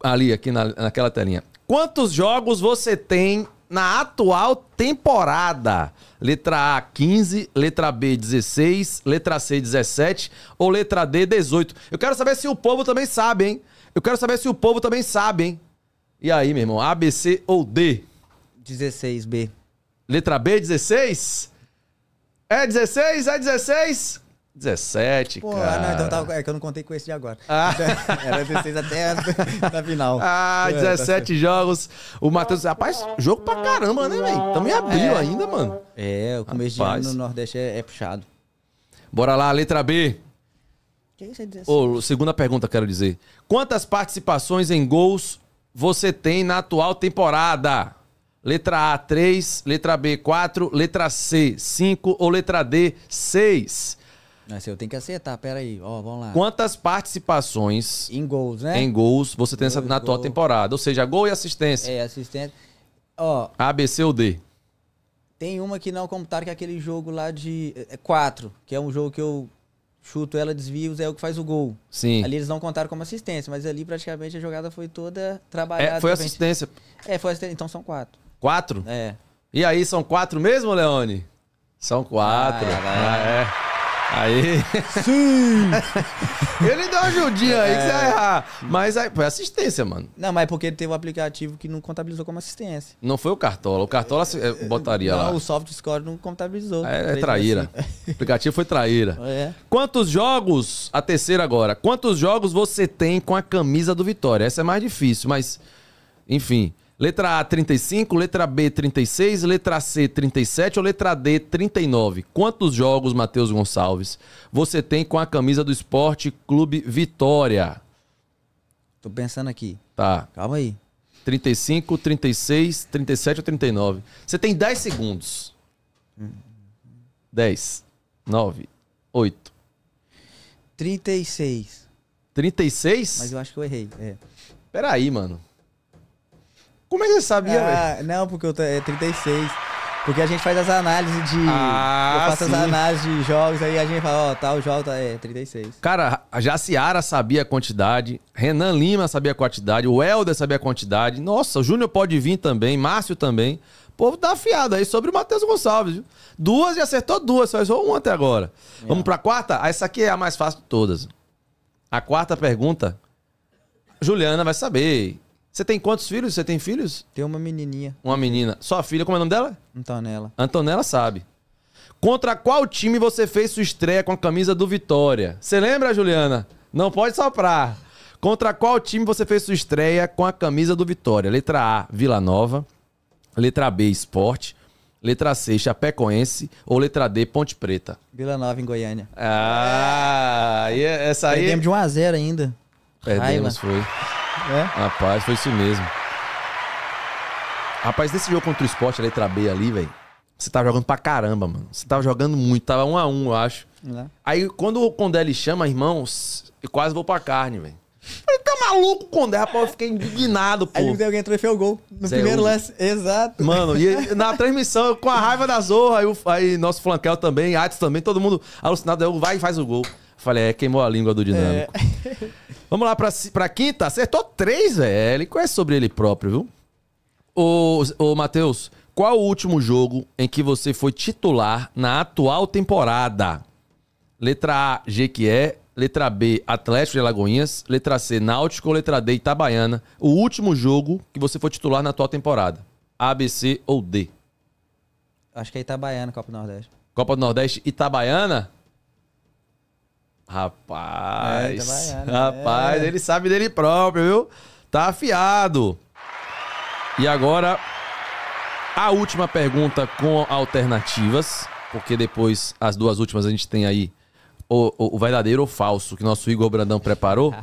Ali, aqui na, naquela telinha. Quantos jogos você tem na atual temporada? Letra A, 15, letra B, 16, letra C, 17 ou letra D, 18? Eu quero saber se o povo também sabe, hein? Eu quero saber se o povo também sabe, hein? E aí, meu irmão, A, B, C ou D? 16, B. Letra B, 16? É 16? É 16? 17, Pô, cara. Não, então tava, tá, é que eu não contei com esse de agora. Ah. Era 16 até a final. Ah, 17 é, tá jogos. O Matheus, rapaz, jogo pra caramba, né, velho? Também abriu é. ainda, mano. É, o começo rapaz. de ano no Nordeste é, é, puxado. Bora lá, letra B. Que que você diz oh, segunda pergunta, quero dizer. Quantas participações em gols você tem na atual temporada? Letra A, 3. Letra B, 4. Letra C, 5. Ou letra D, 6. Mas eu tenho que acertar, peraí, ó, vamos lá. Quantas participações em gols, né? Em gols você tem na tua temporada? Ou seja, gol e assistência. É, assistência. Ó. A, B, C ou D? Tem uma que não computaram, tá, que é aquele jogo lá de. É, quatro, que é um jogo que eu chuto ela, desvios, é o que faz o gol. Sim. Ali eles não contaram como assistência, mas ali praticamente a jogada foi toda trabalhada. É, foi assistência. É, foi assistência. Então são quatro. Quatro? É. E aí, são quatro mesmo, Leone? São quatro. Ah, é. Ah, é. Aí. Sim! ele deu uma ajudinha aí que você vai é. errar. Mas aí foi assistência, mano. Não, mas é porque teve um aplicativo que não contabilizou como assistência. Não foi o Cartola. O Cartola é, botaria não, lá. o software score não contabilizou. É, é traíra. Assim. O aplicativo foi traíra. É. Quantos jogos, a terceira agora, quantos jogos você tem com a camisa do Vitória? Essa é mais difícil, mas. Enfim. Letra A, 35, letra B, 36, letra C, 37 ou letra D, 39? Quantos jogos, Matheus Gonçalves, você tem com a camisa do Esporte Clube Vitória? Tô pensando aqui. Tá. Calma aí. 35, 36, 37 ou 39? Você tem 10 segundos. 10, 9, 8. 36. 36? Mas eu acho que eu errei. É. Peraí, mano. Como é que você sabia, ah, velho? Não, porque eu é 36. Porque a gente faz as análises de. Ah, eu faço sim. as análises de jogos, aí a gente fala, ó, oh, tal tá, jogo tá, é 36. Cara, a Jaciara sabia a quantidade, Renan Lima sabia a quantidade, o Helder sabia a quantidade. Nossa, o Júnior pode vir também, Márcio também. O povo tá afiado aí sobre o Matheus Gonçalves. Viu? Duas e acertou duas, só errou uma até agora. É. Vamos pra quarta? Ah, essa aqui é a mais fácil de todas. A quarta pergunta, Juliana vai saber. Você tem quantos filhos? Você tem filhos? Tem uma menininha. Uma menina. Sua filha, como é o nome dela? Antonella. Antonella sabe. Contra qual time você fez sua estreia com a camisa do Vitória? Você lembra, Juliana? Não pode soprar. Contra qual time você fez sua estreia com a camisa do Vitória? Letra A, Vila Nova. Letra B, Esporte. Letra C, Chapecoense. Ou letra D, Ponte Preta. Vila Nova, em Goiânia. Ah, e essa aí... Perdemos de 1 a 0 ainda. Perdemos, Raiva. foi né? Rapaz, foi isso mesmo. Rapaz, desse jogo contra o esporte, a letra B ali, velho. Você tava jogando pra caramba, mano. Você tava jogando muito, tava um a um, eu acho. É. Aí quando o ele chama, irmãos, eu quase vou pra carne, velho. Falei, tá maluco, Condé? Rapaz, eu fiquei indignado, pô. Aí alguém entrou e fez o gol. No Zé primeiro lance. Exato. Mano, e na transmissão, com a raiva da Zorra, aí, aí nosso Flanquel também, Atos também, todo mundo alucinado. Eu, vai e faz o gol. Falei, é, queimou a língua do dinâmico. É. Vamos lá pra, pra quinta. Acertou três, velho. Ele é sobre ele próprio, viu? Ô, ô Matheus, qual o último jogo em que você foi titular na atual temporada? Letra A, é Letra B, Atlético de Alagoinhas. Letra C, Náutico. Letra D, Itabaiana. O último jogo que você foi titular na atual temporada. A, B, C ou D? Acho que é Itabaiana, Copa do Nordeste. Copa do Nordeste, Itabaiana? Rapaz, é, então né? rapaz, é. ele sabe dele próprio, viu? Tá afiado. E agora, a última pergunta com alternativas, porque depois as duas últimas a gente tem aí o, o, o verdadeiro ou falso que nosso Igor Brandão preparou.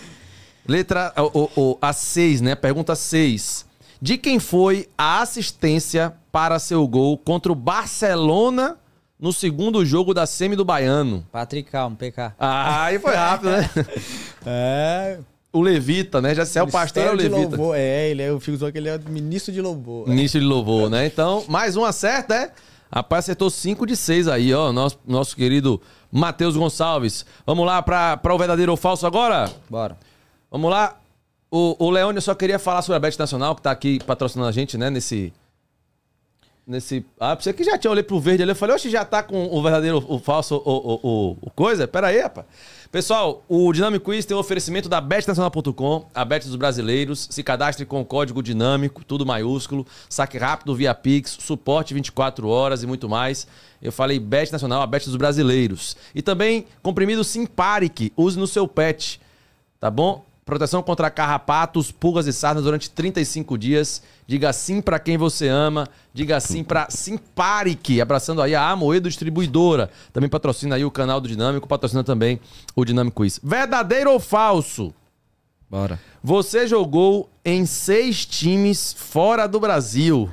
Letra o, o, a 6, né? Pergunta 6. De quem foi a assistência para seu gol contra o Barcelona no segundo jogo da semi do Baiano. Patrick calma, PK. Ah, aí foi rápido, né? é. O Levita, né? Já se é o pastor, é o Levita. Louvor. É, ele é, eu fico só que ele é ministro de louvor. É. Ministro de louvor, né? Então, mais uma certa, é? Rapaz, acertou 5 de 6 aí, ó. Nosso, nosso querido Matheus Gonçalves. Vamos lá para o verdadeiro ou falso agora? Bora. Vamos lá. O, o Leônio só queria falar sobre a Bet Nacional, que tá aqui patrocinando a gente, né? Nesse, nesse. Ah, você que já tinha para pro verde ali. Eu falei, oxe, já tá com o verdadeiro, o falso, o, o, o coisa? Pera aí, rapaz. Pessoal, o Dinâmico Quiz tem um oferecimento da betnacional.com, a Bet dos brasileiros. Se cadastre com o código dinâmico, tudo maiúsculo, saque rápido via Pix, suporte 24 horas e muito mais. Eu falei Bet Nacional, a Bet dos brasileiros. E também comprimido Simparic, use no seu pet, tá bom? Proteção contra carrapatos, pulgas e sarnas durante 35 dias diga sim para quem você ama, diga sim para Simparic, abraçando aí a Amoedo Distribuidora. Também patrocina aí o canal do Dinâmico, patrocina também o Dinâmico Quiz. Verdadeiro ou falso? Bora. Você jogou em seis times fora do Brasil.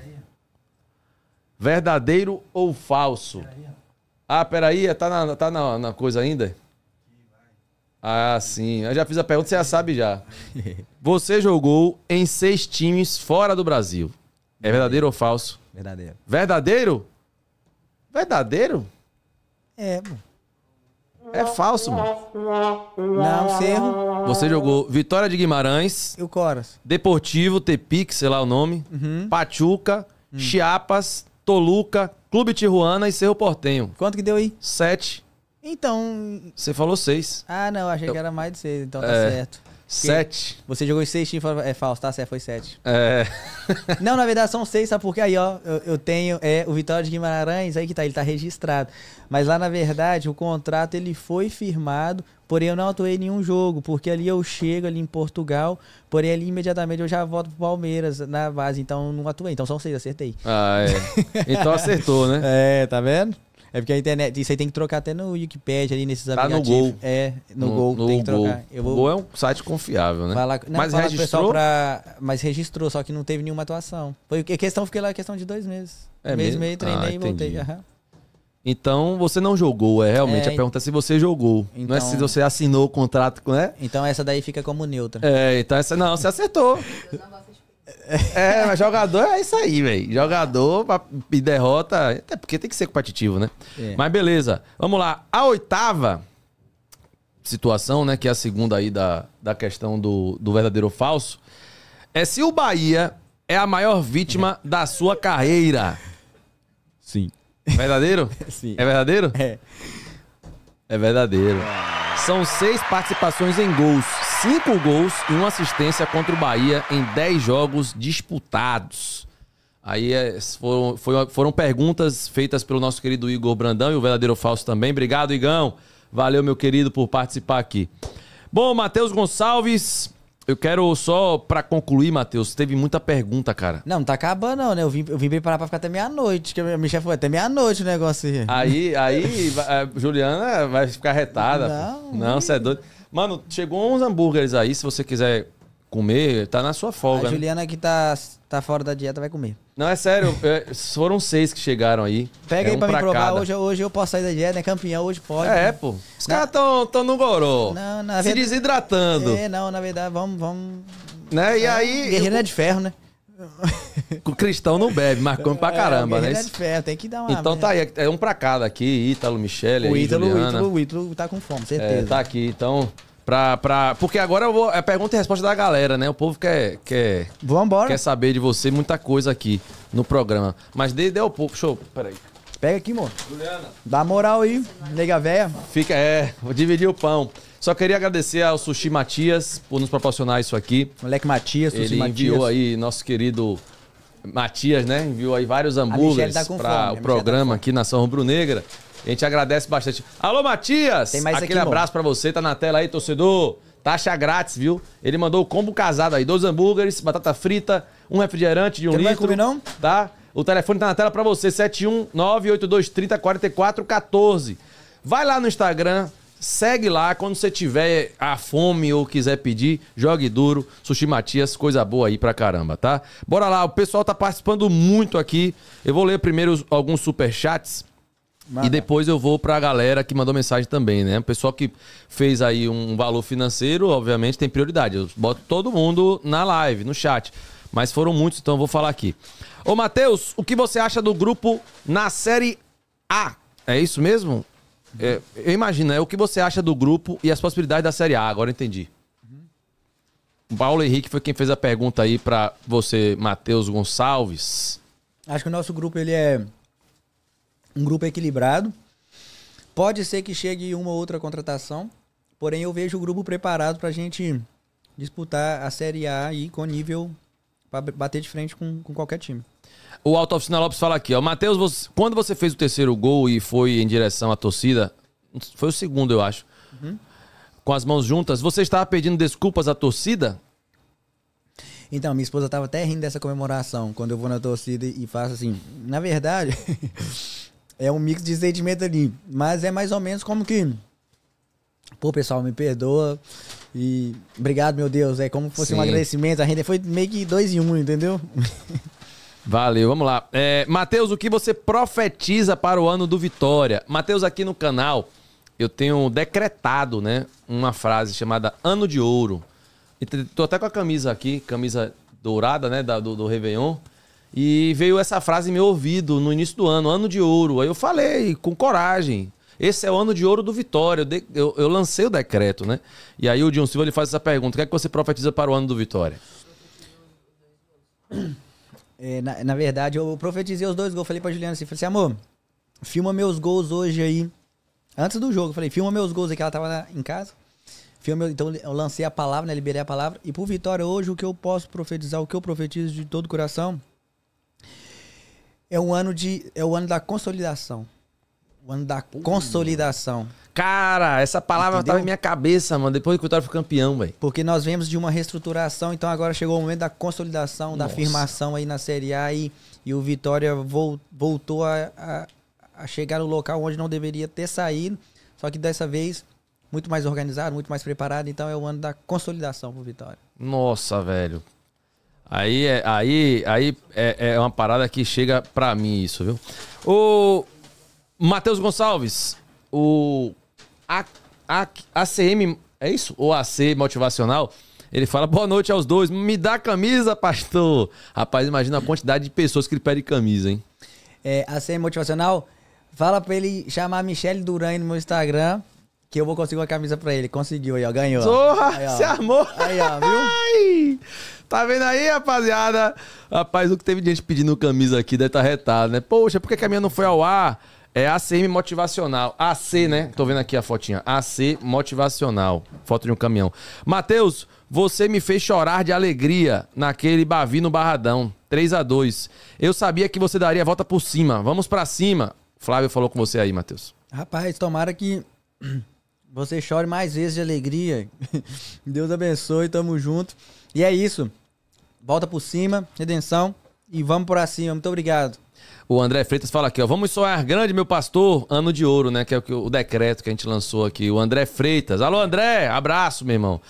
Verdadeiro ou falso? Ah, peraí, é, tá na, tá na, na coisa ainda? Ah, sim. Eu já fiz a pergunta, você já sabe já. Você jogou em seis times fora do Brasil. É verdadeiro ou falso? Verdadeiro. Verdadeiro? Verdadeiro? É, mano. É falso, mano. Não, cerro. Você jogou Vitória de Guimarães. E o Coras. Deportivo, Tepic, sei lá o nome. Uhum. Pachuca, hum. Chiapas, Toluca, Clube Tijuana e Cerro Portenho. Quanto que deu aí? Sete. Então. Você falou seis. Ah, não, achei então, que era mais de seis, então tá é, certo. Porque sete. Você jogou em seis times e é falso, tá certo, foi sete. É. não, na verdade são seis, sabe por quê? aí, ó, eu, eu, tenho é, o Vitória de Guimarães, aí que tá, ele tá registrado. Mas lá, na verdade, o contrato ele foi firmado, porém eu não atuei em nenhum jogo, porque ali eu chego ali em Portugal, porém ali imediatamente eu já volto pro Palmeiras na base, então não atuei. Então são seis, acertei. Ah, é. então acertou, né? é, tá vendo? É porque a internet, isso aí tem que trocar até no Wikipedia ali nesses tá aplicativos. no Gol. É, no, no Gol no tem que trocar. Gol. Vou... Gol é um site confiável, né? Lá, não, mas registrou? Pra... mas registrou, só que não teve nenhuma atuação. Foi a questão, fiquei lá questão de dois meses. É um mesmo? meio, treinei ah, e voltei. Aham. Então você não jogou, é realmente. É, a pergunta é se você jogou. Então, não é se então- você assinou o contrato, né? Então essa daí fica como neutra. É, então essa. Não, você acertou. É, mas jogador é isso aí, velho. Jogador pra derrota. Até porque tem que ser competitivo, né? É. Mas beleza. Vamos lá. A oitava situação, né? Que é a segunda aí da, da questão do, do verdadeiro ou falso. É se o Bahia é a maior vítima é. da sua carreira. Sim. Verdadeiro? Sim. É verdadeiro? É. É verdadeiro. São seis participações em gols, cinco gols e uma assistência contra o Bahia em dez jogos disputados. Aí é, foram, foram, foram perguntas feitas pelo nosso querido Igor Brandão e o verdadeiro falso também. Obrigado, Igão. Valeu, meu querido, por participar aqui. Bom, Matheus Gonçalves eu quero só para concluir, Matheus, teve muita pergunta, cara. Não, não tá acabando não, né? Eu vim, eu vim preparar pra ficar até meia-noite, que a minha chefe foi é até meia-noite o negócio aí. Aí, aí, a é, Juliana vai ficar retada. Não, não você é doido. Mano, chegou uns hambúrgueres aí, se você quiser comer, tá na sua folga. A né? Juliana né? que tá, tá fora da dieta vai comer. Não, é sério. foram seis que chegaram aí. Pega é aí um pra, pra mim provar. Hoje, hoje eu posso sair da dieta, né? Campeão, hoje pode. É, né? pô. Os na... caras tão, tão no gorô. Não, na Se verdade... desidratando. É, não, na verdade, vamos... vamos... Né? E é, aí... Guerreiro eu... é de ferro, né? O cristão não bebe, mas come pra é, caramba, é, né? É de ferro, tem que dar uma. Então tá aí, é um pra cada aqui, Ítalo, Michele, o Ítalo, O Ítalo, o Ítalo tá com fome, certeza. É, tá aqui, então. Pra, pra... Porque agora eu vou. É pergunta e resposta da galera, né? O povo quer. quer Vambora. Quer saber de você muita coisa aqui no programa. Mas dê, dê o pouco. Show. Peraí. Pega aqui, amor. Juliana. Dá moral aí, nega véia. Fica, é. Vou dividir o pão. Só queria agradecer ao Sushi Matias por nos proporcionar isso aqui. Moleque Matias, Sushi Ele Matias. Ele enviou aí nosso querido Matias, né? Enviou aí vários tá hambúrgueres tá para o programa tá aqui na São Rubro Negra. A gente agradece bastante. Alô, Matias! Tem mais Aquele aqui, abraço para você, tá na tela aí, torcedor. Taxa grátis, viu? Ele mandou o combo casado aí: dois hambúrgueres, batata frita, um refrigerante de um litro. Não vai comer, não? Tá? O telefone tá na tela para você: 71982304414. Vai lá no Instagram, segue lá. Quando você tiver a fome ou quiser pedir, jogue duro. Sushi Matias, coisa boa aí pra caramba, tá? Bora lá, o pessoal tá participando muito aqui. Eu vou ler primeiro alguns superchats. chats e depois eu vou para a galera que mandou mensagem também, né? O pessoal que fez aí um valor financeiro, obviamente, tem prioridade. Eu boto todo mundo na live, no chat. Mas foram muitos, então eu vou falar aqui. Ô, Matheus, o que você acha do grupo na Série A? É isso mesmo? É, eu imagino, é o que você acha do grupo e as possibilidades da Série A. Agora entendi. O Paulo Henrique foi quem fez a pergunta aí para você, Matheus Gonçalves. Acho que o nosso grupo ele é um grupo equilibrado. Pode ser que chegue uma ou outra contratação, porém eu vejo o grupo preparado para a gente disputar a Série A aí com nível para bater de frente com, com qualquer time. O Alto Oficina Lopes fala aqui, ó. Matheus, quando você fez o terceiro gol e foi em direção à torcida, foi o segundo, eu acho, uhum. com as mãos juntas, você estava pedindo desculpas à torcida? Então, minha esposa estava até rindo dessa comemoração, quando eu vou na torcida e faço assim. Na verdade, É um mix de sentimento ali. Mas é mais ou menos como que. Pô, pessoal, me perdoa. E obrigado, meu Deus. É como se fosse Sim. um agradecimento. A renda foi meio que dois em um, entendeu? Valeu, vamos lá. É, Matheus, o que você profetiza para o ano do Vitória? Matheus, aqui no canal, eu tenho decretado, né? Uma frase chamada Ano de Ouro. Tô até com a camisa aqui, camisa dourada, né? Da, do, do Réveillon. E veio essa frase em meu ouvido no início do ano, ano de ouro. Aí eu falei com coragem. Esse é o ano de ouro do Vitória. Eu, de, eu, eu lancei o decreto, né? E aí o Dion Silva ele faz essa pergunta: o que é que você profetiza para o ano do Vitória? É, na, na, verdade, eu profetizei os dois gols. Falei pra Juliana assim: falei assim, amor, filma meus gols hoje aí. Antes do jogo, eu falei: filma meus gols aí, que ela tava na, em casa. Filma, então eu lancei a palavra, né? Liberei a palavra. E pro Vitória hoje, o que eu posso profetizar, o que eu profetizo de todo coração é um ano de. É o ano da consolidação. O ano da Pô, consolidação. Cara, essa palavra tá Entendeu? tava em minha cabeça, mano. Depois que o Vitória foi campeão, velho. Porque nós vemos de uma reestruturação, então agora chegou o momento da consolidação, Nossa. da afirmação aí na Série A e, e o Vitória voltou a, a, a chegar no local onde não deveria ter saído. Só que dessa vez muito mais organizado, muito mais preparado. Então é o ano da consolidação pro Vitória. Nossa, velho. Aí, é, aí, aí é, é uma parada que chega pra mim isso, viu? O Matheus Gonçalves, o a, a, ACM, é isso? O AC Motivacional, ele fala, boa noite aos dois, me dá camisa, pastor. Rapaz, imagina a quantidade de pessoas que ele pede camisa, hein? É, ACM Motivacional, fala pra ele chamar a Michelle Duran no meu Instagram que eu vou conseguir uma camisa pra ele. Conseguiu aí, ó. Ganhou. Zorra, aí, ó. se armou. Aí, ó, viu? Ai, tá vendo aí, rapaziada? Rapaz, o que teve de gente pedindo camisa aqui deve estar tá retado, né? Poxa, por que a minha não foi ao ar? É ACM Motivacional. AC, né? Tô vendo aqui a fotinha. AC Motivacional. Foto de um caminhão. Matheus, você me fez chorar de alegria naquele Bavi no Barradão. 3 a 2 Eu sabia que você daria a volta por cima. Vamos para cima. Flávio falou com você aí, Matheus. Rapaz, tomara que você chore mais vezes de alegria. Deus abençoe, tamo junto. E é isso. Volta por cima, redenção e vamos por cima. Muito obrigado. O André Freitas fala aqui, ó. Vamos soar grande, meu pastor, ano de ouro, né? Que é o decreto que a gente lançou aqui. O André Freitas. Alô, André, abraço, meu irmão.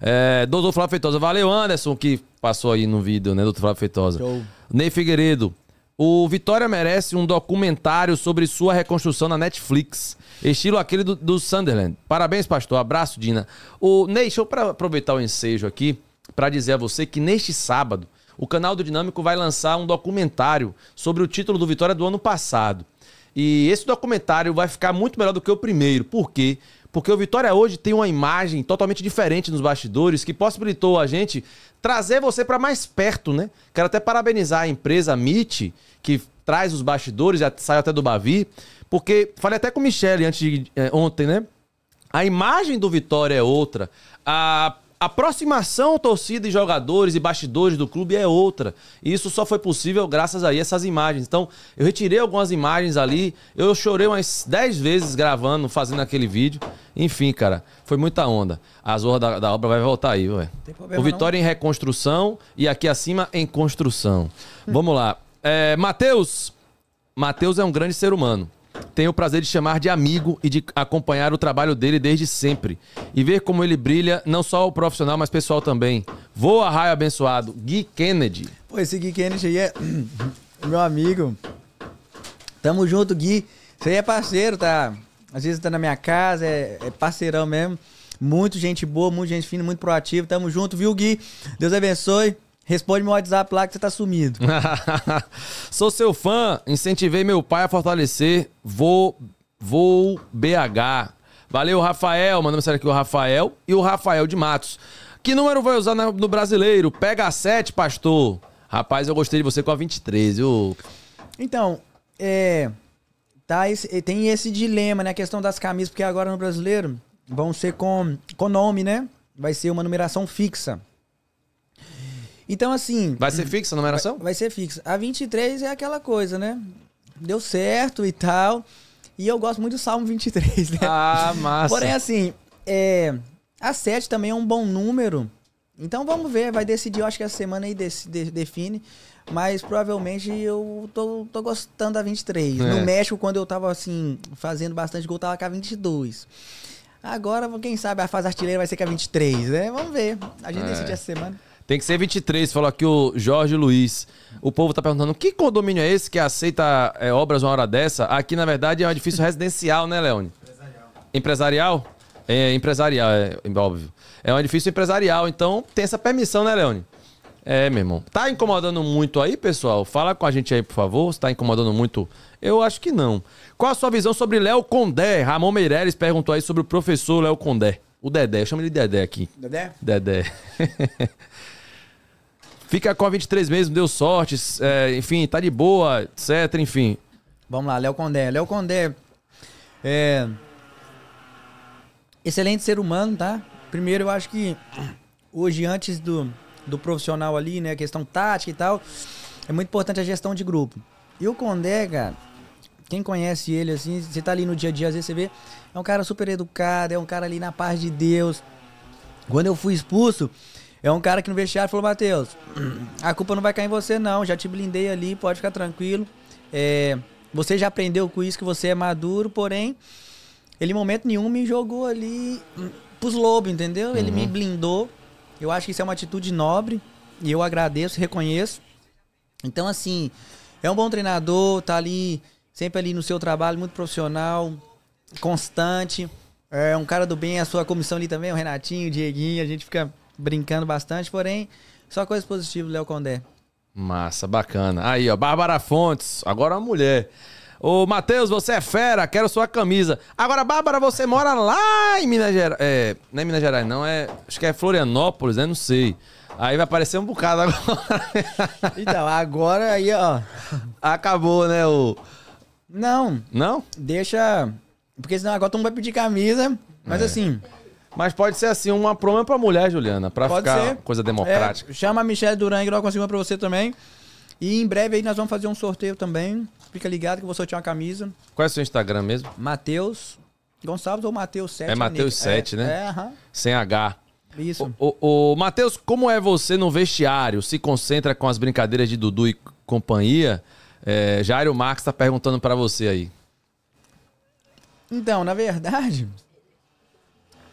É, doutor Flávio Feitosa, valeu, Anderson, que passou aí no vídeo, né? Doutor Flávio Feitosa. Show. Ney Figueiredo, o Vitória merece um documentário sobre sua reconstrução na Netflix, estilo aquele do, do Sunderland. Parabéns, pastor. Abraço, Dina. O Ney, deixa eu aproveitar o ensejo aqui para dizer a você que neste sábado o canal do Dinâmico vai lançar um documentário sobre o título do Vitória do ano passado. E esse documentário vai ficar muito melhor do que o primeiro. Por quê? Porque o Vitória hoje tem uma imagem totalmente diferente nos bastidores que possibilitou a gente trazer você para mais perto, né? Quero até parabenizar a empresa MIT, que traz os bastidores, já saiu até do Bavi, porque falei até com o Michele antes de, eh, ontem, né? A imagem do Vitória é outra. A aproximação torcida e jogadores e bastidores do clube é outra. E isso só foi possível graças a essas imagens. Então, eu retirei algumas imagens ali. Eu chorei umas 10 vezes gravando, fazendo aquele vídeo. Enfim, cara, foi muita onda. A zorra da, da obra vai voltar aí, velho. O Vitória não. em reconstrução e aqui acima em construção. Vamos lá. É, Matheus. Matheus é um grande ser humano. Tenho o prazer de chamar de amigo e de acompanhar o trabalho dele desde sempre. E ver como ele brilha, não só o profissional, mas pessoal também. Voa, raio abençoado. Gui Kennedy. Pô, esse Gui Kennedy aí é meu amigo. Tamo junto, Gui. Você aí é parceiro, tá? Às vezes tá na minha casa, é, é parceirão mesmo. Muito gente boa, muito gente fina, muito proativo. Tamo junto, viu, Gui? Deus abençoe. Responde meu WhatsApp lá que você tá sumido. Sou seu fã, incentivei meu pai a fortalecer. Vou, vou BH. Valeu, Rafael. Mandando mensagem aqui o Rafael e o Rafael de Matos. Que número vai usar no brasileiro? Pega 7, pastor. Rapaz, eu gostei de você com a 23, viu? Então, é. Tá esse, é, tem esse dilema, né? A questão das camisas, porque agora no brasileiro vão ser com, com nome, né? Vai ser uma numeração fixa. Então, assim. Vai ser fixa a numeração? Vai, vai ser fixa. A 23 é aquela coisa, né? Deu certo e tal. E eu gosto muito do Salmo 23, né? Ah, massa. Porém, assim, é, a 7 também é um bom número. Então vamos ver, vai decidir, eu acho que a semana aí define. Mas provavelmente eu tô, tô gostando da 23. É. No México, quando eu tava assim, fazendo bastante gol, tava com a 22. Agora, quem sabe a fase artilheira vai ser com a 23, né? Vamos ver. A gente é. decide essa semana. Tem que ser 23, falou aqui o Jorge Luiz. O povo tá perguntando: que condomínio é esse que aceita é, obras uma hora dessa? Aqui, na verdade, é um edifício residencial, né, Leone? Empresarial. Empresarial? É, empresarial, é, é óbvio. É um edifício empresarial, então tem essa permissão, né, Leone? É, meu irmão. Tá incomodando muito aí, pessoal? Fala com a gente aí, por favor. Se tá incomodando muito, eu acho que não. Qual a sua visão sobre Léo Condé? Ramon Meireles perguntou aí sobre o professor Léo Condé. O Dedé, eu chamo ele de Dedé aqui. Dedé? Dedé. Fica com a 23 mesmo, deu sorte, é, enfim, tá de boa, etc, enfim. Vamos lá, Léo Condé. Léo Condé é... Excelente ser humano, tá? Primeiro, eu acho que hoje, antes do, do profissional ali, né, questão tática e tal, é muito importante a gestão de grupo. E o Condé, cara, quem conhece ele, assim, você tá ali no dia a dia, às vezes você vê, é um cara super educado, é um cara ali na paz de Deus. Quando eu fui expulso, é um cara que no vestiário falou, Matheus, a culpa não vai cair em você não, já te blindei ali, pode ficar tranquilo. É, você já aprendeu com isso que você é maduro, porém, ele em momento nenhum me jogou ali hum, pros lobos, entendeu? Ele me uhum. blindou. Eu acho que isso é uma atitude nobre e eu agradeço, reconheço. Então, assim, é um bom treinador, tá ali, sempre ali no seu trabalho, muito profissional, constante. É um cara do bem, a sua comissão ali também, o Renatinho, o Dieguinho, a gente fica brincando bastante, porém, só coisa positiva, Léo Condé. Massa, bacana. Aí, ó, Bárbara Fontes, agora uma mulher. Ô, Matheus, você é fera, quero sua camisa. Agora, Bárbara, você mora lá em Minas Gerais. É, não é Minas Gerais, não, é. Acho que é Florianópolis, né? Não sei. Aí vai aparecer um bocado agora. então, agora aí, ó. Acabou, né, o. Não. Não? Deixa. Porque senão agora todo mundo vai pedir camisa. Mas é. assim, mas pode ser assim, uma promo é pra mulher, Juliana, pra pode ficar ser. coisa democrática. É, chama a Michelle Duran e coloca uma pra você também. E em breve aí nós vamos fazer um sorteio também. Fica ligado que eu vou sortear uma camisa. Qual é o seu Instagram mesmo? Matheus Gonçalves ou Matheus 7. É Matheus 7, é, né? É, aham. Sem H. Isso. O, o, o Matheus, como é você no vestiário? Se concentra com as brincadeiras de Dudu e companhia? É, Jairo Marques tá perguntando para você aí. Então, na verdade,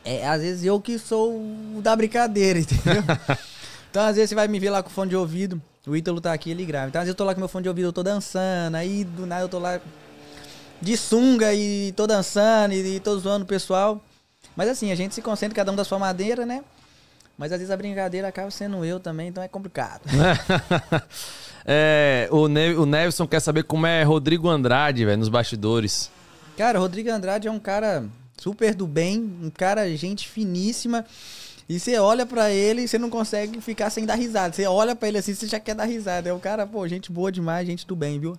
é, às vezes eu que sou o da brincadeira, entendeu? então, às vezes você vai me ver lá com fone de ouvido. O Ítalo tá aqui, ele grava. Então, às vezes eu tô lá com meu fone de ouvido, eu tô dançando. Aí, do nada, eu tô lá de sunga e tô dançando e, e tô zoando o pessoal. Mas, assim, a gente se concentra, cada um da sua madeira, né? Mas, às vezes, a brincadeira acaba sendo eu também, então é complicado. é, o, ne o Nevison quer saber como é Rodrigo Andrade, velho, nos bastidores. Cara, Rodrigo Andrade é um cara super do bem, um cara, gente finíssima. E você olha para ele e você não consegue ficar sem dar risada. Você olha para ele assim, você já quer dar risada. É o cara, pô, gente boa demais, gente do bem, viu?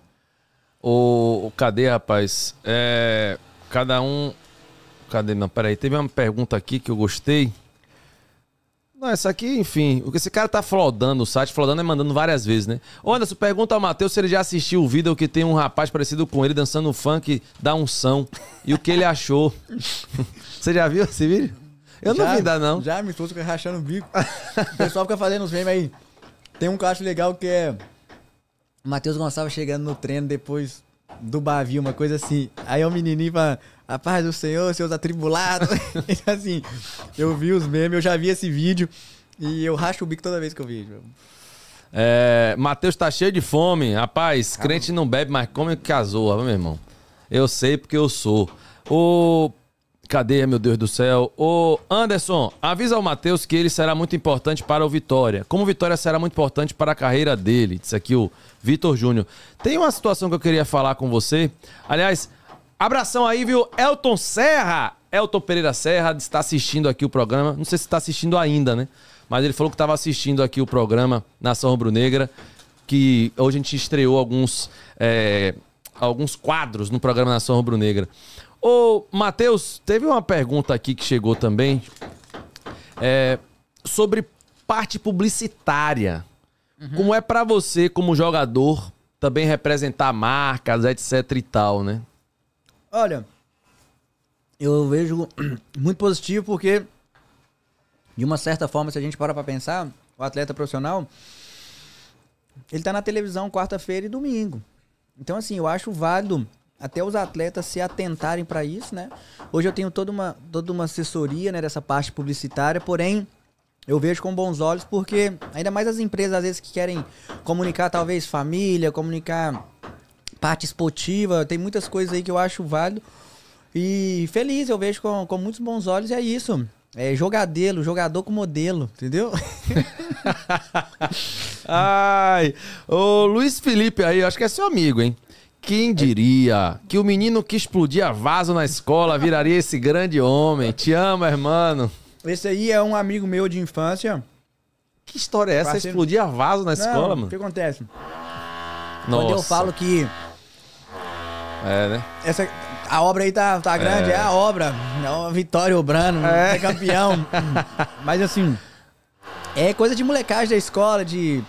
Ô, cadê, rapaz? É, cada um. Cadê? Não, peraí. Teve uma pergunta aqui que eu gostei. Não, isso aqui, enfim, o que esse cara tá flodando o site, flodando é mandando várias vezes, né? Ô Anderson, pergunta ao Matheus se ele já assistiu o vídeo que tem um rapaz parecido com ele dançando funk da unção e o que ele achou. Você já viu esse vídeo? Eu já, não vi ainda, não. Já me trouxe rachando o bico. o pessoal fica fazendo os memes aí. Tem um que eu acho legal que é. Matheus Gonçalves chegando no treino depois do Bavi, uma coisa assim. Aí é o menininho fala, a paz do Senhor, seus atribulados. Tá então, assim, eu vi os memes, eu já vi esse vídeo e eu racho o bico toda vez que eu vejo. É, Matheus tá cheio de fome. Rapaz, crente não bebe, mas come que casou, meu irmão. Eu sei porque eu sou. O Cadê, meu Deus do céu? Ô, Anderson, avisa ao Matheus que ele será muito importante para o Vitória. Como o Vitória será muito importante para a carreira dele, disse aqui o Vitor Júnior. Tem uma situação que eu queria falar com você. Aliás, abração aí, viu? Elton Serra! Elton Pereira Serra está assistindo aqui o programa. Não sei se está assistindo ainda, né? Mas ele falou que estava assistindo aqui o programa Nação Rubro-Negra, que hoje a gente estreou alguns. É alguns quadros no programa Nação Rubro-Negra. Ô, Matheus, teve uma pergunta aqui que chegou também é, sobre parte publicitária. Uhum. Como é para você, como jogador, também representar marcas, etc e tal, né? Olha, eu vejo muito positivo porque, de uma certa forma, se a gente para pra pensar, o atleta profissional, ele tá na televisão quarta-feira e domingo. Então, assim, eu acho válido até os atletas se atentarem para isso, né? Hoje eu tenho toda uma, toda uma assessoria né, dessa parte publicitária, porém eu vejo com bons olhos porque ainda mais as empresas às vezes que querem comunicar talvez família, comunicar parte esportiva, tem muitas coisas aí que eu acho válido e feliz, eu vejo com, com muitos bons olhos e é isso. É jogadelo, jogador com modelo, entendeu? Ai, o Luiz Felipe aí, acho que é seu amigo, hein? Quem diria que o menino que explodia vaso na escola viraria esse grande homem? Te amo, irmão. Esse aí é um amigo meu de infância. Que história é essa? Parceiro... Explodia vaso na Não, escola, mano? O que acontece? Nossa. Quando eu falo que. É, né? Essa, a obra aí tá, tá grande, é. é a obra. É Vitória Obrano, é. é campeão. Mas assim, é coisa de molecagem da escola, de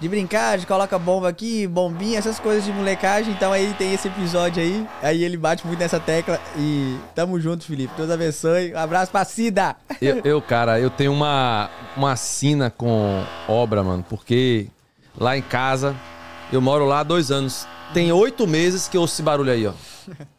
de brincar de coloca bomba aqui, bombinha, essas coisas de molecagem. Então aí tem esse episódio aí. Aí ele bate muito nessa tecla e tamo junto, Felipe. Deus abençoe. Um abraço pra Cida. Eu, eu cara, eu tenho uma, uma sina com obra, mano, porque lá em casa, eu moro lá há dois anos. Tem oito meses que eu ouço esse barulho aí, ó.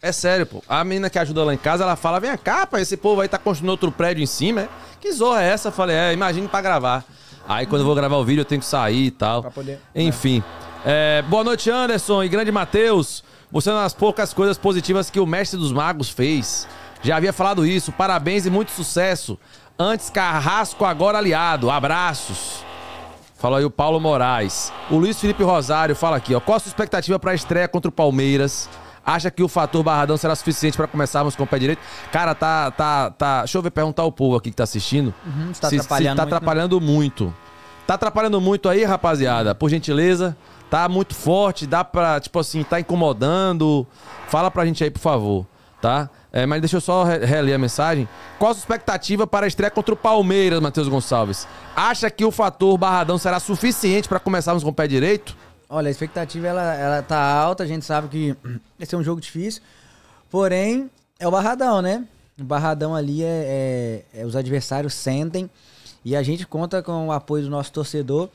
É sério, pô. A menina que ajuda lá em casa, ela fala: vem cá, pá, esse povo aí tá construindo outro prédio em cima, é? Que zorra é essa? Eu falei: é, imagine pra gravar. Aí quando eu vou gravar o vídeo eu tenho que sair e tal. Pra poder. Né? Enfim. É. É, boa noite, Anderson e grande Matheus. Você é uma das poucas coisas positivas que o mestre dos magos fez. Já havia falado isso. Parabéns e muito sucesso. Antes Carrasco, agora aliado. Abraços. Fala aí o Paulo Moraes. O Luiz Felipe Rosário fala aqui, ó. Qual a sua expectativa para a estreia contra o Palmeiras? Acha que o fator barradão será suficiente para começarmos com o pé direito? Cara, tá, tá, tá. Deixa eu ver, perguntar ao povo aqui que tá assistindo. Uhum, se tá se, atrapalhando, se tá muito, né? atrapalhando né? muito. Tá atrapalhando muito aí, rapaziada? Por gentileza. Tá muito forte, dá pra, tipo assim, tá incomodando. Fala pra gente aí, por favor. Tá? É, mas deixa eu só reler a mensagem. Qual a sua expectativa para a estreia contra o Palmeiras, Matheus Gonçalves? Acha que o fator barradão será suficiente para começarmos com o pé direito? Olha, a expectativa ela, ela tá alta, a gente sabe que esse é um jogo difícil. Porém, é o Barradão, né? O Barradão ali é, é, é os adversários sentem e a gente conta com o apoio do nosso torcedor.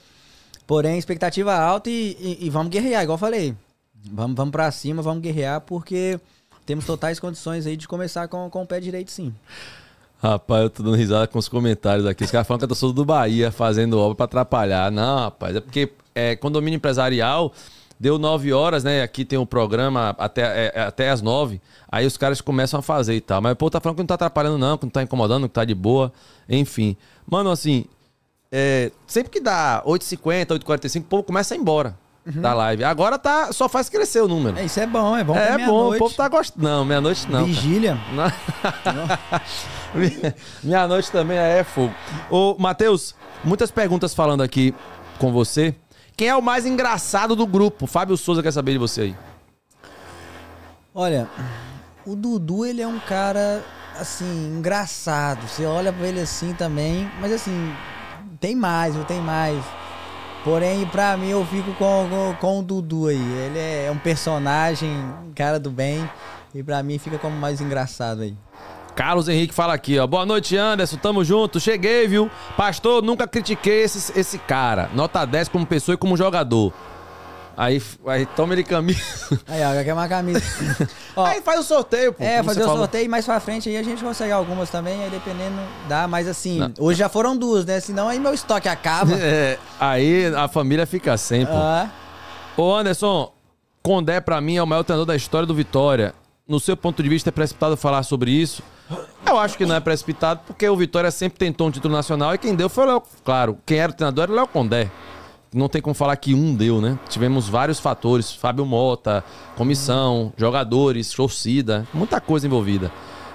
Porém, expectativa alta e, e, e vamos guerrear, igual eu falei. Vamos, vamos para cima, vamos guerrear, porque temos totais condições aí de começar com, com o pé direito, sim. Rapaz, eu tô dando risada com os comentários aqui. Os caras falam que eu tô do Bahia fazendo obra pra atrapalhar. Não, rapaz, é porque é, condomínio empresarial, deu 9 horas, né? Aqui tem um programa até, é, é até as 9. Aí os caras começam a fazer e tal. Mas o povo tá falando que não tá atrapalhando, não, que não tá incomodando, que tá de boa. Enfim. Mano, assim, é, sempre que dá 8h50, 8h45, o povo começa a ir embora. Uhum. Da live. Agora tá, só faz crescer o número. É, isso é bom, é bom. É, é bom, noite. o povo tá gostando. Não, meia-noite não. Vigília. meia-noite também é fogo. Ô, Matheus, muitas perguntas falando aqui com você. Quem é o mais engraçado do grupo? Fábio Souza quer saber de você aí. Olha, o Dudu, ele é um cara, assim, engraçado. Você olha pra ele assim também, mas assim, tem mais, tem mais. Porém, pra mim, eu fico com, com, com o Dudu aí. Ele é um personagem, cara do bem. E pra mim, fica como mais engraçado aí. Carlos Henrique fala aqui, ó. Boa noite, Anderson. Tamo junto. Cheguei, viu? Pastor, nunca critiquei esse, esse cara. Nota 10 como pessoa e como jogador. Aí, aí toma ele camisa. Aí, ó, quer uma camisa. ó, aí faz o sorteio, pô. É, fazer o falou. sorteio mais pra frente aí a gente consegue algumas também, aí dependendo dá, mas assim, não. hoje já foram duas, né? Senão aí meu estoque acaba. É, aí a família fica sempre, pô. Ah. Ô, Anderson, Condé pra mim é o maior treinador da história do Vitória no seu ponto de vista, é precipitado falar sobre isso? Eu acho que não é precipitado, porque o Vitória sempre tentou um título nacional e quem deu foi o Léo. Claro, quem era o treinador era o Léo Condé. Não tem como falar que um deu, né? Tivemos vários fatores: Fábio Mota, comissão, jogadores, torcida, muita coisa envolvida.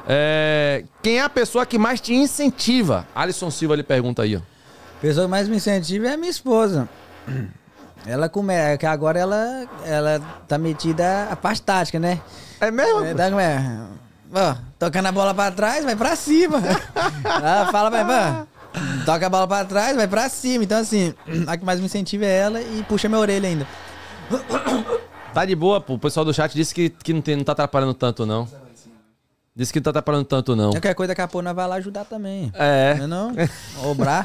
É... Quem é a pessoa que mais te incentiva? Alisson Silva lhe pergunta aí, A pessoa que mais me incentiva é a minha esposa. Ela começa, é que agora ela, ela tá metida a parte tática, né? É mesmo? É, então, tá como é. tocando a bola pra trás, vai pra cima. ela ah, fala, vai, mano. Toca a bola pra trás, vai pra cima. Então, assim, a que mais me incentiva é ela e puxa minha orelha ainda. Tá de boa, pô. O pessoal do chat disse que, que não, tem, não tá atrapalhando tanto, não. Disse que não tá atrapalhando tanto, não. Qualquer coisa, daqui a pouco nós vai lá ajudar também. É. Não é não? Obrar.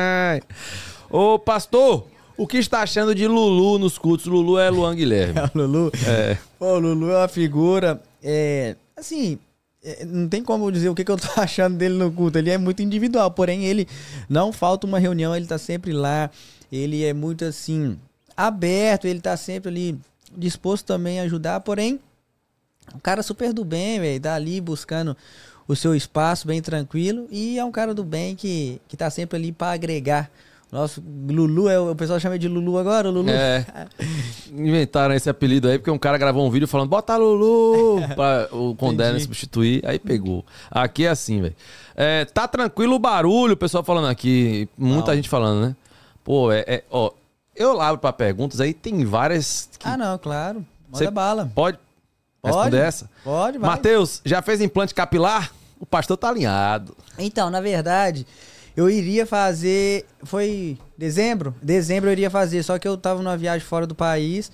Ô, pastor, o que está achando de Lulu nos cultos? Lulu é Luan Guilherme. É, Lulu? É. Pô, Lulu é uma figura. É, assim, é, não tem como dizer o que, que eu tô achando dele no culto. Ele é muito individual, porém, ele não falta uma reunião, ele tá sempre lá. Ele é muito assim, aberto, ele tá sempre ali disposto também a ajudar, porém, um cara super do bem, velho, tá ali buscando o seu espaço bem tranquilo e é um cara do bem que, que tá sempre ali para agregar nossa, Lulu é. O pessoal chama de Lulu agora, Lulu. É. Inventaram esse apelido aí, porque um cara gravou um vídeo falando, bota Lulu! pra o Condena substituir. Aí pegou. Aqui é assim, velho. É, tá tranquilo o barulho, o pessoal falando aqui. Muita não. gente falando, né? Pô, é, é, Ó, eu abro pra perguntas, aí tem várias. Que... Ah, não, claro. Manda bala. Pode. Pode. essa? Pode, vai. Matheus, já fez implante capilar? O pastor tá alinhado. Então, na verdade. Eu iria fazer. Foi dezembro? Dezembro eu iria fazer, só que eu tava numa viagem fora do país.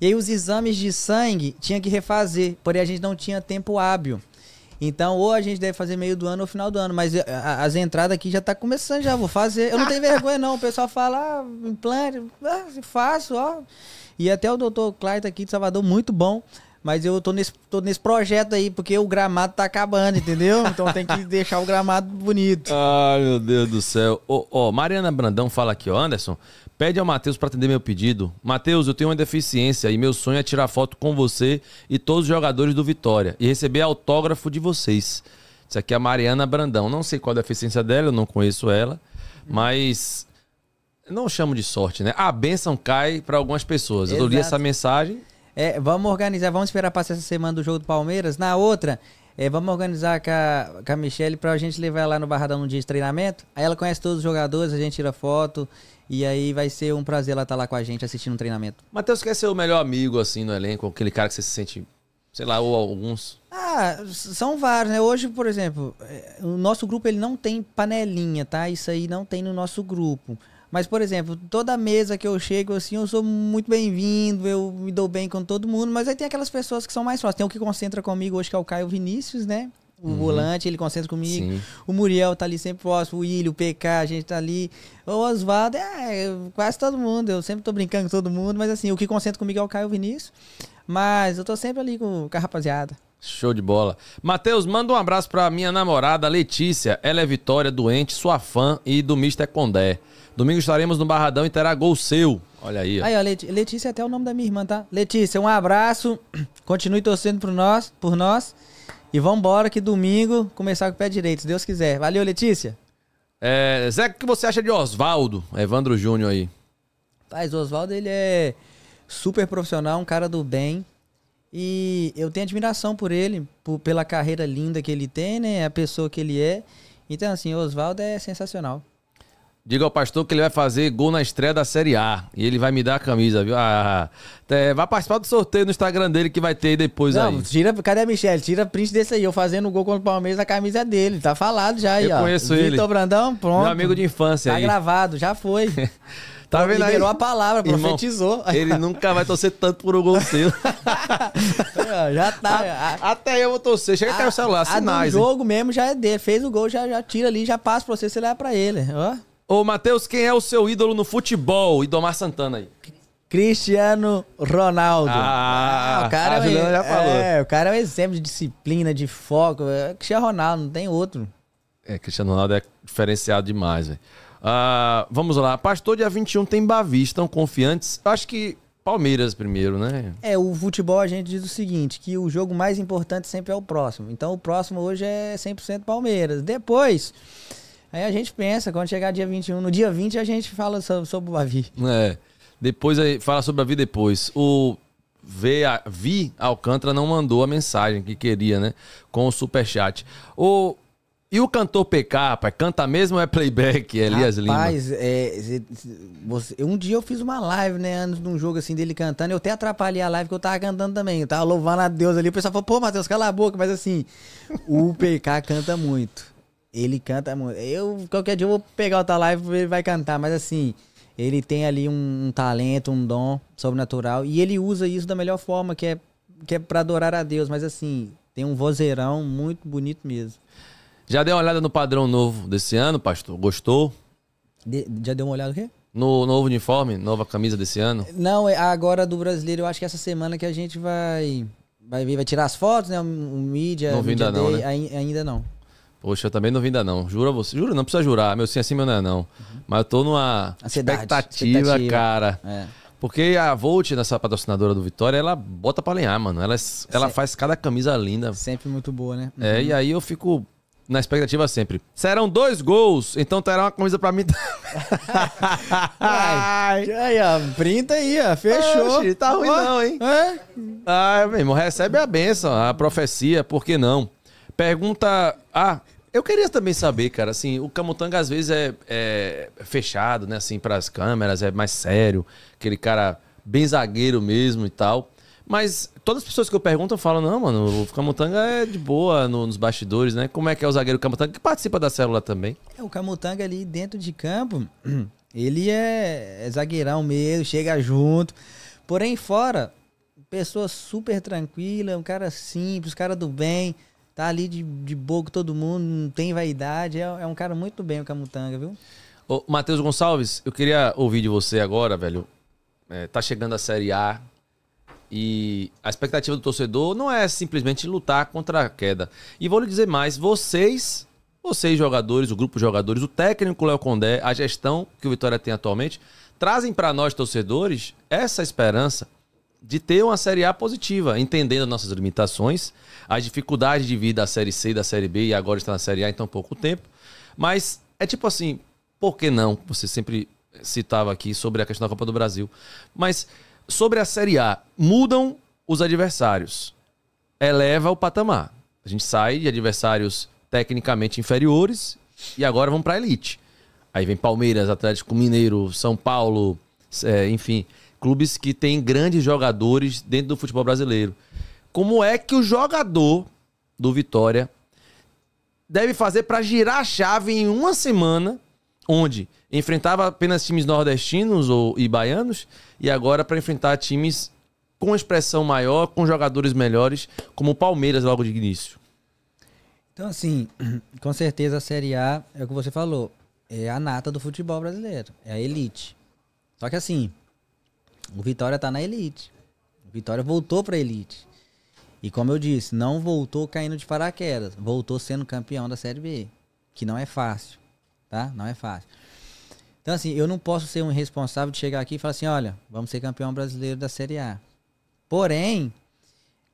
E aí os exames de sangue tinha que refazer, porém a gente não tinha tempo hábil. Então, ou a gente deve fazer meio do ano ou final do ano, mas eh, as entradas aqui já tá começando, já vou fazer. Eu não tenho vergonha, não. O pessoal fala, ah, implante, ah, faço, ó. E até o doutor Clyde tá aqui de Salvador, muito bom. Mas eu tô nesse, tô nesse projeto aí, porque o gramado tá acabando, entendeu? Então tem que deixar o gramado bonito. Ai, meu Deus do céu. Ó, oh, oh, Mariana Brandão fala aqui, ó, oh, Anderson, pede ao Matheus para atender meu pedido. Matheus, eu tenho uma deficiência e meu sonho é tirar foto com você e todos os jogadores do Vitória e receber autógrafo de vocês. Isso aqui é a Mariana Brandão. Não sei qual a deficiência dela, eu não conheço ela, mas não chamo de sorte, né? A bênção cai para algumas pessoas. Exato. Eu li essa mensagem é, vamos organizar, vamos esperar passar essa semana do jogo do Palmeiras. Na outra, é, vamos organizar com a, com a Michelle pra gente levar ela lá no Barradão no dia de treinamento. Aí ela conhece todos os jogadores, a gente tira foto. E aí vai ser um prazer ela estar tá lá com a gente assistindo o um treinamento. Matheus quer ser o melhor amigo, assim, no elenco? Aquele cara que você se sente, sei lá, ou alguns? Ah, são vários, né? Hoje, por exemplo, é, o nosso grupo ele não tem panelinha, tá? Isso aí não tem no nosso grupo. Mas, por exemplo, toda mesa que eu chego, assim, eu sou muito bem-vindo, eu me dou bem com todo mundo, mas aí tem aquelas pessoas que são mais próximas. Tem o que concentra comigo hoje, que é o Caio Vinícius, né? O uhum. volante, ele concentra comigo. Sim. O Muriel tá ali sempre próximo, o Ilho, o PK, a gente tá ali. O Oswaldo, é, quase todo mundo. Eu sempre tô brincando com todo mundo, mas assim, o que concentra comigo é o Caio Vinícius. Mas eu tô sempre ali com, com a rapaziada. Show de bola. Matheus, manda um abraço pra minha namorada Letícia. Ela é Vitória, doente, sua fã e do Mr. Condé. Domingo estaremos no Barradão e terá gol seu. Olha aí. Ó. Aí, ó, Letícia é até o nome da minha irmã, tá? Letícia, um abraço. Continue torcendo por nós, por nós. E vambora que domingo começar com o pé direito, se Deus quiser. Valeu, Letícia. É, Zé, o que você acha de Oswaldo? Evandro Júnior aí. Paz, Oswaldo, ele é super profissional, um cara do bem. E eu tenho admiração por ele, por, pela carreira linda que ele tem, né? A pessoa que ele é. Então, assim, Oswaldo é sensacional. Diga ao pastor que ele vai fazer gol na estreia da Série A. E ele vai me dar a camisa, viu? Ah, é, vai participar do sorteio no Instagram dele que vai ter depois Não, aí. Tira, cadê a Michelle? Tira print desse aí. Eu fazendo gol contra o Palmeiras, a camisa é dele. Tá falado já aí, Eu ó. conheço Vitor ele. Vitor Brandão, pronto. Meu amigo de infância tá aí. Tá gravado, já foi. Tá vendo aí? Liberou aí? a palavra, profetizou. Irmão, ele nunca vai torcer tanto por um gol seu. É, já tá. É, a, até eu vou torcer. Chega até o celular, sinais. O jogo mesmo já é dele. Fez o gol, já, já tira ali, já passa pra você, você leva pra ele. Ó. Ô, Matheus, quem é o seu ídolo no futebol? Idomar Santana aí. Cristiano Ronaldo. Ah, ah o cara a é, já falou. É, o cara é um exemplo de disciplina, de foco. É Cristiano Ronaldo, não tem outro. É, Cristiano Ronaldo é diferenciado demais, velho. Ah, vamos lá. Pastor, dia 21 tem Bavi. Estão confiantes? Acho que Palmeiras primeiro, né? É, o futebol a gente diz o seguinte, que o jogo mais importante sempre é o próximo. Então o próximo hoje é 100% Palmeiras. Depois... Aí a gente pensa, quando chegar dia 21, no dia 20 a gente fala sobre, sobre o Bavi. É. Depois aí, fala sobre o Bavi depois. O vê Vi Alcântara não mandou a mensagem que queria, né? Com o superchat. O, e o cantor PK, rapaz, canta mesmo ou é playback, é Elias rapaz, Lima? É, você, um dia eu fiz uma live, né? Antes de um jogo assim dele cantando. Eu até atrapalhei a live que eu tava cantando também. Eu tava louvando a Deus ali. O pessoal falou, pô, Matheus, cala a boca. Mas assim, o PK canta muito. Ele canta muito. Eu, qualquer dia, eu vou pegar outra live ele vai cantar, mas assim, ele tem ali um, um, talento, um dom sobrenatural, e ele usa isso da melhor forma, que é, que é pra adorar a Deus, mas assim, tem um vozeirão muito bonito mesmo. Já deu uma olhada no padrão novo desse ano, pastor? Gostou? De, já deu uma olhada o quê? No novo uniforme, nova camisa desse ano? Não, é, agora do brasileiro, eu acho que essa semana que a gente vai vai, vai tirar as fotos, né? O, mídia. Não mídia ainda, não, né? ainda não. Poxa, eu também não vim ainda não. Juro a você. Juro, não precisa jurar. Meu sim assim, meu não é não. Uhum. Mas eu tô numa Ansiedade, expectativa, cara. É. Porque a Volt, nessa patrocinadora do Vitória, ela bota pra alinhar, mano. Ela, é ela Se... faz cada camisa linda. Sempre muito boa, né? É, uhum. É, e aí eu fico na expectativa sempre. Serão dois gols, então terá uma camisa pra mim. Ai, aí, ó, printa aí, ó, fechou. Oxi, tá ruim não, hein? É? Ah, meu irmão, recebe a benção, a profecia, por que não? Pergunta. Ah, eu queria também saber, cara, assim, o Camutanga às vezes é, é fechado, né, assim, pras câmeras, é mais sério, aquele cara bem zagueiro mesmo e tal. Mas todas as pessoas que eu pergunto falam, não, mano, o Camutanga é de boa no, nos bastidores, né? Como é que é o zagueiro Camutanga, que participa da célula também? É, o Camutanga ali dentro de campo, ele é, é zagueirão mesmo, chega junto. Porém, fora, pessoa super tranquila, um cara simples, cara do bem. Tá ali de, de bogo todo mundo, não tem vaidade. É, é um cara muito bem o Camutanga, viu? Ô, Matheus Gonçalves, eu queria ouvir de você agora, velho. É, tá chegando a Série A e a expectativa do torcedor não é simplesmente lutar contra a queda. E vou lhe dizer mais, vocês, vocês jogadores, o grupo de jogadores, o técnico Léo Condé, a gestão que o Vitória tem atualmente, trazem para nós torcedores essa esperança de ter uma Série A positiva, entendendo nossas limitações as dificuldades de vir da Série C, da Série B e agora está na Série A em tão pouco tempo. Mas é tipo assim, por que não? Você sempre citava aqui sobre a questão da Copa do Brasil. Mas sobre a Série A, mudam os adversários, eleva o patamar. A gente sai de adversários tecnicamente inferiores e agora vamos para a elite. Aí vem Palmeiras, Atlético Mineiro, São Paulo, é, enfim, clubes que têm grandes jogadores dentro do futebol brasileiro. Como é que o jogador do Vitória deve fazer para girar a chave em uma semana, onde enfrentava apenas times nordestinos ou, e baianos, e agora para enfrentar times com expressão maior, com jogadores melhores, como o Palmeiras logo de início? Então, assim, com certeza a Série A é o que você falou. É a nata do futebol brasileiro. É a elite. Só que assim, o Vitória tá na elite. O Vitória voltou para elite. E como eu disse, não voltou caindo de paraquedas, voltou sendo campeão da Série B, que não é fácil, tá? Não é fácil. Então, assim, eu não posso ser um responsável de chegar aqui e falar assim: olha, vamos ser campeão brasileiro da Série A. Porém,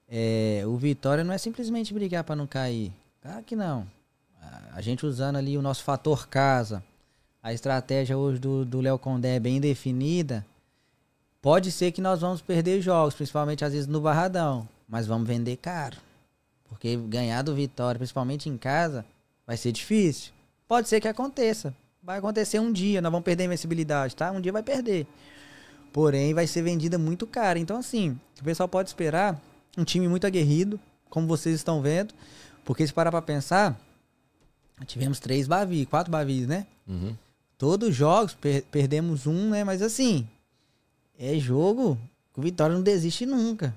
é, o Vitória não é simplesmente brigar para não cair. Claro que não. A gente usando ali o nosso fator casa, a estratégia hoje do Léo Condé é bem definida, pode ser que nós vamos perder jogos, principalmente às vezes no Barradão mas vamos vender caro. Porque ganhar do Vitória, principalmente em casa, vai ser difícil. Pode ser que aconteça. Vai acontecer um dia, nós vamos perder a invencibilidade, tá? Um dia vai perder. Porém, vai ser vendida muito cara. Então, assim, o pessoal pode esperar um time muito aguerrido, como vocês estão vendo. Porque se parar pra pensar, tivemos três Bavi, quatro Bavis, né? Uhum. Todos os jogos, per perdemos um, né? Mas assim, é jogo que o Vitória não desiste nunca.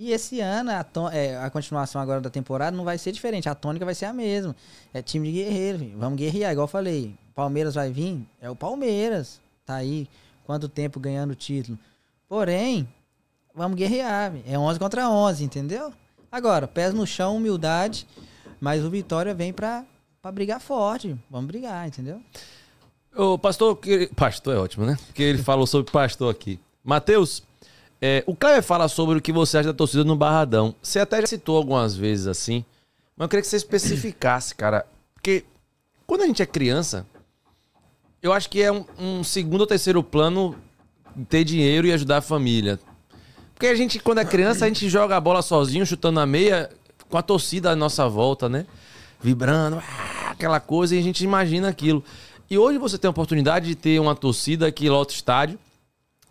E esse ano, a, é, a continuação agora da temporada não vai ser diferente. A tônica vai ser a mesma. É time de guerreiro, filho. vamos guerrear. Igual eu falei, Palmeiras vai vir? É o Palmeiras. Tá aí, quanto tempo ganhando o título. Porém, vamos guerrear. Filho. É 11 contra 11, entendeu? Agora, pés no chão, humildade. Mas o Vitória vem pra, pra brigar forte. Vamos brigar, entendeu? O pastor... Pastor é ótimo, né? Porque ele falou sobre pastor aqui. Mateus, é, o Cleber fala sobre o que você acha da torcida no Barradão. Você até já citou algumas vezes assim, mas eu queria que você especificasse, cara. Porque quando a gente é criança, eu acho que é um, um segundo ou terceiro plano ter dinheiro e ajudar a família. Porque a gente, quando é criança, a gente joga a bola sozinho, chutando a meia, com a torcida à nossa volta, né? Vibrando, ah, aquela coisa, e a gente imagina aquilo. E hoje você tem a oportunidade de ter uma torcida que lota o estádio,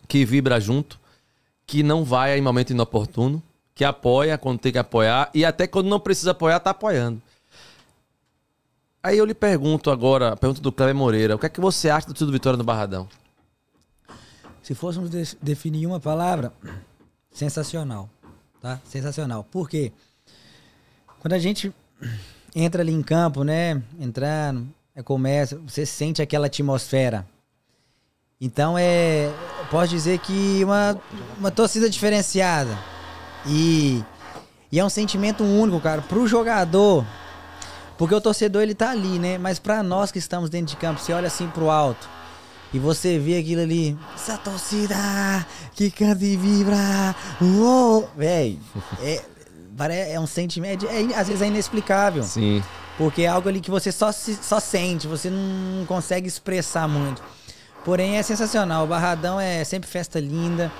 que vibra junto, que não vai em momento inoportuno, que apoia quando tem que apoiar e até quando não precisa apoiar, tá apoiando. Aí eu lhe pergunto agora, pergunta do Cleber Moreira, o que é que você acha do título Vitória no Barradão? Se fôssemos de definir uma palavra, sensacional, tá? Sensacional. Por quê? Quando a gente entra ali em campo, né, entrando, é começa, você sente aquela atmosfera, então é. Posso dizer que uma, uma torcida diferenciada. E, e é um sentimento único, cara, pro jogador. Porque o torcedor ele tá ali, né? Mas para nós que estamos dentro de campo, você olha assim pro alto e você vê aquilo ali, essa torcida que canta e vibra. Uou! Véi, é, é um sentimento, é, é, às vezes é inexplicável. Sim. Porque é algo ali que você só, só sente, você não consegue expressar muito. Porém, é sensacional. O Barradão é sempre festa linda.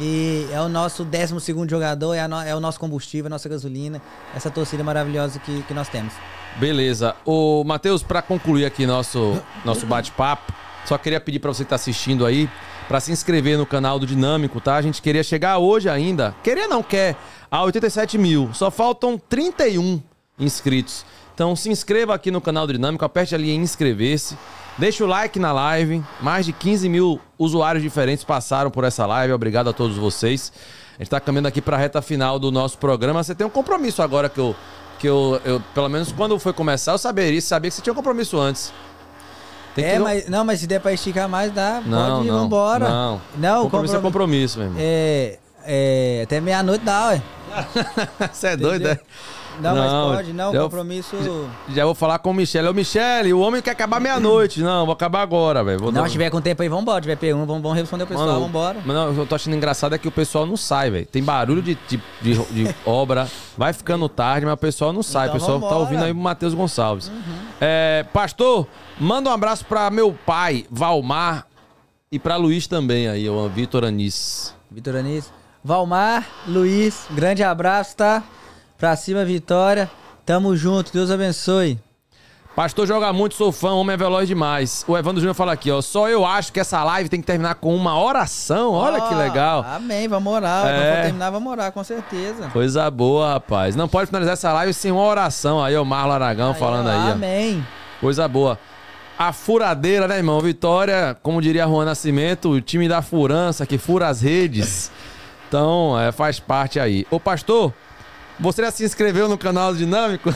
E é o nosso 12 jogador, é, no, é, o nosso combustível, a nossa gasolina, essa torcida maravilhosa que, que nós temos. Beleza. O Matheus, para concluir aqui nosso, nosso bate-papo, só queria pedir para você que tá assistindo aí, para se inscrever no canal do Dinâmico, tá? A gente queria chegar hoje ainda, queria não quer, a 87 mil. Só faltam 31 inscritos. Então se inscreva aqui no canal do Dinâmico, aperte ali em inscrever-se. Deixa o like na live. Mais de 15 mil usuários diferentes passaram por essa live. Obrigado a todos vocês. A gente está caminhando aqui para a reta final do nosso programa. Você tem um compromisso agora que eu, que eu, eu pelo menos quando foi começar, eu saberia, sabia que você tinha um compromisso antes. Tem é, que... mas, não, mas se der para esticar mais, dá. Não, pode ir, não, vambora. Não, não compromisso comprom... é compromisso, meu irmão. É, é até meia-noite dá, ué. você é Entendeu? doido, é? Não, não, mas pode, não, O compromisso. Já vou falar com o Michele. Ô, Michele, o homem quer acabar meia-noite. Não, vou acabar agora, velho. Não, dar... tiver com tempo aí, vambora. Tiver P1, vamos, responder o pessoal, Mano, vambora. Mas não, eu tô achando engraçado é que o pessoal não sai, velho. Tem barulho de, de, de, de obra, vai ficando tarde, mas o pessoal não sai. Então, o pessoal tá vambora. tá ouvindo aí o Matheus Gonçalves. Uhum. É, pastor, manda um abraço pra meu pai, Valmar, e pra Luiz também aí, o Vitor Anis. Vitor Anis. Valmar, Luiz, grande abraço, tá? Pra cima, vitória. Tamo junto. Deus abençoe. Pastor joga muito, sou fã, homem é veloz demais. O Evandro Júnior fala aqui, ó. Só eu acho que essa live tem que terminar com uma oração. Olha oh, que legal. Amém, vamos orar. É. Vamos terminar, vamos orar, com certeza. Coisa boa, rapaz. Não pode finalizar essa live sem uma oração. Aí o Marlon Aragão aí, falando ó, aí. Ó. Amém. Coisa boa. A furadeira, né, irmão? Vitória, como diria Juan Nascimento, o time da furança que fura as redes. Então, é, faz parte aí. Ô, pastor, você já se inscreveu no canal Dinâmico?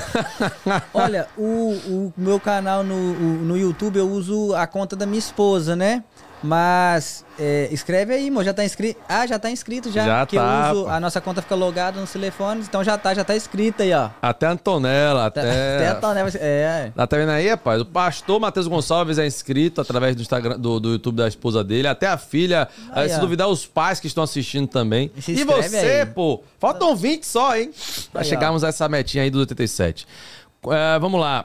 Olha, o, o meu canal no, o, no YouTube eu uso a conta da minha esposa, né? Mas é, escreve aí, mo, já tá inscrito. Ah, já tá inscrito já. Já que tá, uso, a nossa conta fica logada nos telefones, então já tá, já tá escrito aí, ó. Até Antonella, até. Até Antonella, é. Tá vendo aí, rapaz? O pastor Matheus Gonçalves é inscrito através do Instagram, do, do YouTube da esposa dele, até a filha. Aí, eh, se ó. duvidar, os pais que estão assistindo também. Se e você, aí. pô, faltam 20 só, hein? Pra aí, chegarmos ó. a essa metinha aí do 87. É, vamos lá.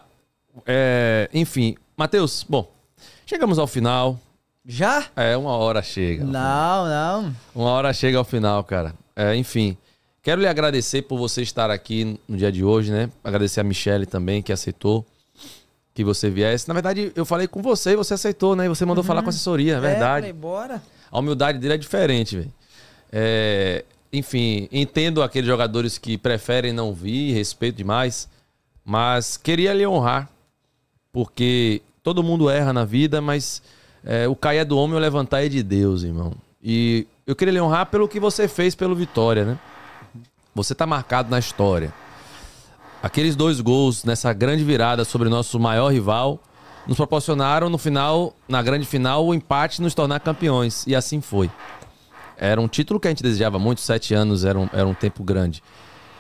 É, enfim, Matheus, bom, chegamos ao final já? É, uma hora chega. Não, não. Uma hora chega ao final, cara. É, enfim. Quero lhe agradecer por você estar aqui no dia de hoje, né? Agradecer a Michelle também, que aceitou que você viesse. Na verdade, eu falei com você e você aceitou, né? E você mandou uhum. falar com a assessoria, é, é verdade. É, bora. A humildade dele é diferente, velho. É, enfim, entendo aqueles jogadores que preferem não vir, respeito demais, mas queria lhe honrar, porque todo mundo erra na vida, mas é, o cair é do homem, o levantar é de Deus, irmão. E eu queria lhe honrar pelo que você fez pelo Vitória, né? Você está marcado na história. Aqueles dois gols nessa grande virada sobre nosso maior rival nos proporcionaram no final, na grande final, o empate nos tornar campeões. E assim foi. Era um título que a gente desejava muito, sete anos era um, era um tempo grande.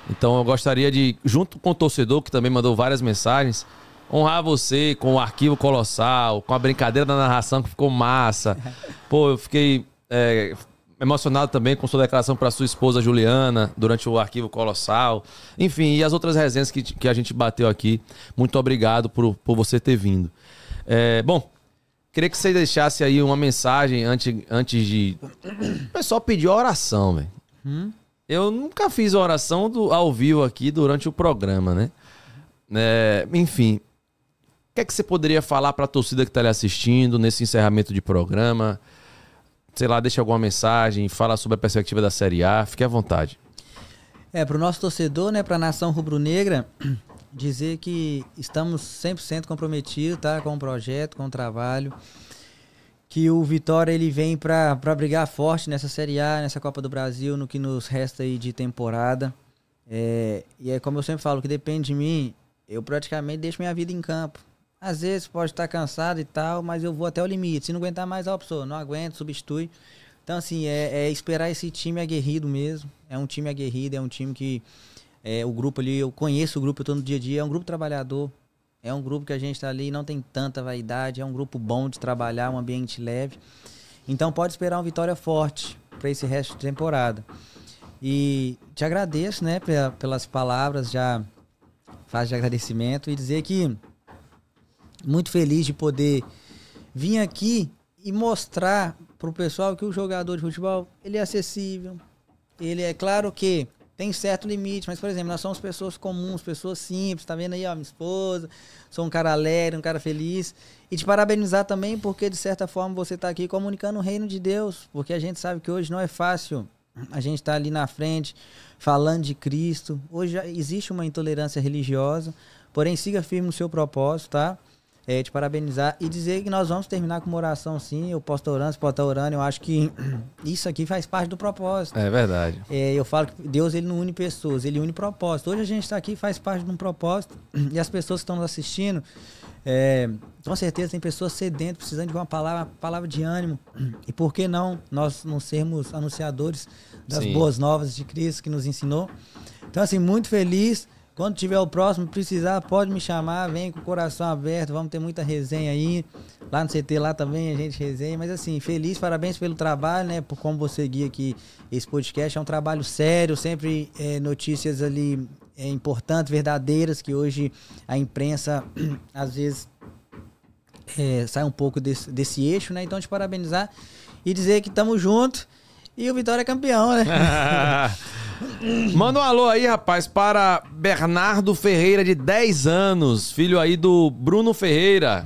Então eu gostaria de, junto com o torcedor que também mandou várias mensagens, honrar você com o arquivo colossal, com a brincadeira da narração que ficou massa. Pô, eu fiquei é, emocionado também com sua declaração para sua esposa Juliana durante o arquivo colossal. Enfim, e as outras resenhas que, que a gente bateu aqui. Muito obrigado por, por você ter vindo. É, bom, queria que você deixasse aí uma mensagem antes, antes de. O pessoal pediu oração, velho. Hum? Eu nunca fiz oração do, ao vivo aqui durante o programa, né? É, enfim, que é que você poderia falar para a torcida que está ali assistindo nesse encerramento de programa? Sei lá, deixa alguma mensagem, fala sobre a perspectiva da Série A, fique à vontade. É, para o nosso torcedor, né, para a nação rubro-negra, dizer que estamos 100% comprometidos tá, com o projeto, com o trabalho, que o Vitória ele vem para brigar forte nessa Série A, nessa Copa do Brasil, no que nos resta aí de temporada. É, e é como eu sempre falo, que depende de mim, eu praticamente deixo minha vida em campo. Às vezes pode estar cansado e tal, mas eu vou até o limite. Se não aguentar mais, a pessoa não aguenta, substitui. Então, assim, é, é, esperar esse time aguerrido mesmo. É um time aguerrido, é um time que é, o grupo ali, eu conheço o grupo, eu tô no dia a dia, é um grupo trabalhador. É um grupo que a gente tá ali, não tem tanta vaidade, é um grupo bom de trabalhar, um ambiente leve. Então pode esperar uma vitória forte para esse resto de temporada. E te agradeço, né, pelas palavras, já faz de agradecimento e dizer que muito feliz de poder vir aqui e mostrar para o pessoal que o jogador de futebol ele é acessível. Ele é claro que tem certo limite, mas, por exemplo, nós somos pessoas comuns, pessoas simples, tá vendo aí, ó, minha esposa, sou um cara alegre, um cara feliz. E te parabenizar também, porque, de certa forma, você tá aqui comunicando o reino de Deus, porque a gente sabe que hoje não é fácil a gente tá ali na frente, falando de Cristo. Hoje existe uma intolerância religiosa, porém, siga firme no seu propósito, tá? é, te parabenizar e dizer que nós vamos terminar com uma oração sim. Eu posso estar orando, você pode estar orando. Eu acho que isso aqui faz parte do propósito. É verdade. É, eu falo que Deus ele não une pessoas, ele une propósito. Hoje a gente está aqui faz parte de um propósito. E as pessoas que estão nos assistindo, é, com certeza tem pessoas sedentas, precisando de uma palavra, palavra de ânimo. E por que não nós não sermos anunciadores das sim. boas novas de Cristo que nos ensinou? Então, assim, muito feliz. Quando tiver o próximo, precisar, pode me chamar, vem com o coração aberto, vamos ter muita resenha aí. Lá no CT, lá também a gente resenha. Mas assim, feliz, parabéns pelo trabalho, né? Por como você guia aqui esse podcast. É um trabalho sério, sempre é, notícias ali é, importantes, verdadeiras, que hoje a imprensa às vezes é, sai um pouco desse, desse eixo, né? Então, te parabenizar e dizer que estamos juntos. E o Vitória é campeão, né? Manda um alô aí, rapaz, para Bernardo Ferreira, de 10 anos, filho aí do Bruno Ferreira.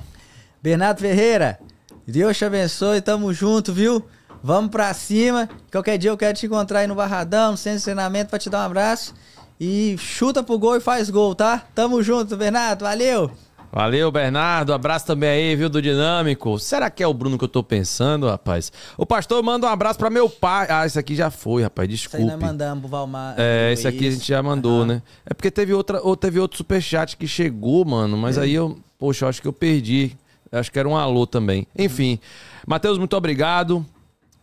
Bernardo Ferreira, Deus te abençoe, tamo junto, viu? Vamos pra cima. Qualquer dia eu quero te encontrar aí no Barradão, no centro de treinamento, pra te dar um abraço. E chuta pro gol e faz gol, tá? Tamo junto, Bernardo, valeu! Valeu, Bernardo. Abraço também aí, viu, do Dinâmico. Será que é o Bruno que eu tô pensando, rapaz? O pastor manda um abraço para meu pai. Ah, esse aqui já foi, rapaz, desculpa. Isso aí nós mandamos Valmar. É, esse aqui a gente já mandou, uhum. né? É porque teve, outra, ou teve outro superchat que chegou, mano, mas é. aí eu, poxa, eu acho que eu perdi. Eu acho que era um alô também. Uhum. Enfim, uhum. Matheus, muito obrigado.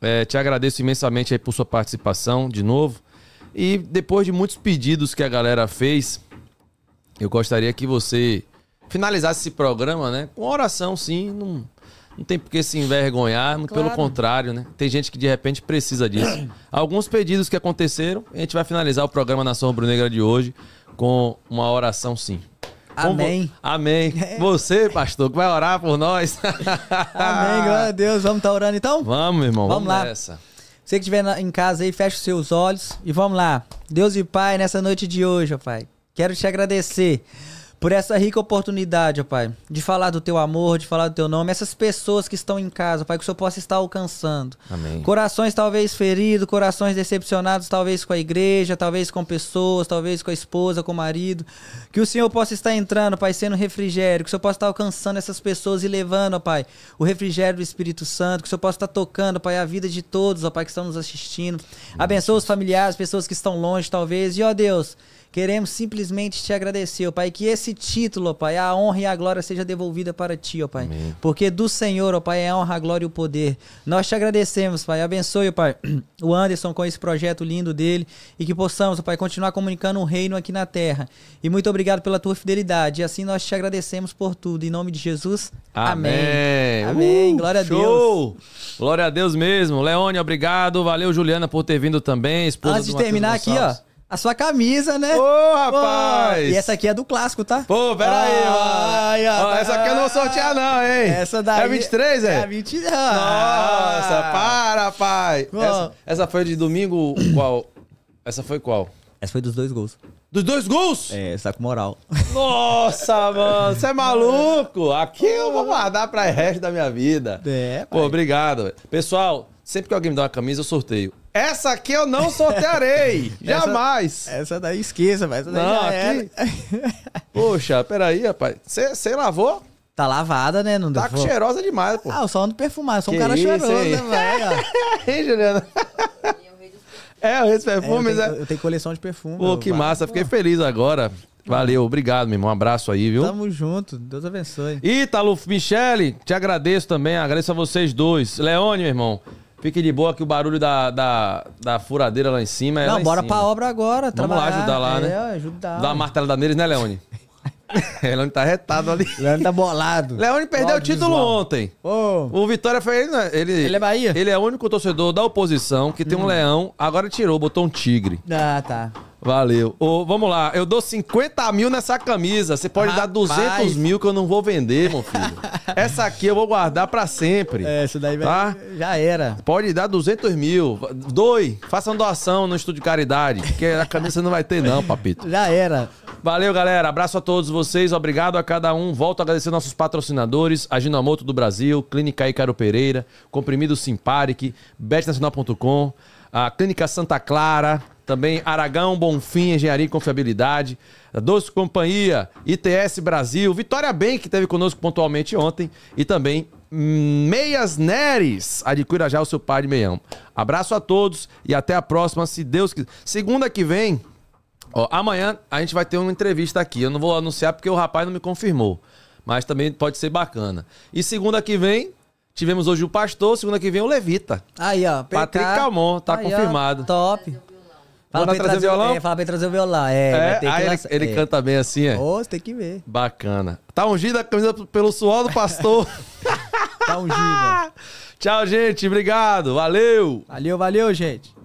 É, te agradeço imensamente aí por sua participação de novo. E depois de muitos pedidos que a galera fez, eu gostaria que você finalizar esse programa, né? Com oração, sim. Não, não tem por que se envergonhar, claro. pelo contrário, né? Tem gente que de repente precisa disso. Alguns pedidos que aconteceram, a gente vai finalizar o programa Nação Negra de hoje com uma oração, sim. Amém. Como... Amém. É. Você, pastor, que vai orar por nós. Amém, glória a Deus. Vamos estar tá orando então? Vamos, irmão. Vamos, vamos lá. Nessa. Você que estiver em casa aí, fecha os seus olhos e vamos lá. Deus e Pai, nessa noite de hoje, ó Pai, quero te agradecer por essa rica oportunidade, ó Pai, de falar do teu amor, de falar do teu nome, essas pessoas que estão em casa, ó Pai, que o Senhor possa estar alcançando. Amém. Corações talvez feridos, corações decepcionados, talvez com a igreja, talvez com pessoas, talvez com a esposa, com o marido. Que o Senhor possa estar entrando, Pai, sendo refrigério, que o Senhor possa estar alcançando essas pessoas e levando, ó Pai, o refrigério do Espírito Santo, que o Senhor possa estar tocando, Pai, a vida de todos, ó Pai, que estão nos assistindo. Abençoa os familiares, pessoas que estão longe, talvez, e ó Deus. Queremos simplesmente te agradecer, ó Pai, que esse título, ó Pai, a honra e a glória seja devolvida para ti, ó Pai. Amém. Porque do Senhor, ó Pai, é a honra, a glória e o poder. Nós te agradecemos, Pai. Abençoe, ó Pai, o Anderson com esse projeto lindo dele e que possamos, ó Pai, continuar comunicando o um reino aqui na terra. E muito obrigado pela tua fidelidade. E assim nós te agradecemos por tudo. Em nome de Jesus. Amém. Amém. Amém. Uh, glória show. a Deus. Glória a Deus mesmo. Leone, obrigado. Valeu, Juliana, por ter vindo também. Antes de terminar Matheus aqui, Gonçalves. ó. A sua camisa, né? Ô, rapaz! e essa aqui é do clássico, tá? Pô, pera ah, aí, ai, ó, tá... essa aqui eu não vou sortear, não, hein? Essa daí. É 23, é? É 23. Ah! Nossa, para, pai! Essa, essa, foi de domingo qual? Essa foi qual? Essa foi dos dois gols. Dos dois gols? É, saco tá moral. Nossa, mano, você é maluco? Aqui eu vou guardar pra resto da minha vida. É, pai. Pô, obrigado. Pessoal, sempre que alguém me dá uma camisa, eu sorteio. Essa aqui eu não sortearei. jamais. Essa, essa daí esqueça, mas não, aqui. Poxa, peraí, rapaz. Você lavou? Tá lavada, né? Não tá cheirosa demais, pô. Ah, eu só ando perfumado. Sou um que cara cheiroso, né, velho? Hein, Juliana? é, eu esse perfumes, é, eu, tenho, é... eu tenho coleção de perfume. Pô, que massa. Pô. Fiquei feliz agora. Valeu, obrigado, meu irmão. Um abraço aí, viu? Tamo junto, Deus abençoe. Ítalo, Michele, te agradeço também, agradeço a vocês dois. Leone, meu irmão, Fique de boa que o barulho da, da, da furadeira lá em cima é. Não, bora pra obra agora, Vamos lá ajudar lá, né? É, ajudar. Dá uma martelada neles, né, Leone? Leone tá retado ali. Leone tá bolado. Leone perdeu o título visual. ontem. Oh. O Vitória foi ele, é, ele. Ele é Bahia? Ele é o único torcedor da oposição que tem hum. um leão. Agora tirou, botou um tigre. Ah, tá. Valeu. Ô, vamos lá, eu dou 50 mil nessa camisa. Você pode Rapaz. dar 200 mil que eu não vou vender, meu filho. Essa aqui eu vou guardar para sempre. É, isso daí tá? já era. Pode dar 200 mil. Doe, faça uma doação no Estúdio Caridade, porque a camisa não vai ter não, papito. Já era. Valeu, galera. Abraço a todos vocês. Obrigado a cada um. Volto a agradecer nossos patrocinadores, a Ginomoto do Brasil, Clínica Icaro Pereira, Comprimido Simparic, betnacional.com, a Clínica Santa Clara... Também Aragão, Bonfim, Engenharia e Confiabilidade, Doce Companhia, ITS Brasil, Vitória Bem, que esteve conosco pontualmente ontem, e também Meias Neres. Adquira já o seu par de meião. Abraço a todos e até a próxima, se Deus quiser. Segunda que vem, ó, amanhã a gente vai ter uma entrevista aqui. Eu não vou anunciar porque o rapaz não me confirmou. Mas também pode ser bacana. E segunda que vem, Tivemos hoje o pastor, segunda que vem o Levita. Aí, ó. PK. Patrick Calmon, tá aí, confirmado. Ó, top. Fala pra ele trazer o violão? É, fala pra ele trazer o violão. É, é lançar, ah, ele, ele é. canta bem assim, é? Ô, tem que ver. Bacana. Tá ungida a camisa pelo suor do pastor. tá ungida. Tchau, gente. Obrigado. Valeu. Valeu, valeu, gente.